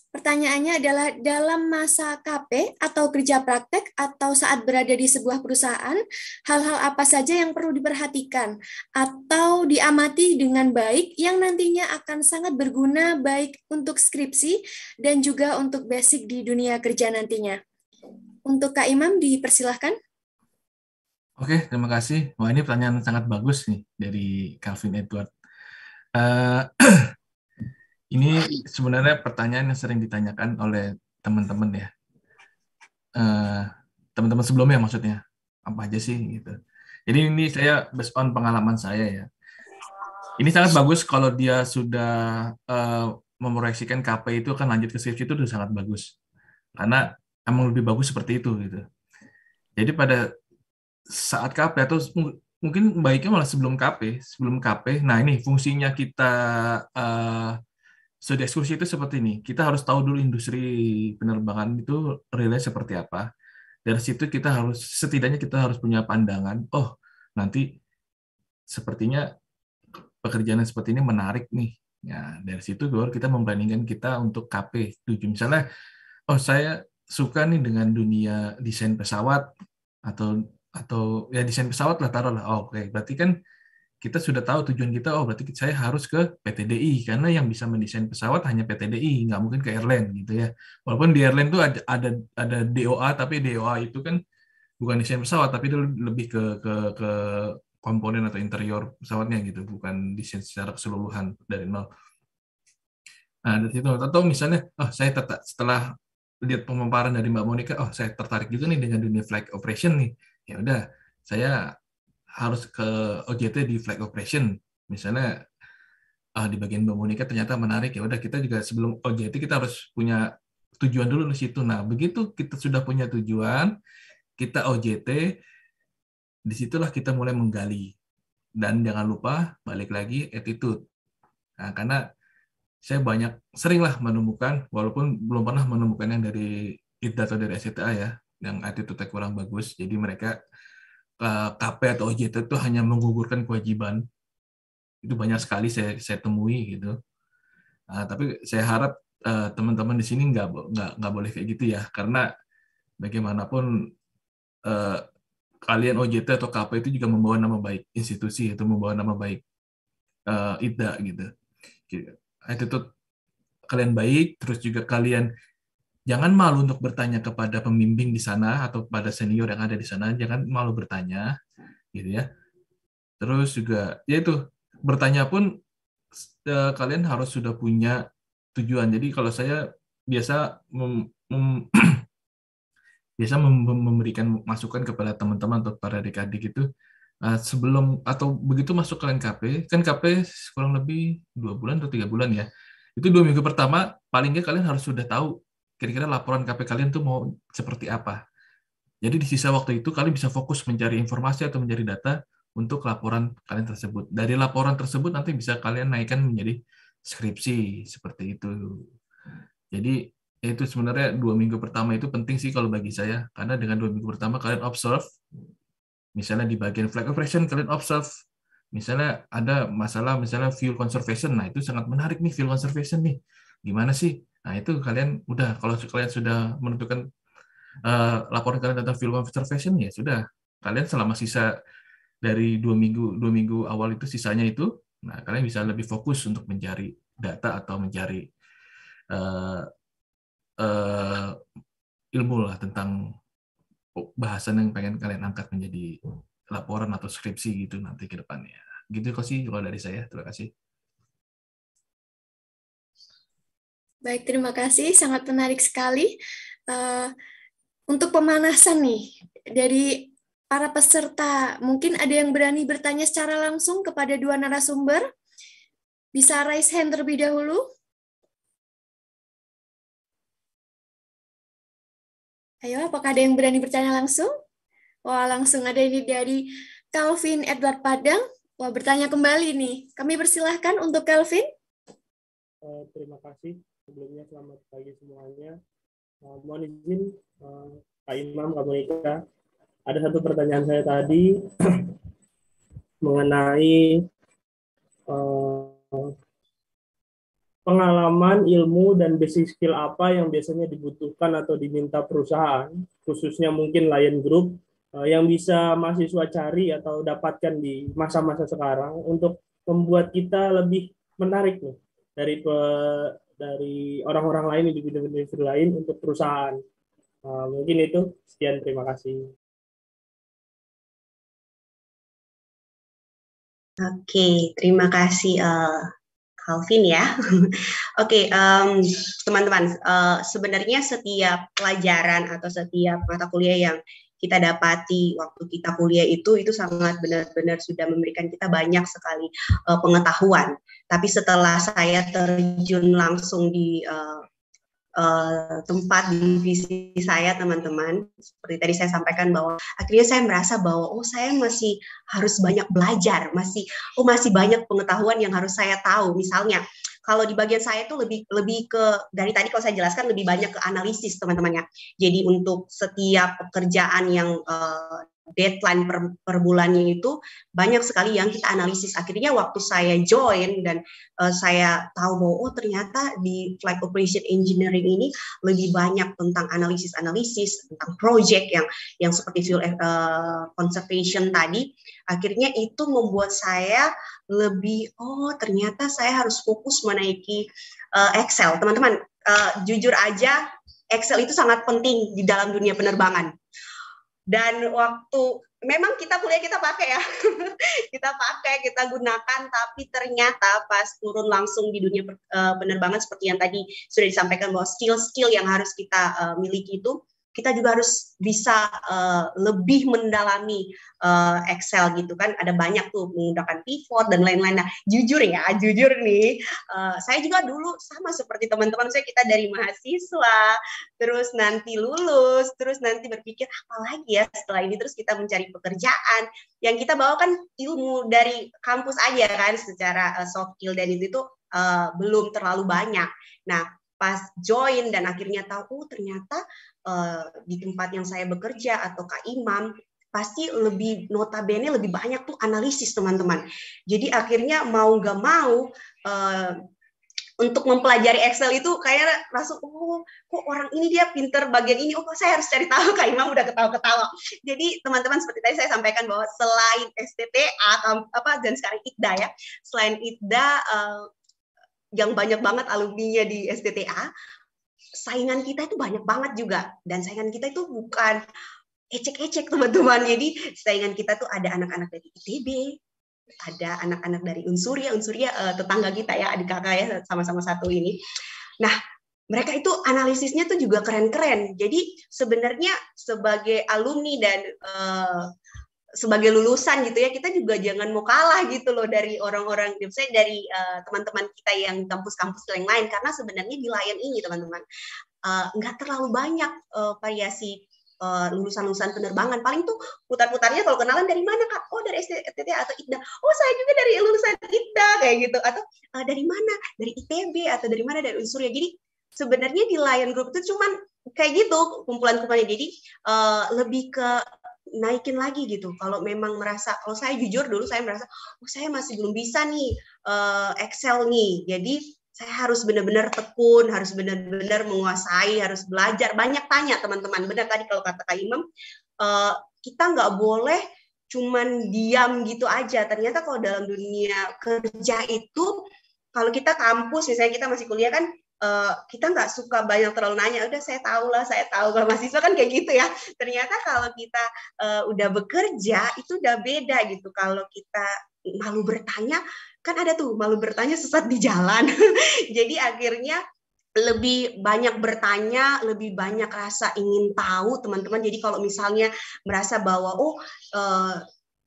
[SPEAKER 5] Pertanyaannya adalah dalam masa KP atau kerja praktek atau saat berada di sebuah perusahaan, hal-hal apa saja yang perlu diperhatikan atau diamati dengan baik yang nantinya akan sangat berguna baik untuk skripsi dan juga untuk basic di dunia kerja nantinya. Untuk Kak Imam dipersilahkan.
[SPEAKER 6] Oke, terima kasih. Wah ini pertanyaan sangat bagus nih dari Calvin Edward. Uh, Ini sebenarnya pertanyaan yang sering ditanyakan oleh teman-teman ya. teman eh, teman-teman sebelumnya maksudnya. Apa aja sih gitu. Jadi ini saya based on pengalaman saya ya. Ini sangat bagus kalau dia sudah uh, eh, memproyeksikan KP itu akan lanjut ke skripsi itu sudah sangat bagus. Karena emang lebih bagus seperti itu gitu. Jadi pada saat KP atau mungkin baiknya malah sebelum KP, sebelum KP. Nah ini fungsinya kita uh, so diskusi itu seperti ini. Kita harus tahu dulu industri penerbangan itu relay seperti apa. Dari situ kita harus setidaknya kita harus punya pandangan, oh nanti sepertinya pekerjaan yang seperti ini menarik nih. ya dari situ baru kita membandingkan kita untuk KP7. Misalnya, oh saya suka nih dengan dunia desain pesawat atau atau ya desain pesawat lah taruhlah. Oh, Oke, okay. berarti kan kita sudah tahu tujuan kita, oh berarti saya harus ke PTDI, karena yang bisa mendesain pesawat hanya PTDI, nggak mungkin ke airline gitu ya. Walaupun di airline tuh ada, ada, ada DOA, tapi DOA itu kan bukan desain pesawat, tapi itu lebih ke, ke, ke komponen atau interior pesawatnya gitu, bukan desain secara keseluruhan dari nol. Nah, dari situ, atau misalnya, oh saya tetap setelah lihat pemaparan dari Mbak Monica, oh saya tertarik juga nih dengan dunia flight operation nih, ya udah saya harus ke OJT di flag operation misalnya uh, di bagian Bang ternyata menarik ya udah kita juga sebelum OJT kita harus punya tujuan dulu di situ nah begitu kita sudah punya tujuan kita OJT disitulah kita mulai menggali dan jangan lupa balik lagi attitude nah, karena saya banyak seringlah menemukan walaupun belum pernah menemukan yang dari IDA atau dari SCTA ya yang attitude kurang bagus jadi mereka Eh, KP atau OJT itu hanya menggugurkan kewajiban. Itu banyak sekali saya, saya temui gitu. Nah, tapi saya harap eh, teman-teman uh, di sini nggak nggak nggak boleh kayak gitu ya, karena bagaimanapun uh, kalian OJT atau KP itu juga membawa nama baik institusi itu membawa nama baik uh, IDA gitu. Itu tuh kalian baik, terus juga kalian jangan malu untuk bertanya kepada pembimbing di sana atau pada senior yang ada di sana jangan malu bertanya gitu ya terus juga ya itu bertanya pun eh, kalian harus sudah punya tujuan jadi kalau saya biasa mem, mem, biasa memberikan masukan kepada teman-teman atau para adik-adik itu eh, sebelum atau begitu masuk ke NKP kan KP kurang lebih dua bulan atau tiga bulan ya itu dua minggu pertama paling nggak kalian harus sudah tahu kira-kira laporan KP kalian tuh mau seperti apa. Jadi di sisa waktu itu kalian bisa fokus mencari informasi atau mencari data untuk laporan kalian tersebut. Dari laporan tersebut nanti bisa kalian naikkan menjadi skripsi seperti itu. Jadi itu sebenarnya dua minggu pertama itu penting sih kalau bagi saya karena dengan dua minggu pertama kalian observe misalnya di bagian flag operation kalian observe misalnya ada masalah misalnya fuel conservation nah itu sangat menarik nih fuel conservation nih gimana sih Nah, itu kalian udah kalau kalian sudah menentukan uh, laporan kalian tentang film after fashion ya sudah kalian selama sisa dari dua minggu dua minggu awal itu sisanya itu nah kalian bisa lebih fokus untuk mencari data atau mencari uh, uh, ilmu lah tentang bahasan yang pengen kalian angkat menjadi laporan atau skripsi gitu nanti ke depannya gitu kok sih kalau dari saya terima kasih
[SPEAKER 2] Baik, terima kasih. Sangat menarik
[SPEAKER 5] sekali. Uh, untuk pemanasan nih, dari para peserta, mungkin ada yang berani bertanya secara langsung kepada dua narasumber.
[SPEAKER 2] Bisa raise hand terlebih dahulu. Ayo, apakah ada yang berani bertanya langsung? Wah, langsung
[SPEAKER 5] ada ini dari Calvin Edward Padang. Wah, bertanya kembali nih. Kami persilahkan untuk Calvin.
[SPEAKER 1] Eh, terima kasih sebelumnya selamat pagi semuanya. Uh, mohon izin uh, Pak Imam, Kak Monika,
[SPEAKER 9] ada satu pertanyaan
[SPEAKER 4] saya tadi mengenai uh, pengalaman, ilmu, dan basic skill apa yang biasanya dibutuhkan atau diminta perusahaan, khususnya mungkin Lion Group, yang bisa mahasiswa cari atau dapatkan di masa-masa sekarang untuk membuat kita
[SPEAKER 6] lebih menarik nih dari pe dari orang-orang lain di bidang-bidang lain
[SPEAKER 2] untuk perusahaan uh, mungkin itu sekian terima kasih Oke, okay, terima kasih uh, Calvin ya. Oke, okay, um, teman-teman, uh,
[SPEAKER 8] sebenarnya setiap pelajaran atau setiap mata kuliah yang kita dapati waktu kita kuliah itu itu sangat benar-benar sudah memberikan kita banyak sekali uh, pengetahuan tapi setelah saya terjun langsung di uh, uh, tempat divisi saya teman-teman, seperti tadi saya sampaikan bahwa akhirnya saya merasa bahwa oh saya masih harus banyak belajar, masih oh masih banyak pengetahuan yang harus saya tahu. Misalnya kalau di bagian saya itu lebih lebih ke dari tadi kalau saya jelaskan lebih banyak ke analisis teman-temannya. Jadi untuk setiap pekerjaan yang uh, deadline per, per bulannya itu banyak sekali yang kita analisis. Akhirnya waktu saya join dan uh, saya tahu bahwa oh ternyata di flight operation engineering ini lebih banyak tentang analisis-analisis tentang project yang yang seperti fuel uh, eh, conservation tadi. Akhirnya itu membuat saya lebih oh ternyata saya harus fokus menaiki uh, Excel. Teman-teman uh, jujur aja Excel itu sangat penting di dalam dunia penerbangan dan waktu memang kita kuliah kita pakai ya kita pakai kita gunakan tapi ternyata pas turun langsung di dunia eh, penerbangan seperti yang tadi sudah disampaikan bahwa skill-skill yang harus kita eh, miliki itu kita juga harus bisa uh, lebih mendalami uh, Excel gitu kan ada banyak tuh menggunakan pivot dan lain-lain nah jujur ya jujur nih uh, saya juga dulu sama seperti teman-teman saya kita dari mahasiswa terus nanti lulus terus nanti berpikir apa lagi ya setelah ini terus kita mencari pekerjaan yang kita bawa kan ilmu dari kampus aja kan secara uh, soft skill dan itu tuh uh, belum terlalu banyak nah pas join dan akhirnya tahu oh, ternyata Eh, di tempat yang saya bekerja atau Kak Imam pasti lebih notabene lebih banyak tuh analisis teman-teman. Jadi akhirnya mau nggak mau uh, untuk mempelajari Excel itu kayak langsung oh kok orang ini dia pinter bagian ini oh kok saya harus cari tahu Kak Imam udah ketawa-ketawa. Jadi teman-teman seperti tadi saya sampaikan bahwa selain STTA apa dan sekarang ida ya selain ida uh, eh, yang banyak banget alumninya di STTA saingan kita itu banyak banget juga dan saingan kita itu bukan ecek-ecek teman-teman jadi saingan kita tuh ada anak-anak dari ITB ada anak-anak dari Unsuria Unsuria uh, tetangga kita ya adik kakak ya sama-sama satu ini nah mereka itu analisisnya tuh juga keren-keren jadi sebenarnya sebagai alumni dan uh, sebagai lulusan gitu ya kita juga jangan mau kalah gitu loh dari orang-orang misalnya dari teman eh, teman-teman kita yang kampus-kampus yang lain karena sebenarnya di Lion ini teman-teman eh, nggak uh, terlalu banyak uh, variasi Uh, lulusan-lulusan penerbangan paling tuh putar-putarnya kalau kenalan dari mana kak oh dari STT atau ITDA oh saya juga dari lulusan ITDA kayak gitu atau uh, dari mana dari ITB atau dari mana dari unsur ya jadi sebenarnya di Lion Group itu cuman kayak gitu kumpulan-kumpulannya jadi uh, lebih ke naikin lagi gitu. Kalau memang merasa, kalau saya jujur dulu saya merasa, oh saya masih belum bisa nih uh, Excel nih. Jadi saya harus benar-benar tekun, harus benar-benar menguasai, harus belajar. Banyak tanya teman-teman. Benar tadi kalau kata Kak Imam, uh, kita nggak boleh cuman diam gitu aja. Ternyata kalau dalam dunia kerja itu, kalau kita kampus misalnya kita masih kuliah kan uh, kita nggak suka banyak terlalu nanya udah saya tahu lah saya tahu kalau mahasiswa kan kayak gitu ya ternyata kalau kita uh, udah bekerja itu udah beda gitu kalau kita malu bertanya kan ada tuh malu bertanya sesat di jalan jadi akhirnya lebih banyak bertanya, lebih banyak rasa ingin tahu teman-teman. Jadi kalau misalnya merasa bahwa oh eh,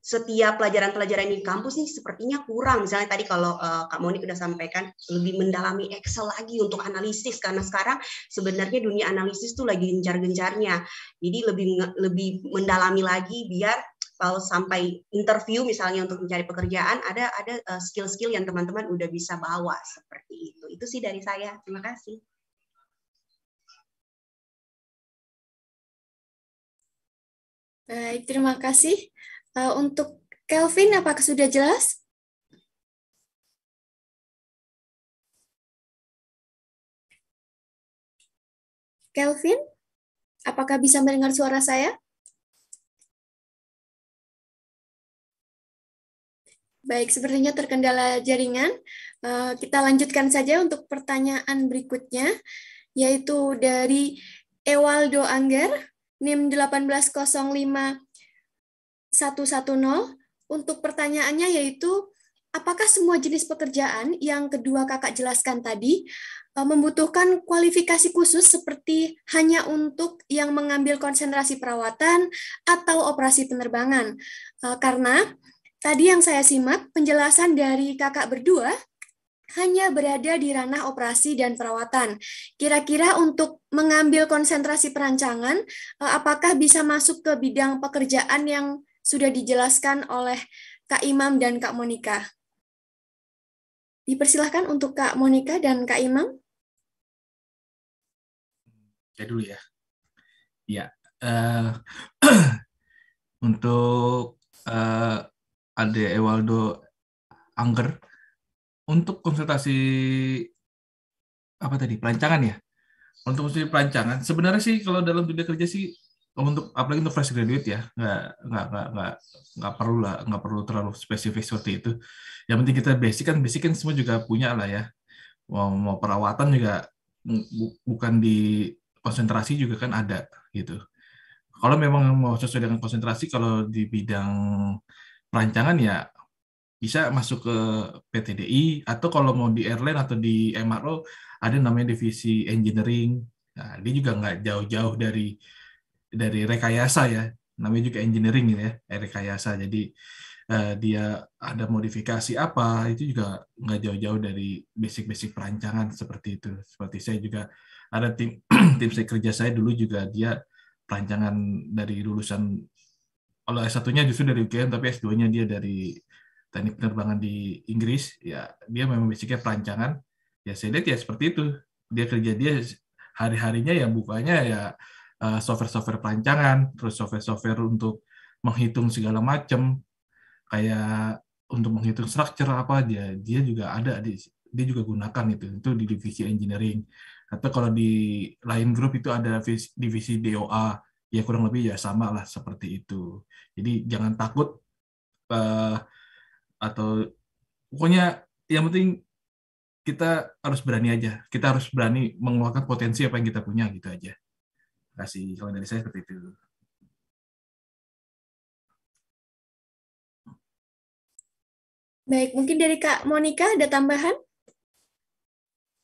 [SPEAKER 8] setiap pelajaran-pelajaran di kampus nih sepertinya kurang. Misalnya tadi kalau uh, Kak Monik sudah sampaikan lebih mendalami Excel lagi untuk analisis karena sekarang sebenarnya dunia analisis tuh lagi gencar-gencarnya. Jadi lebih lebih mendalami lagi biar kalau sampai interview misalnya untuk mencari pekerjaan ada ada eh, skill-skill yang teman-teman udah
[SPEAKER 2] bisa bawa seperti itu. Itu sih dari saya. Terima kasih. Baik, terima kasih. Uh, untuk Kelvin, apakah sudah jelas? Kelvin, apakah bisa mendengar suara saya? Baik, sepertinya terkendala jaringan.
[SPEAKER 5] Eh, kita lanjutkan saja untuk pertanyaan berikutnya, yaitu dari Ewaldo Angger, NIM 1805 110 untuk pertanyaannya yaitu apakah semua jenis pekerjaan yang kedua kakak jelaskan tadi eh, membutuhkan kualifikasi khusus seperti hanya untuk yang mengambil konsentrasi perawatan atau operasi penerbangan. Eh, karena tadi yang saya simak penjelasan dari kakak berdua hanya berada di ranah operasi dan perawatan. Kira-kira untuk mengambil konsentrasi perancangan, eh, apakah bisa masuk ke bidang pekerjaan yang
[SPEAKER 2] sudah dijelaskan oleh Kak Imam dan Kak Monika. Dipersilahkan untuk Kak Monika dan Kak Imam.
[SPEAKER 9] ya dulu ya. Ya, uh, untuk
[SPEAKER 6] uh, Ade Ewaldo Angger, untuk konsultasi apa tadi pelancangan ya? Untuk konsultasi pelancangan, sebenarnya sih kalau dalam dunia kerja sih Oh, untuk apalagi untuk fresh graduate ya nggak nggak nggak nggak perlu lah nggak perlu terlalu spesifik seperti itu yang penting kita basic kan basic kan semua juga punya lah ya mau, mau perawatan juga bu, bukan di konsentrasi juga kan ada gitu kalau memang mau sesuai dengan konsentrasi kalau di bidang perancangan ya bisa masuk ke PTDI atau kalau mau di airline atau di MRO ada namanya divisi engineering nah, dia juga nggak jauh-jauh dari dari rekayasa ya namanya juga engineering gitu ya eh, rekayasa jadi uh, dia ada modifikasi apa itu juga nggak jauh-jauh dari basic-basic perancangan seperti itu seperti saya juga ada tim tim saya kerja saya dulu juga dia perancangan dari lulusan kalau s justru dari UGM tapi S2-nya dia dari teknik penerbangan di Inggris ya dia memang basicnya perancangan ya saya lihat ya seperti itu dia kerja dia hari-harinya ya bukanya ya Eh, software-software perancangan, terus software-software untuk menghitung segala macam, kayak untuk menghitung structure apa dia dia juga ada di dia juga gunakan itu itu di divisi engineering atau kalau di lain grup itu ada divisi DOA ya kurang lebih ya sama lah seperti itu jadi jangan takut uh, atau pokoknya yang penting kita harus berani aja kita harus berani mengeluarkan potensi apa yang kita punya gitu aja
[SPEAKER 2] kasih kalau dari saya seperti itu baik mungkin dari kak Monica ada tambahan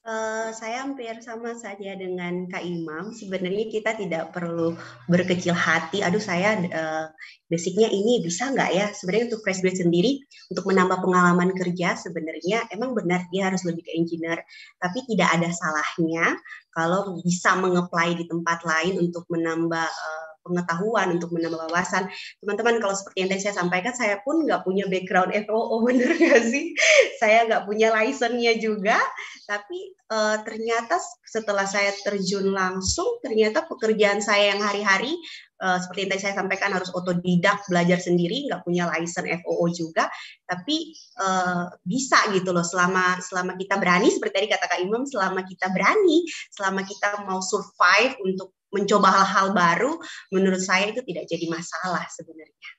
[SPEAKER 8] Eh, saya hampir sama saja dengan Kak Imam. Sebenarnya kita tidak perlu berkecil hati. Aduh, saya uh, basicnya ini bisa nggak ya? Sebenarnya untuk fresh graduate sendiri, untuk menambah pengalaman kerja, sebenarnya emang benar dia harus lebih ke engineer. Tapi tidak ada salahnya kalau bisa mengeplay di tempat lain untuk menambah uh, pengetahuan, untuk menambah wawasan. Teman-teman kalau seperti yang tadi saya sampaikan, saya pun nggak punya background FOO, bener nggak sih? Saya nggak punya license-nya juga, tapi e, ternyata setelah saya terjun langsung, ternyata pekerjaan saya yang hari-hari Uh, seperti yang tadi saya sampaikan harus otodidak belajar sendiri nggak punya license FOO juga tapi uh, bisa gitu loh selama selama kita berani seperti tadi kata Kak Imam selama kita berani selama kita mau survive untuk mencoba hal-hal baru, menurut saya itu tidak jadi masalah sebenarnya.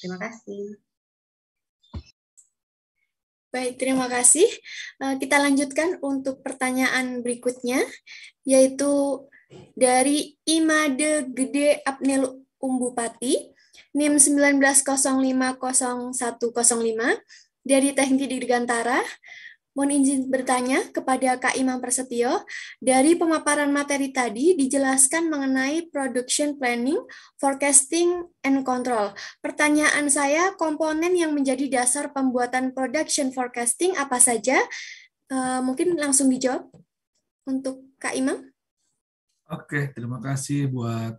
[SPEAKER 5] Terima
[SPEAKER 2] kasih.
[SPEAKER 5] Baik, terima kasih. Eh, kita lanjutkan untuk pertanyaan berikutnya, yaitu dari Imade Gede Apnel Umbupati, NIM 1905 dari Teknik Dirgantara. Mohon izin bertanya kepada Kak Imam Prasetyo, dari pemaparan materi tadi dijelaskan mengenai production planning, forecasting, and control. Pertanyaan saya, komponen yang menjadi dasar pembuatan production forecasting apa saja? Uh, mungkin langsung dijawab untuk Kak Imam.
[SPEAKER 6] Oke, terima kasih buat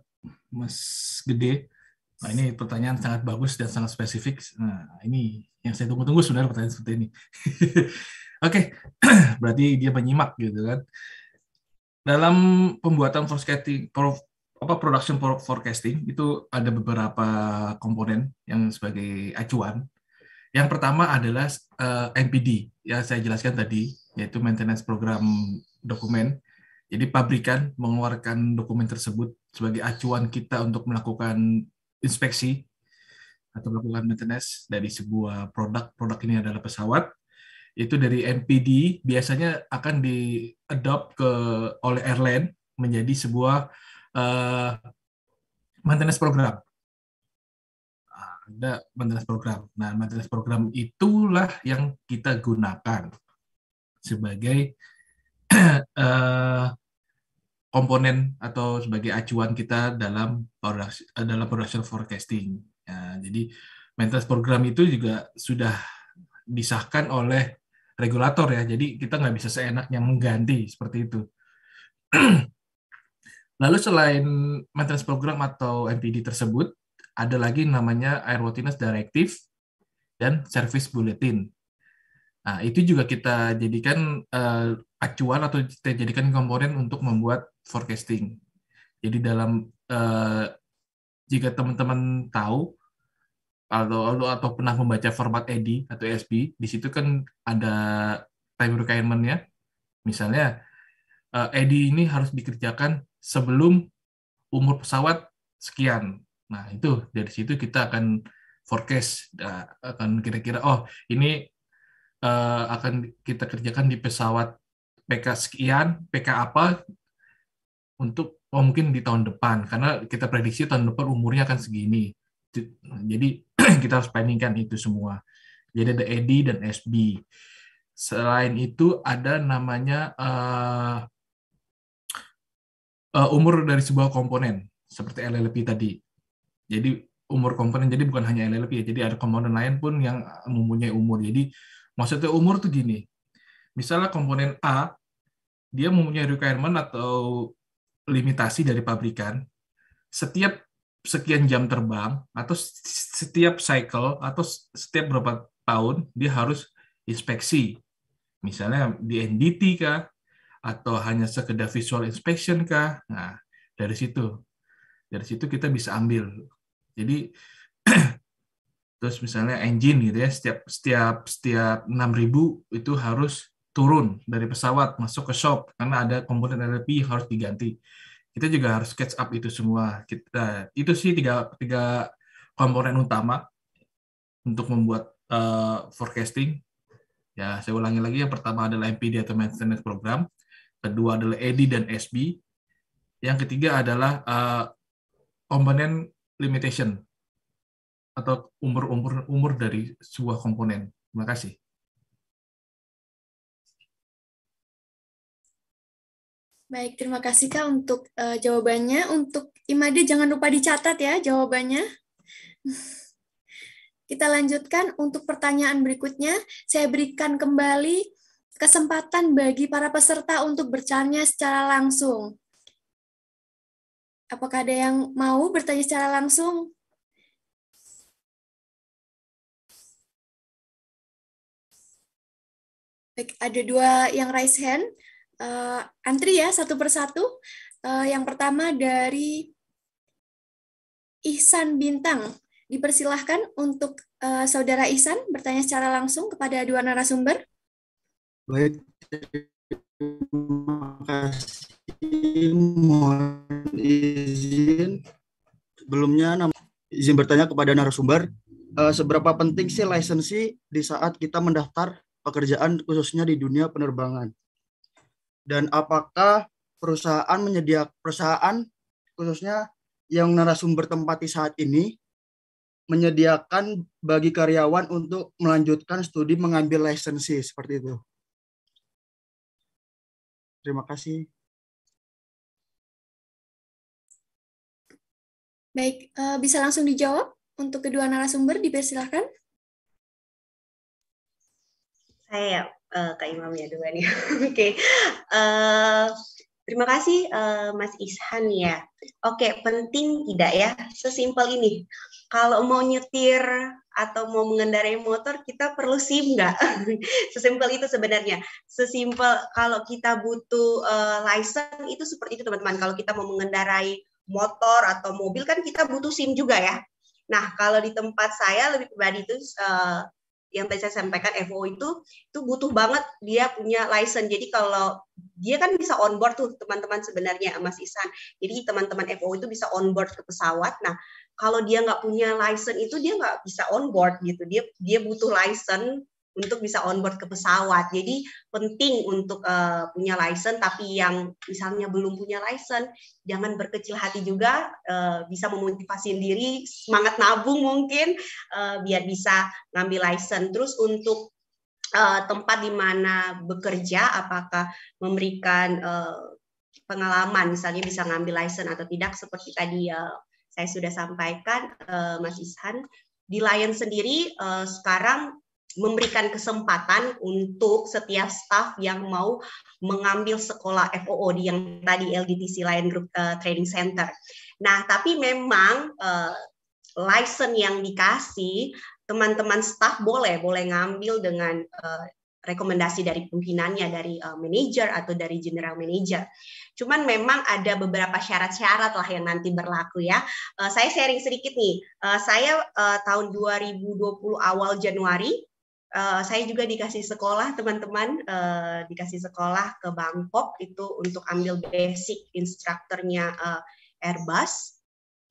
[SPEAKER 6] Mas Gede. Nah, ini pertanyaan sangat bagus dan sangat spesifik. Nah, ini yang saya tunggu-tunggu sebenarnya pertanyaan seperti ini. Oke, okay. berarti dia menyimak gitu kan. Dalam pembuatan forecasting, pro, apa production forecasting itu ada beberapa komponen yang sebagai acuan. Yang pertama adalah uh, eh, MPD yang saya jelaskan tadi, yaitu maintenance program dokumen. Jadi pabrikan mengeluarkan dokumen tersebut sebagai acuan kita untuk melakukan inspeksi atau melakukan maintenance dari sebuah produk. Produk ini adalah pesawat itu dari NPD biasanya akan diadopt ke oleh airline menjadi sebuah uh, maintenance program. Ada maintenance program. Nah, maintenance program itulah yang kita gunakan sebagai uh, komponen atau sebagai acuan kita dalam production, dalam production forecasting. Nah, jadi maintenance program itu juga sudah disahkan oleh regulator ya. Jadi kita nggak bisa seenaknya mengganti seperti itu. Lalu selain maintenance program atau MPD tersebut, ada lagi namanya Airworthiness Directive dan Service Bulletin. Nah, itu juga kita jadikan uh, acuan atau kita jadikan komponen untuk membuat forecasting. Jadi dalam uh, jika teman-teman tahu atau atau pernah membaca format ED atau ESP, di situ kan ada time requirement-nya. Misalnya eh, ED ini harus dikerjakan sebelum umur pesawat sekian. Nah, itu dari situ kita akan forecast eh, akan kira-kira oh, ini eh, akan kita kerjakan di pesawat PK sekian, PK apa untuk oh mungkin di tahun depan karena kita prediksi tahun depan umurnya akan segini. Jadi kita harus bandingkan itu semua. Jadi ada AD dan SB. Selain itu ada namanya uh, uh, umur dari sebuah komponen seperti LLP tadi. Jadi umur komponen jadi bukan hanya LLP ya. Jadi ada komponen lain pun yang mempunyai umur. Jadi maksudnya umur tuh gini. Misalnya komponen A dia mempunyai requirement atau limitasi dari pabrikan. Setiap sekian jam terbang atau setiap cycle atau setiap berapa tahun dia harus inspeksi. Misalnya di NDT kah atau hanya sekedar visual inspection kah? Nah, dari situ. Dari situ kita bisa ambil. Jadi terus misalnya engine gitu ya setiap setiap setiap 6000 itu harus turun dari pesawat masuk ke shop karena ada komponen LP harus diganti kita juga harus catch up itu semua kita itu sih tiga tiga komponen utama untuk membuat uh, forecasting ya saya ulangi lagi yang pertama adalah MPD atau maintenance program kedua adalah ED dan SB yang ketiga adalah uh, komponen limitation
[SPEAKER 2] atau umur umur umur dari sebuah komponen terima kasih Baik, terima kasih Kak untuk uh, jawabannya. Untuk Imade jangan lupa dicatat ya jawabannya.
[SPEAKER 5] Kita lanjutkan untuk pertanyaan berikutnya. Saya berikan kembali kesempatan bagi para peserta untuk bertanya secara langsung.
[SPEAKER 2] Apakah ada yang mau bertanya secara langsung? Baik, ada dua yang raise hand uh, antri ya satu persatu. Uh,
[SPEAKER 5] yang pertama dari Ihsan Bintang. Dipersilahkan untuk uh, Saudara Ihsan bertanya secara langsung kepada dua narasumber.
[SPEAKER 9] Baik, terima kasih.
[SPEAKER 4] Mohon izin. Sebelumnya izin bertanya kepada narasumber, uh, seberapa penting sih lisensi di saat kita mendaftar pekerjaan khususnya di dunia penerbangan? dan apakah perusahaan menyediakan perusahaan khususnya yang narasumber tempati saat ini
[SPEAKER 2] menyediakan bagi karyawan untuk melanjutkan studi mengambil lisensi seperti itu. Terima kasih. Baik, eh, bisa langsung dijawab untuk kedua narasumber, dipersilahkan. Saya
[SPEAKER 8] uh, Kak Imam ya duluan ya. Oke. okay. Eh, terima kasih uh, Mas Ishan ya. Oke, okay, penting tidak ya? Sesimpel ini. Kalau mau nyetir atau mau mengendarai motor kita perlu SIM nggak? Sesimpel itu sebenarnya. Sesimpel kalau kita butuh uh, license itu seperti itu teman-teman. Kalau kita mau mengendarai motor atau mobil kan kita butuh SIM juga ya. Nah, kalau di tempat saya lebih pribadi itu uh, yang tadi saya sampaikan FO itu itu butuh banget dia punya license. Jadi kalau dia kan bisa on board tuh teman-teman sebenarnya Mas Isan. Jadi teman-teman FO itu bisa on board ke pesawat. Nah, kalau dia nggak punya license itu dia nggak bisa on board gitu. Dia dia butuh license untuk bisa onboard ke pesawat. Jadi penting untuk uh, punya license, tapi yang misalnya belum punya license, jangan berkecil hati juga, uh, bisa memotivasi diri, semangat nabung mungkin, uh, biar bisa ngambil license. Terus untuk uh, tempat di mana bekerja, apakah memberikan uh, pengalaman, misalnya bisa ngambil license atau tidak, seperti tadi uh, saya sudah sampaikan, uh, Mas Ishan. Di Lion sendiri uh, sekarang memberikan kesempatan untuk setiap staff yang mau mengambil sekolah FOO di yang tadi LDTC Lion Group uh, Training Center. Nah, tapi memang uh, license yang dikasih teman-teman staff boleh boleh ngambil dengan uh, rekomendasi dari pimpinannya dari uh, manajer atau dari general manager. Cuman memang ada beberapa syarat-syarat lah yang nanti berlaku ya. Uh, saya sharing sedikit nih. Uh, saya uh, tahun 2020 awal Januari Eh, saya juga dikasih sekolah teman-teman uh, dikasih sekolah ke Bangkok itu untuk ambil basic instrukturnya uh, Airbus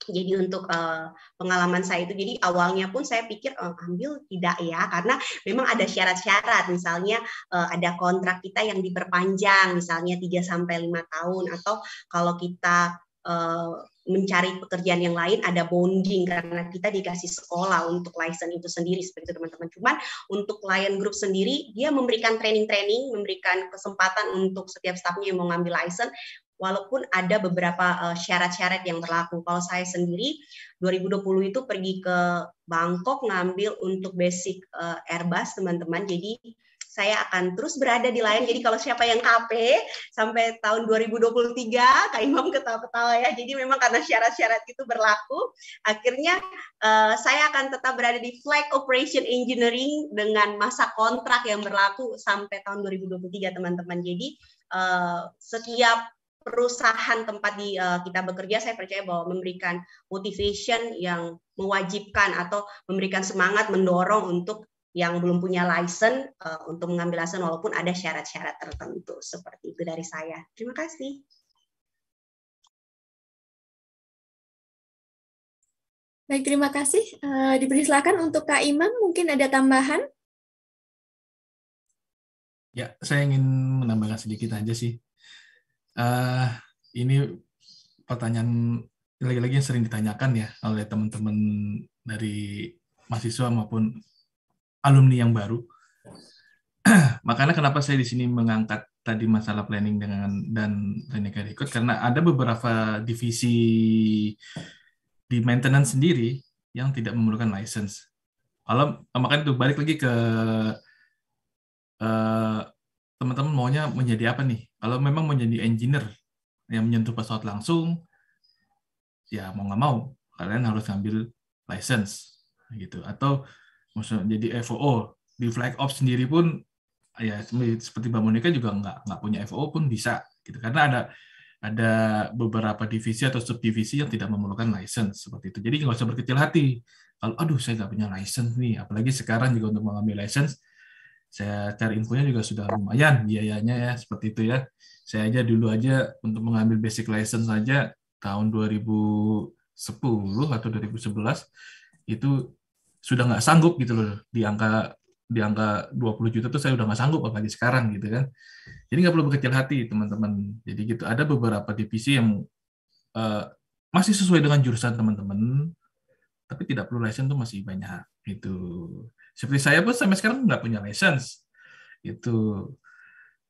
[SPEAKER 8] jadi untuk uh, pengalaman saya itu jadi awalnya pun saya pikir uh, ambil tidak ya karena memang ada syarat-syarat misalnya uh, ada kontrak kita yang diperpanjang misalnya 3 sampai 5 tahun atau kalau kita uh, mencari pekerjaan yang lain ada bonding karena kita dikasih sekolah untuk license itu sendiri seperti itu teman-teman cuman untuk client Group sendiri dia memberikan training-training memberikan kesempatan untuk setiap staffnya yang mau ngambil license walaupun ada beberapa eh, syarat-syarat yang berlaku kalau saya sendiri 2020 itu pergi ke Bangkok ngambil untuk basic eh, Airbus teman-teman jadi saya akan terus berada di lain. Jadi kalau siapa yang KP sampai tahun 2023, Kak Imam ketawa-ketawa ya. Jadi memang karena syarat-syarat itu berlaku, akhirnya uh, saya akan tetap berada di Flag Operation Engineering dengan masa kontrak yang berlaku sampai tahun 2023, teman-teman. Jadi uh, setiap perusahaan tempat di uh, kita bekerja saya percaya bahwa memberikan motivation yang mewajibkan atau memberikan semangat mendorong untuk yang belum punya license uh, untuk mengambil license walaupun
[SPEAKER 2] ada syarat-syarat tertentu seperti itu dari saya. Terima kasih. Baik, terima kasih. Uh, diberi silakan untuk Kak Imam, mungkin ada tambahan?
[SPEAKER 6] Ya, saya ingin menambahkan sedikit aja sih. Uh, ini pertanyaan lagi-lagi yang sering ditanyakan ya oleh teman-teman dari mahasiswa maupun alumni yang baru. Makanya kenapa saya di sini mengangkat tadi masalah planning dengan dan teknik Record karena ada beberapa divisi di maintenance sendiri yang tidak memerlukan license. Kalau makanya itu balik lagi ke teman eh, teman-teman maunya menjadi apa nih? Kalau memang menjadi engineer yang menyentuh pesawat langsung, ya mau nggak mau kalian harus ambil license gitu. Atau maksudnya jadi FOO di flag ops sendiri pun ya seperti Mbak Monica juga nggak nggak punya FOO pun bisa gitu karena ada ada beberapa divisi atau subdivisi yang tidak memerlukan license seperti itu. Jadi nggak usah berkecil hati. Kalau aduh saya nggak punya license nih, apalagi sekarang juga untuk mengambil license, saya cari infonya juga sudah lumayan biayanya ya seperti itu ya. Saya aja dulu aja untuk mengambil basic license saja tahun 2010 atau 2011 itu sudah nggak sanggup gitu loh di angka di angka 20 juta tuh saya udah nggak sanggup apalagi sekarang gitu kan. Jadi nggak perlu berkecil hati teman-teman. Jadi gitu ada beberapa divisi yang uh, masih sesuai dengan jurusan teman-teman, tapi tidak perlu license tuh masih banyak gitu. Seperti saya pun sampai sekarang nggak punya license itu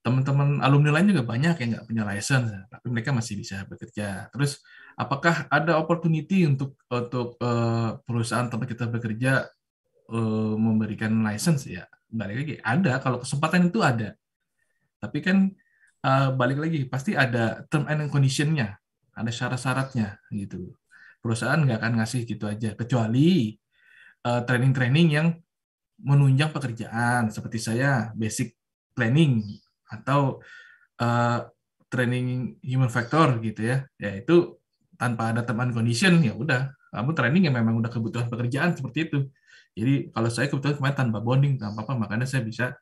[SPEAKER 6] teman-teman alumni lain juga banyak yang nggak punya license tapi mereka masih bisa bekerja terus apakah ada opportunity untuk untuk uh, perusahaan tempat kita bekerja uh, memberikan license ya balik lagi ada kalau kesempatan itu ada tapi kan uh, balik lagi pasti ada term and conditionnya ada syarat-syaratnya gitu perusahaan nggak akan ngasih gitu aja kecuali training-training uh, yang menunjang pekerjaan seperti saya basic planning atau uh, training human factor gitu ya yaitu tanpa ada teman condition ya udah kamu training yang memang udah kebutuhan pekerjaan seperti itu jadi kalau saya kebetulan kemarin tanpa bonding tanpa apa makanya saya bisa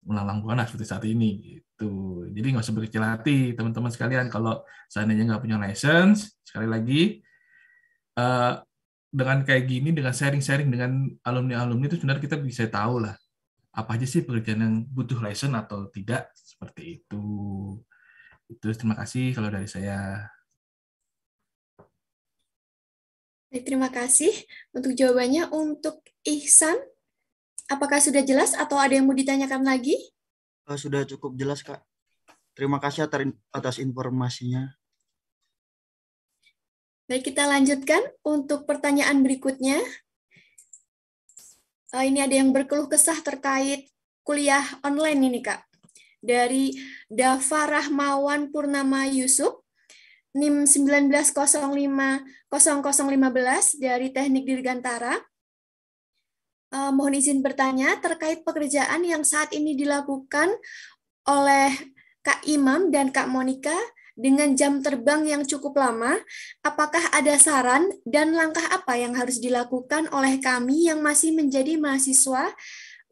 [SPEAKER 6] melalang buana seperti saat ini gitu jadi nggak usah berkecil hati teman-teman sekalian kalau seandainya nggak punya license sekali lagi uh, dengan kayak gini dengan sharing-sharing dengan alumni-alumni itu sebenarnya kita bisa tahu lah apa aja sih pekerjaan yang butuh license atau tidak seperti itu itu terima kasih kalau dari saya
[SPEAKER 5] Baik, terima kasih untuk jawabannya. Untuk Ihsan, apakah sudah jelas atau ada yang mau ditanyakan lagi?
[SPEAKER 9] Eh,
[SPEAKER 4] sudah cukup jelas, Kak. Terima kasih atas informasinya.
[SPEAKER 5] Baik, kita lanjutkan untuk pertanyaan berikutnya. Eh, ini ada yang berkeluh kesah terkait kuliah online ini, Kak. Dari Dafa Rahmawan Purnama Yusuf, NIM 1905-0015 dari Teknik Dirgantara. Uh, eh, mohon izin bertanya terkait pekerjaan yang saat ini dilakukan oleh Kak Imam dan Kak Monika dengan jam terbang yang cukup lama, apakah ada saran dan langkah apa yang harus dilakukan oleh kami yang masih menjadi mahasiswa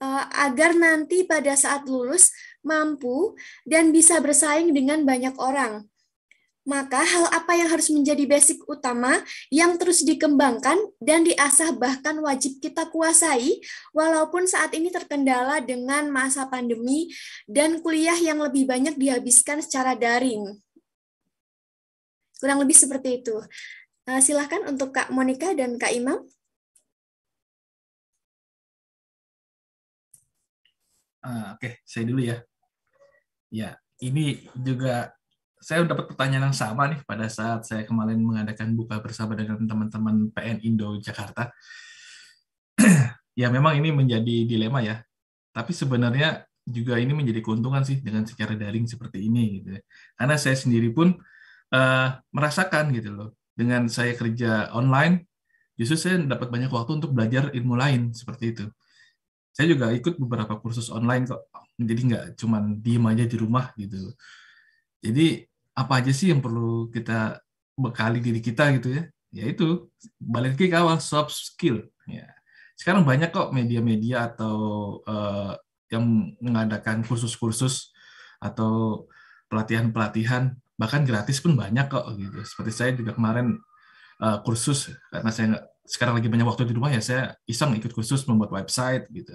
[SPEAKER 5] uh, agar nanti pada saat lulus mampu dan bisa bersaing dengan banyak orang? Maka hal apa yang harus menjadi basic utama yang terus dikembangkan dan diasah bahkan wajib kita kuasai walaupun saat ini terkendala dengan masa pandemi dan kuliah yang lebih banyak dihabiskan secara daring. Kurang lebih
[SPEAKER 2] seperti itu. Eh, Silahkan untuk Kak Monika dan Kak Imam. Uh, Oke, okay, saya dulu ya. Ya, ini juga saya dapat pertanyaan yang sama nih pada saat
[SPEAKER 6] saya kemarin mengadakan buka bersama dengan teman-teman PN Indo Jakarta. ya memang ini menjadi dilema ya. Tapi sebenarnya juga ini menjadi keuntungan sih dengan secara daring seperti ini gitu. Ya. Karena saya sendiri pun uh, merasakan gitu loh. Dengan saya kerja online, justru saya dapat banyak waktu untuk belajar ilmu lain seperti itu. Saya juga ikut beberapa kursus online kok. Jadi nggak cuma diem aja di rumah gitu. Jadi apa aja sih yang perlu kita bekali diri kita gitu ya yaitu balik lagi ke awal soft skill ya sekarang banyak kok media-media atau uh, yang mengadakan kursus-kursus atau pelatihan-pelatihan bahkan gratis pun banyak kok gitu seperti saya juga kemarin uh, kursus karena saya sekarang lagi banyak waktu di rumah ya saya iseng ikut kursus membuat website gitu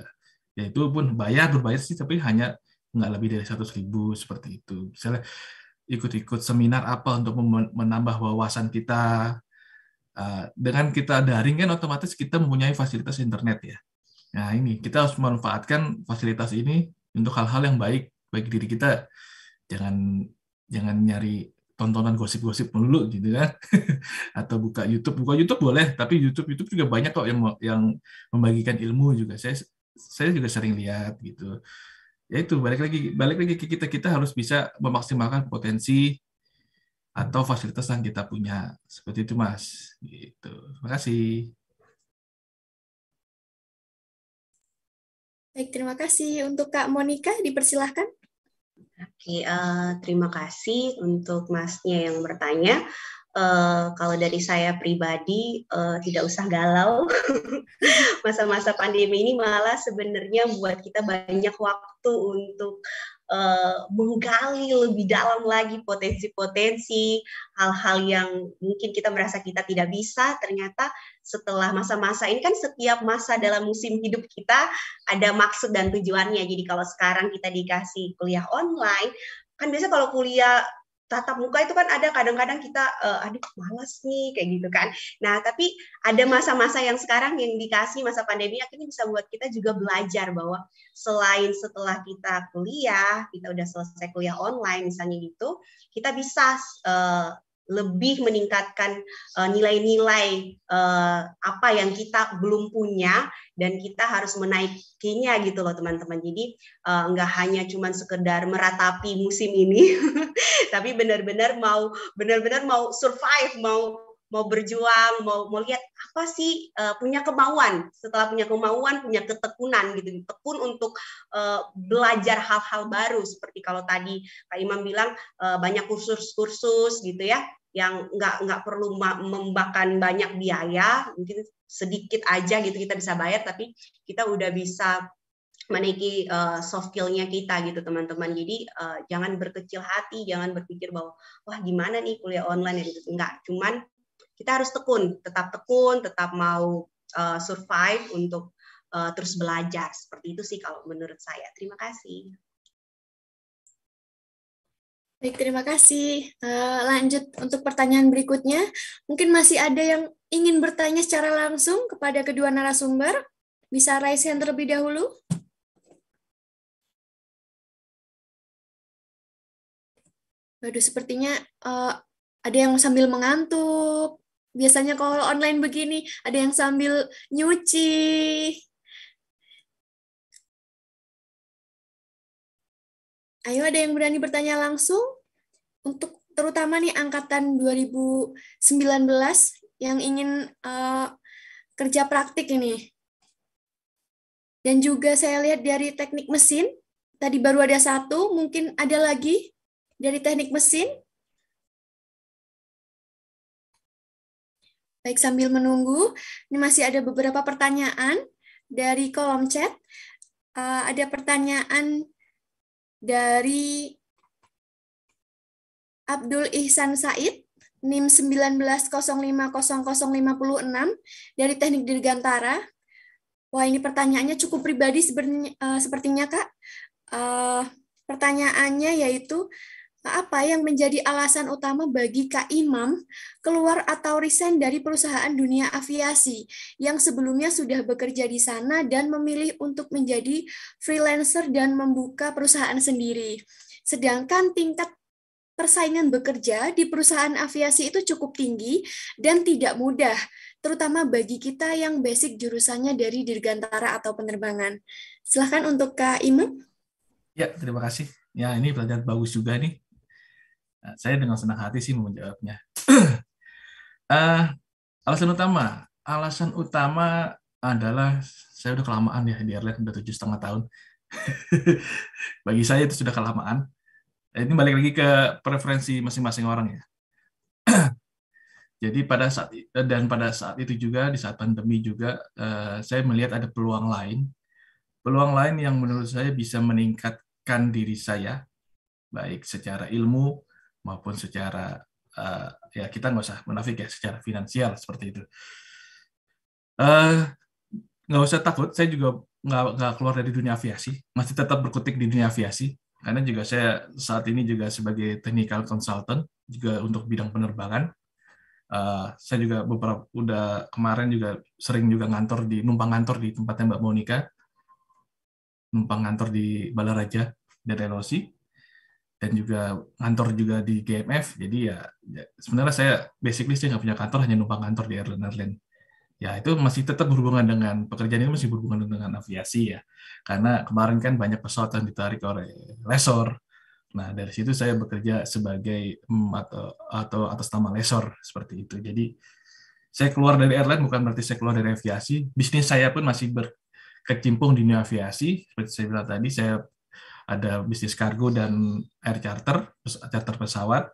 [SPEAKER 6] ya itu pun bayar berbayar sih tapi hanya nggak lebih dari seratus ribu seperti itu misalnya ikut-ikut seminar apa untuk menambah wawasan kita. Eh, dengan kita daring kan otomatis kita mempunyai fasilitas internet ya. Nah ini kita harus memanfaatkan fasilitas ini untuk hal-hal yang baik bagi diri kita. Jangan jangan nyari tontonan gosip-gosip melulu gitu kan atau buka YouTube buka YouTube boleh tapi YouTube YouTube juga banyak kok yang yang membagikan ilmu juga saya saya juga sering lihat gitu ya itu balik lagi balik lagi ke kita kita harus bisa memaksimalkan potensi atau fasilitas yang kita
[SPEAKER 2] punya seperti itu mas gitu terima kasih baik terima kasih untuk kak Monica dipersilahkan
[SPEAKER 8] oke okay, uh, eh, terima kasih untuk masnya yang bertanya Eh, kalau dari saya pribadi uh, tidak usah galau. Masa-masa pandemi ini malah sebenarnya buat kita banyak waktu untuk uh, menggali lebih dalam lagi potensi-potensi hal-hal yang mungkin kita merasa kita tidak bisa. Ternyata setelah masa-masa ini kan setiap masa dalam musim hidup kita ada maksud dan tujuannya. Jadi kalau sekarang kita dikasih kuliah online, kan biasa kalau kuliah tatap muka itu kan ada kadang-kadang kita uh, aduh malas nih kayak gitu kan. Nah, tapi ada masa-masa yang sekarang yang dikasih masa pandemi akhirnya bisa buat kita juga belajar bahwa selain setelah kita kuliah, kita udah selesai kuliah online misalnya gitu, kita bisa uh, lebih meningkatkan eh, nilai-nilai uh, uh, apa yang kita belum punya dan kita harus menaikinya gitu loh teman-teman. Jadi uh, nggak hanya cuman sekedar meratapi musim ini, tapi benar-benar mau benar-benar mau survive, mau mau berjuang, mau mau lihat apa sih uh, punya kemauan. Setelah punya kemauan, punya ketekunan gitu, tekun untuk uh, belajar hal-hal baru seperti kalau tadi Kak Imam bilang uh, banyak kursus-kursus gitu ya yang nggak nggak perlu membakan banyak biaya mungkin sedikit aja gitu kita bisa bayar tapi kita udah bisa menaiki uh, soft skill-nya kita gitu teman-teman. Jadi uh, jangan berkecil hati, jangan berpikir bahwa wah gimana nih kuliah online ya gitu. Enggak, cuman kita harus tekun, tetap tekun, tetap mau uh, survive untuk uh, terus belajar. Seperti itu sih kalau menurut saya. Terima kasih.
[SPEAKER 2] Baik, terima kasih. Uh, lanjut untuk pertanyaan
[SPEAKER 5] berikutnya. Mungkin masih ada yang ingin bertanya secara langsung kepada kedua narasumber.
[SPEAKER 2] Bisa raise hand terlebih dahulu. Waduh, sepertinya uh, ada yang sambil mengantuk, biasanya kalau online begini ada yang sambil nyuci. Ayo ada yang berani bertanya langsung untuk terutama nih angkatan 2019
[SPEAKER 5] yang ingin uh, kerja praktik ini.
[SPEAKER 2] Dan juga saya lihat dari teknik mesin, tadi baru ada satu, mungkin ada lagi dari teknik mesin. Baik, sambil menunggu, ini masih ada beberapa pertanyaan
[SPEAKER 5] dari kolom chat. Eh, ada pertanyaan dari Abdul Ihsan Said, NIM 19050056 dari Teknik Dirgantara. Wah, ini pertanyaannya cukup pribadi eh, sepertinya, Kak. Eh, pertanyaannya yaitu, Nah, apa yang menjadi alasan utama bagi Kak Imam keluar atau resign dari perusahaan dunia aviasi yang sebelumnya sudah bekerja di sana dan memilih untuk menjadi freelancer dan membuka perusahaan sendiri. Sedangkan tingkat persaingan bekerja di perusahaan aviasi itu cukup tinggi dan tidak mudah, terutama bagi kita yang basic jurusannya dari dirgantara atau penerbangan. Silahkan untuk Kak Imam.
[SPEAKER 6] Ya, terima kasih. Ya, ini pelajaran bagus juga nih Nah, saya dengan senang hati sih menjawabnya. uh, alasan utama, alasan utama adalah saya udah kelamaan ya di airline udah tujuh setengah tahun. Bagi saya itu sudah kelamaan. Ini balik lagi ke preferensi masing-masing orang ya. Jadi pada saat eh, dan pada saat itu juga di saat pandemi juga uh, saya melihat ada peluang lain, peluang lain yang menurut saya bisa meningkatkan diri saya baik secara ilmu maupun secara uh, ya kita nggak usah menafik ya secara finansial seperti itu. Uh, nggak usah takut, saya juga nggak nggak keluar dari dunia aviasi, masih tetap berkutik di dunia aviasi karena juga saya saat ini juga sebagai technical consultant juga untuk bidang penerbangan. Uh, saya juga beberapa udah kemarin juga sering juga ngantor di numpang ngantor di tempatnya Mbak Monika, numpang ngantor di Balaraja dan Elosi dan juga ngantor juga di GMF. Jadi ya, ya sebenarnya saya basically saya nggak punya kantor, hanya numpang kantor di Airline Airline. Ya itu masih tetap berhubungan dengan pekerjaan ini masih berhubungan dengan aviasi ya. Karena kemarin kan banyak pesawat yang ditarik oleh lesor. Nah dari situ saya bekerja sebagai hmm, atau atau atas nama lesor seperti itu. Jadi saya keluar dari airline bukan berarti saya keluar dari aviasi. Bisnis saya pun masih berkecimpung di dunia aviasi. Seperti saya bilang tadi, saya ada bisnis kargo dan air charter, charter pesawat.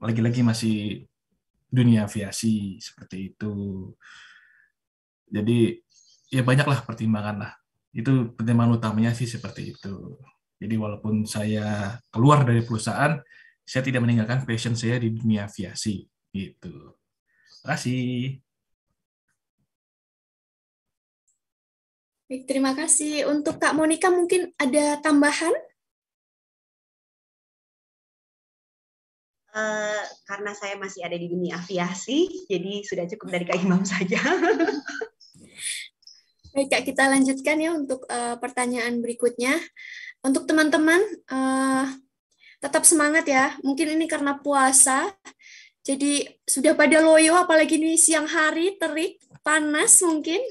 [SPEAKER 6] Lagi-lagi masih dunia aviasi seperti itu. Jadi ya banyaklah pertimbangan lah. Itu pertimbangan utamanya sih seperti itu. Jadi walaupun saya keluar dari perusahaan, saya tidak meninggalkan passion saya di dunia aviasi
[SPEAKER 9] gitu.
[SPEAKER 2] Terima kasih. Baik, terima kasih. Untuk Kak Monika mungkin ada tambahan? Uh, karena saya masih ada di dunia aviasi, jadi sudah cukup dari Kak Imam saja. Baik,
[SPEAKER 5] Kak, kita lanjutkan ya untuk uh, pertanyaan berikutnya. Untuk teman-teman, uh, tetap semangat ya. Mungkin ini karena puasa, jadi sudah pada loyo, apalagi ini siang hari, terik, panas mungkin.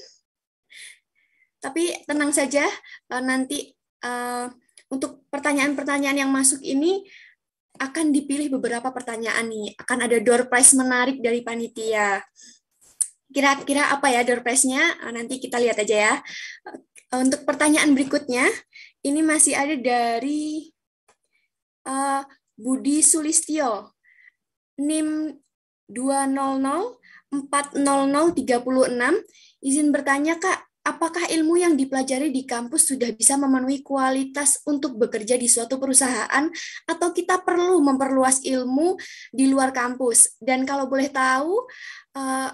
[SPEAKER 5] Tapi tenang saja, eh, nanti uh, untuk pertanyaan-pertanyaan yang masuk ini akan dipilih beberapa pertanyaan nih. Akan ada door prize menarik dari panitia. Kira-kira apa ya door prize-nya? Eh, nanti kita lihat aja ya. Untuk pertanyaan berikutnya, ini masih ada dari uh, Budi Sulistio NIM 200 Izin bertanya, Kak, apakah ilmu yang dipelajari di kampus sudah bisa memenuhi kualitas untuk bekerja di suatu perusahaan atau kita perlu memperluas ilmu di luar kampus? Dan kalau boleh tahu, uh,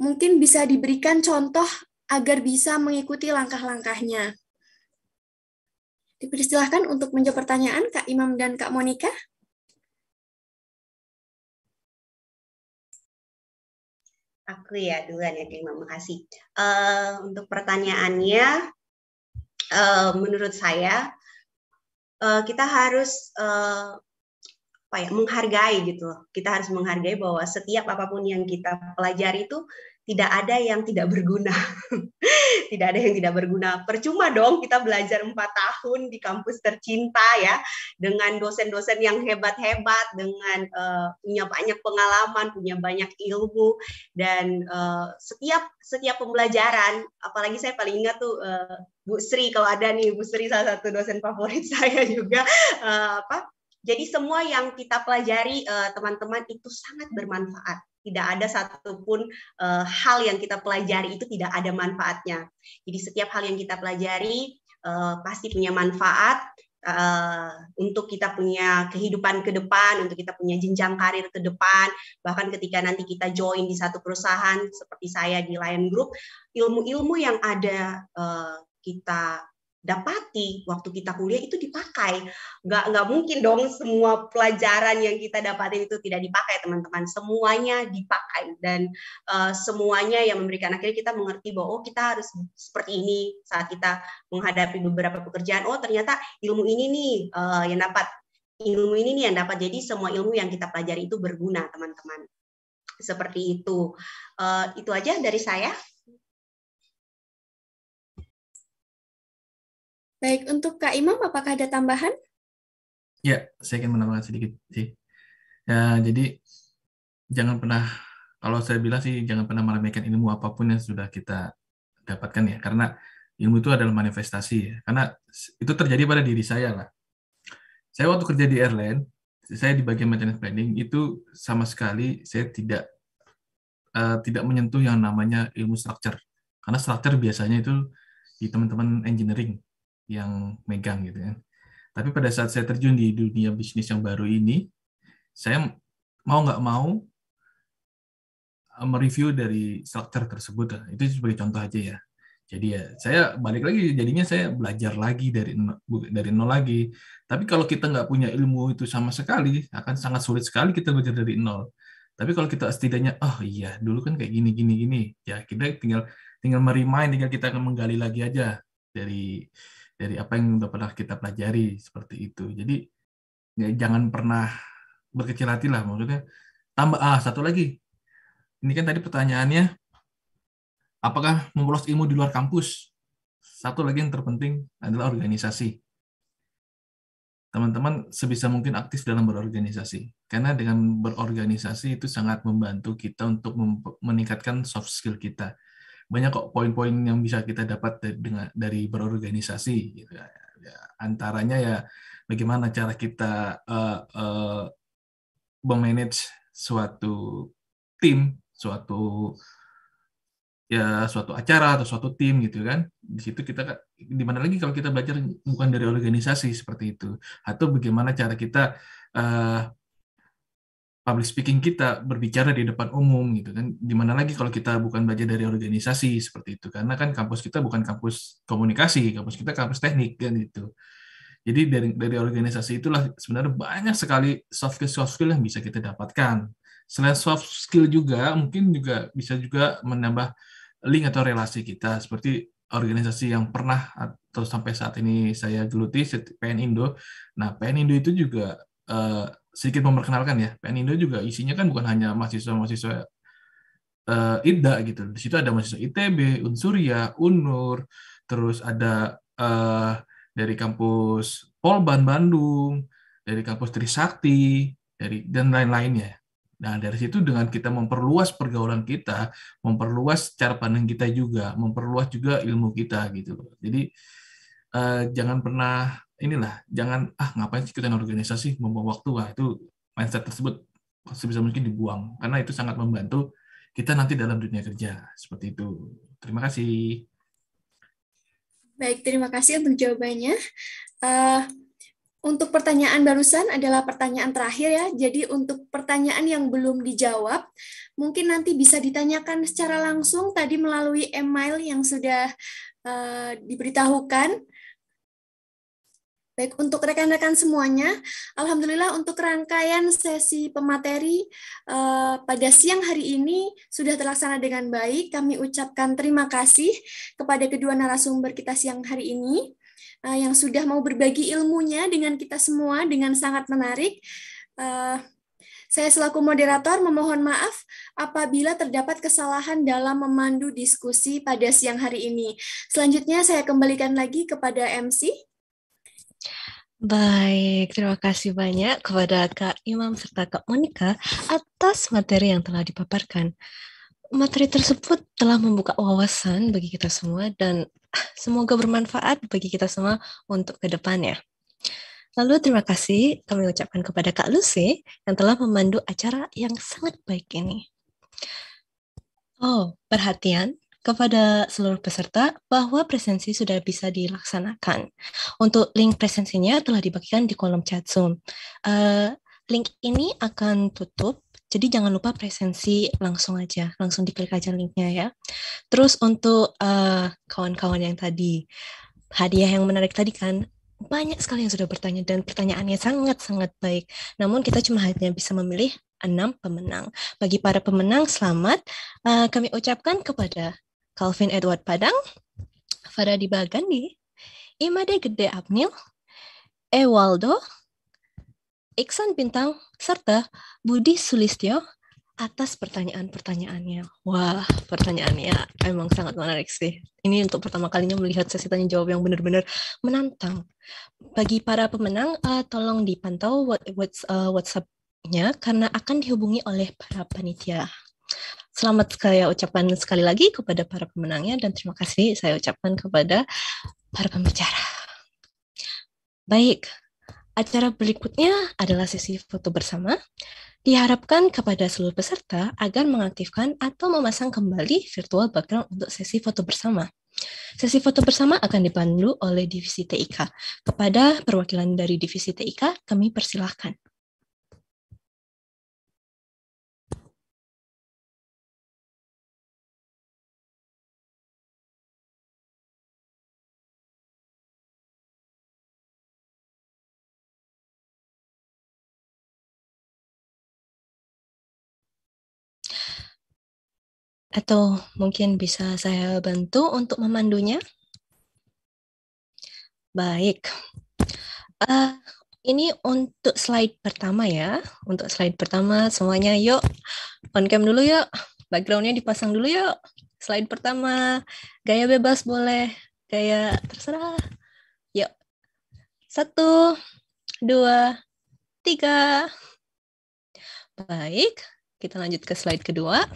[SPEAKER 5] mungkin bisa diberikan contoh agar bisa mengikuti
[SPEAKER 2] langkah-langkahnya. Dipersilahkan untuk menjawab pertanyaan Kak Imam dan Kak Monika. Aku ya duluan ya, terima kasih. Uh, eh, untuk pertanyaannya,
[SPEAKER 8] uh, menurut saya uh, kita harus uh, apa ya menghargai gitu. Kita harus menghargai bahwa setiap apapun yang kita pelajari itu tidak ada yang tidak berguna. tidak ada yang tidak berguna. Percuma dong kita belajar empat tahun di kampus tercinta ya dengan dosen-dosen yang hebat-hebat, dengan uh, punya banyak pengalaman, punya banyak ilmu dan uh, setiap setiap pembelajaran, apalagi saya paling ingat tuh uh, Bu Sri kalau ada nih Bu Sri salah satu dosen favorit saya juga uh, apa jadi semua yang kita pelajari teman teman -teman, itu sangat bermanfaat tidak ada satupun uh, hal yang kita pelajari itu tidak ada manfaatnya. Jadi setiap hal yang kita pelajari uh, pasti punya manfaat uh, untuk kita punya kehidupan ke depan, untuk kita punya jenjang karir ke depan. Bahkan ketika nanti kita join di satu perusahaan seperti saya di Lion Group, ilmu-ilmu yang ada uh, kita dapati waktu kita kuliah itu dipakai. Nggak, nggak mungkin dong semua pelajaran yang kita dapatin itu tidak dipakai, teman-teman. Semuanya dipakai dan uh, semuanya yang memberikan akhirnya kita mengerti bahwa oh kita harus seperti ini saat kita menghadapi beberapa pekerjaan. Oh ternyata ilmu ini nih uh, yang dapat ilmu ini nih yang dapat. Jadi semua ilmu yang kita pelajari itu berguna, teman-teman.
[SPEAKER 2] Seperti itu. Uh, itu aja dari saya. Baik, untuk Kak Imam, apakah ada tambahan? Ya, saya ingin menambahkan sedikit sih. Ya, jadi jangan pernah,
[SPEAKER 6] kalau saya bilang sih, jangan pernah meremehkan ilmu apapun yang sudah kita dapatkan ya, karena ilmu itu adalah manifestasi ya. Karena itu terjadi pada diri saya lah. Saya waktu kerja di airline, saya di bagian maintenance planning itu sama sekali saya tidak uh, tidak menyentuh yang namanya ilmu structure. Karena structure biasanya itu di teman-teman engineering yang megang gitu kan. Tapi pada saat saya terjun di dunia bisnis yang baru ini, saya mau nggak mau eh, mereview dari structure tersebut. Itu sebagai contoh aja ya. Jadi ya saya balik lagi jadinya saya belajar lagi dari dari nol lagi. Tapi kalau kita nggak punya ilmu itu sama sekali akan sangat sulit sekali kita belajar dari nol. Tapi kalau kita setidaknya oh iya dulu kan kayak gini gini gini ya kita tinggal tinggal merimain tinggal kita akan menggali lagi aja dari dari apa yang sudah pernah kita pelajari seperti itu. Jadi ya, jangan pernah berkecil hati lah maksudnya. Tambah ah satu lagi. Ini kan tadi pertanyaannya apakah memperluas ilmu di luar kampus? Satu lagi yang terpenting adalah organisasi. Teman-teman sebisa mungkin aktif dalam berorganisasi. Karena dengan berorganisasi itu sangat membantu kita untuk meningkatkan soft skill kita banyak kok poin-poin yang bisa kita dapat dari, dengan, dari berorganisasi gitu ya. ya antaranya ya bagaimana cara kita uh, uh, memanage suatu tim suatu ya suatu acara atau suatu tim gitu kan di situ kita di mana lagi kalau kita belajar bukan dari organisasi seperti itu atau bagaimana cara kita uh, public speaking kita berbicara di depan umum gitu kan dimana lagi kalau kita bukan belajar dari organisasi seperti itu karena kan kampus kita bukan kampus komunikasi kampus kita kampus teknik kan itu jadi dari dari organisasi itulah sebenarnya banyak sekali soft skill soft skill yang bisa kita dapatkan selain soft skill juga mungkin juga bisa juga menambah link atau relasi kita seperti organisasi yang pernah atau sampai saat ini saya geluti PN Indo nah PN Indo itu juga eh, sedikit memperkenalkan ya, PN Indo juga isinya kan bukan hanya mahasiswa-mahasiswa uh, eh, IDA gitu. Di situ ada mahasiswa ITB, Unsuria, Unur, terus ada uh, dari kampus Polban Bandung, dari kampus Trisakti, dari dan lain-lainnya. Nah, dari situ dengan kita memperluas pergaulan kita, memperluas cara pandang kita juga, memperluas juga ilmu kita gitu loh. Jadi Eh, jangan pernah inilah jangan ah ngapain sih ikutan organisasi membuang waktu lah itu mindset tersebut sebisa mungkin dibuang karena itu sangat membantu kita nanti dalam dunia kerja seperti itu terima kasih
[SPEAKER 5] baik terima kasih untuk jawabannya uh, untuk pertanyaan barusan adalah pertanyaan terakhir ya jadi untuk pertanyaan yang belum dijawab mungkin nanti bisa ditanyakan secara langsung tadi melalui email yang sudah uh, diberitahukan Baik, untuk rekan-rekan semuanya, Alhamdulillah untuk rangkaian sesi pemateri uh, pada siang hari ini sudah terlaksana dengan baik. Kami ucapkan terima kasih kepada kedua narasumber kita siang hari ini uh, yang sudah mau berbagi ilmunya dengan kita semua dengan sangat menarik. Uh, saya selaku moderator memohon maaf apabila terdapat kesalahan dalam memandu diskusi pada siang hari ini. Selanjutnya saya kembalikan lagi kepada MC
[SPEAKER 3] Baik, terima kasih banyak kepada Kak Imam serta Kak Monika atas materi yang telah dipaparkan. Materi tersebut telah membuka wawasan bagi kita semua dan semoga bermanfaat bagi kita semua untuk ke depannya. Lalu terima kasih kami ucapkan kepada Kak Lucy yang telah memandu acara yang sangat baik ini. Oh, perhatian, kepada seluruh peserta bahwa presensi sudah bisa dilaksanakan. Untuk link presensinya telah dibagikan di kolom chat Zoom. Uh, link ini akan tutup jadi jangan lupa presensi langsung aja, langsung diklik aja linknya ya. Terus untuk eh, kawan-kawan uh, yang tadi, hadiah yang menarik tadi kan, banyak sekali yang sudah bertanya dan pertanyaannya sangat-sangat baik. Namun kita cuma hanya bisa memilih enam pemenang. Bagi para pemenang, selamat. Uh, kami ucapkan kepada Calvin Edward Padang, Faradi Bagandi, Imade Gede Abnil, Ewaldo, Iksan Bintang, serta Budi Sulistyo atas pertanyaan-pertanyaannya. Wah, pertanyaannya emang sangat menarik sih. Ini untuk pertama kalinya melihat sesi tanya jawab yang benar-benar menantang. Bagi para pemenang, uh, tolong dipantau what, what, uh, eh, WhatsApp-nya karena akan dihubungi oleh para panitia. Selamat saya ucapkan sekali lagi kepada para pemenangnya dan terima kasih saya ucapkan kepada para pembicara. Baik, acara berikutnya adalah sesi foto bersama. Diharapkan kepada seluruh peserta agar mengaktifkan atau memasang kembali virtual background untuk sesi foto bersama. Sesi foto bersama akan dipandu oleh Divisi TIK. Kepada perwakilan dari Divisi TIK, kami
[SPEAKER 2] persilahkan. Atau mungkin bisa saya bantu untuk memandunya?
[SPEAKER 3] Baik. Uh, ini untuk slide pertama ya. Untuk slide pertama semuanya yuk on cam dulu yuk. Backgroundnya dipasang dulu yuk. Slide pertama, gaya bebas boleh, gaya terserah. Yuk. Satu, dua, tiga. Baik, kita lanjut ke slide kedua.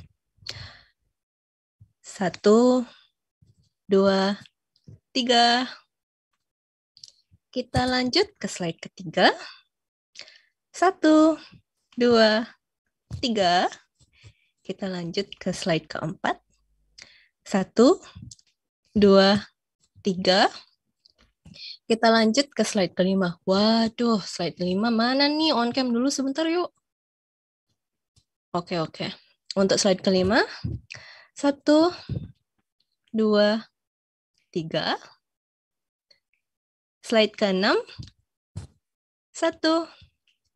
[SPEAKER 3] Satu, dua, tiga. Kita lanjut ke slide ketiga. Satu, dua, tiga. Kita lanjut ke slide keempat. Satu, dua, tiga. Kita lanjut ke slide kelima. Waduh, slide kelima mana nih? On cam dulu sebentar yuk. Oke, oke. Untuk slide kelima, satu, dua, tiga. Slide ke enam. Satu,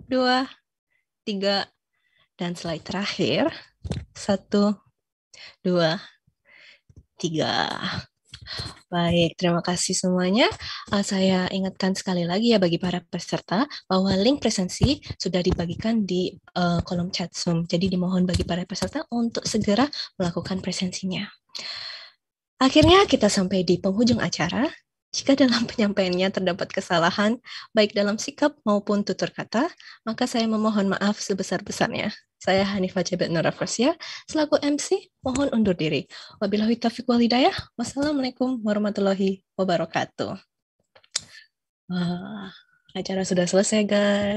[SPEAKER 3] dua, tiga. Dan slide terakhir. Satu, dua, tiga. Baik, terima kasih semuanya. Uh, saya ingatkan sekali lagi ya bagi para peserta bahwa link presensi sudah dibagikan di uh, kolom chat Zoom. Jadi dimohon bagi para peserta untuk segera melakukan presensinya. Akhirnya kita sampai di penghujung acara. Jika dalam penyampaiannya terdapat kesalahan, baik dalam sikap maupun tutur kata, maka saya memohon maaf sebesar-besarnya. Saya Hanifah Jabet Nurafrasya, selaku MC, mohon undur diri. Wabillahi taufiq wal hidayah. Wassalamualaikum warahmatullahi
[SPEAKER 2] wabarakatuh. Wah, acara sudah selesai, guys.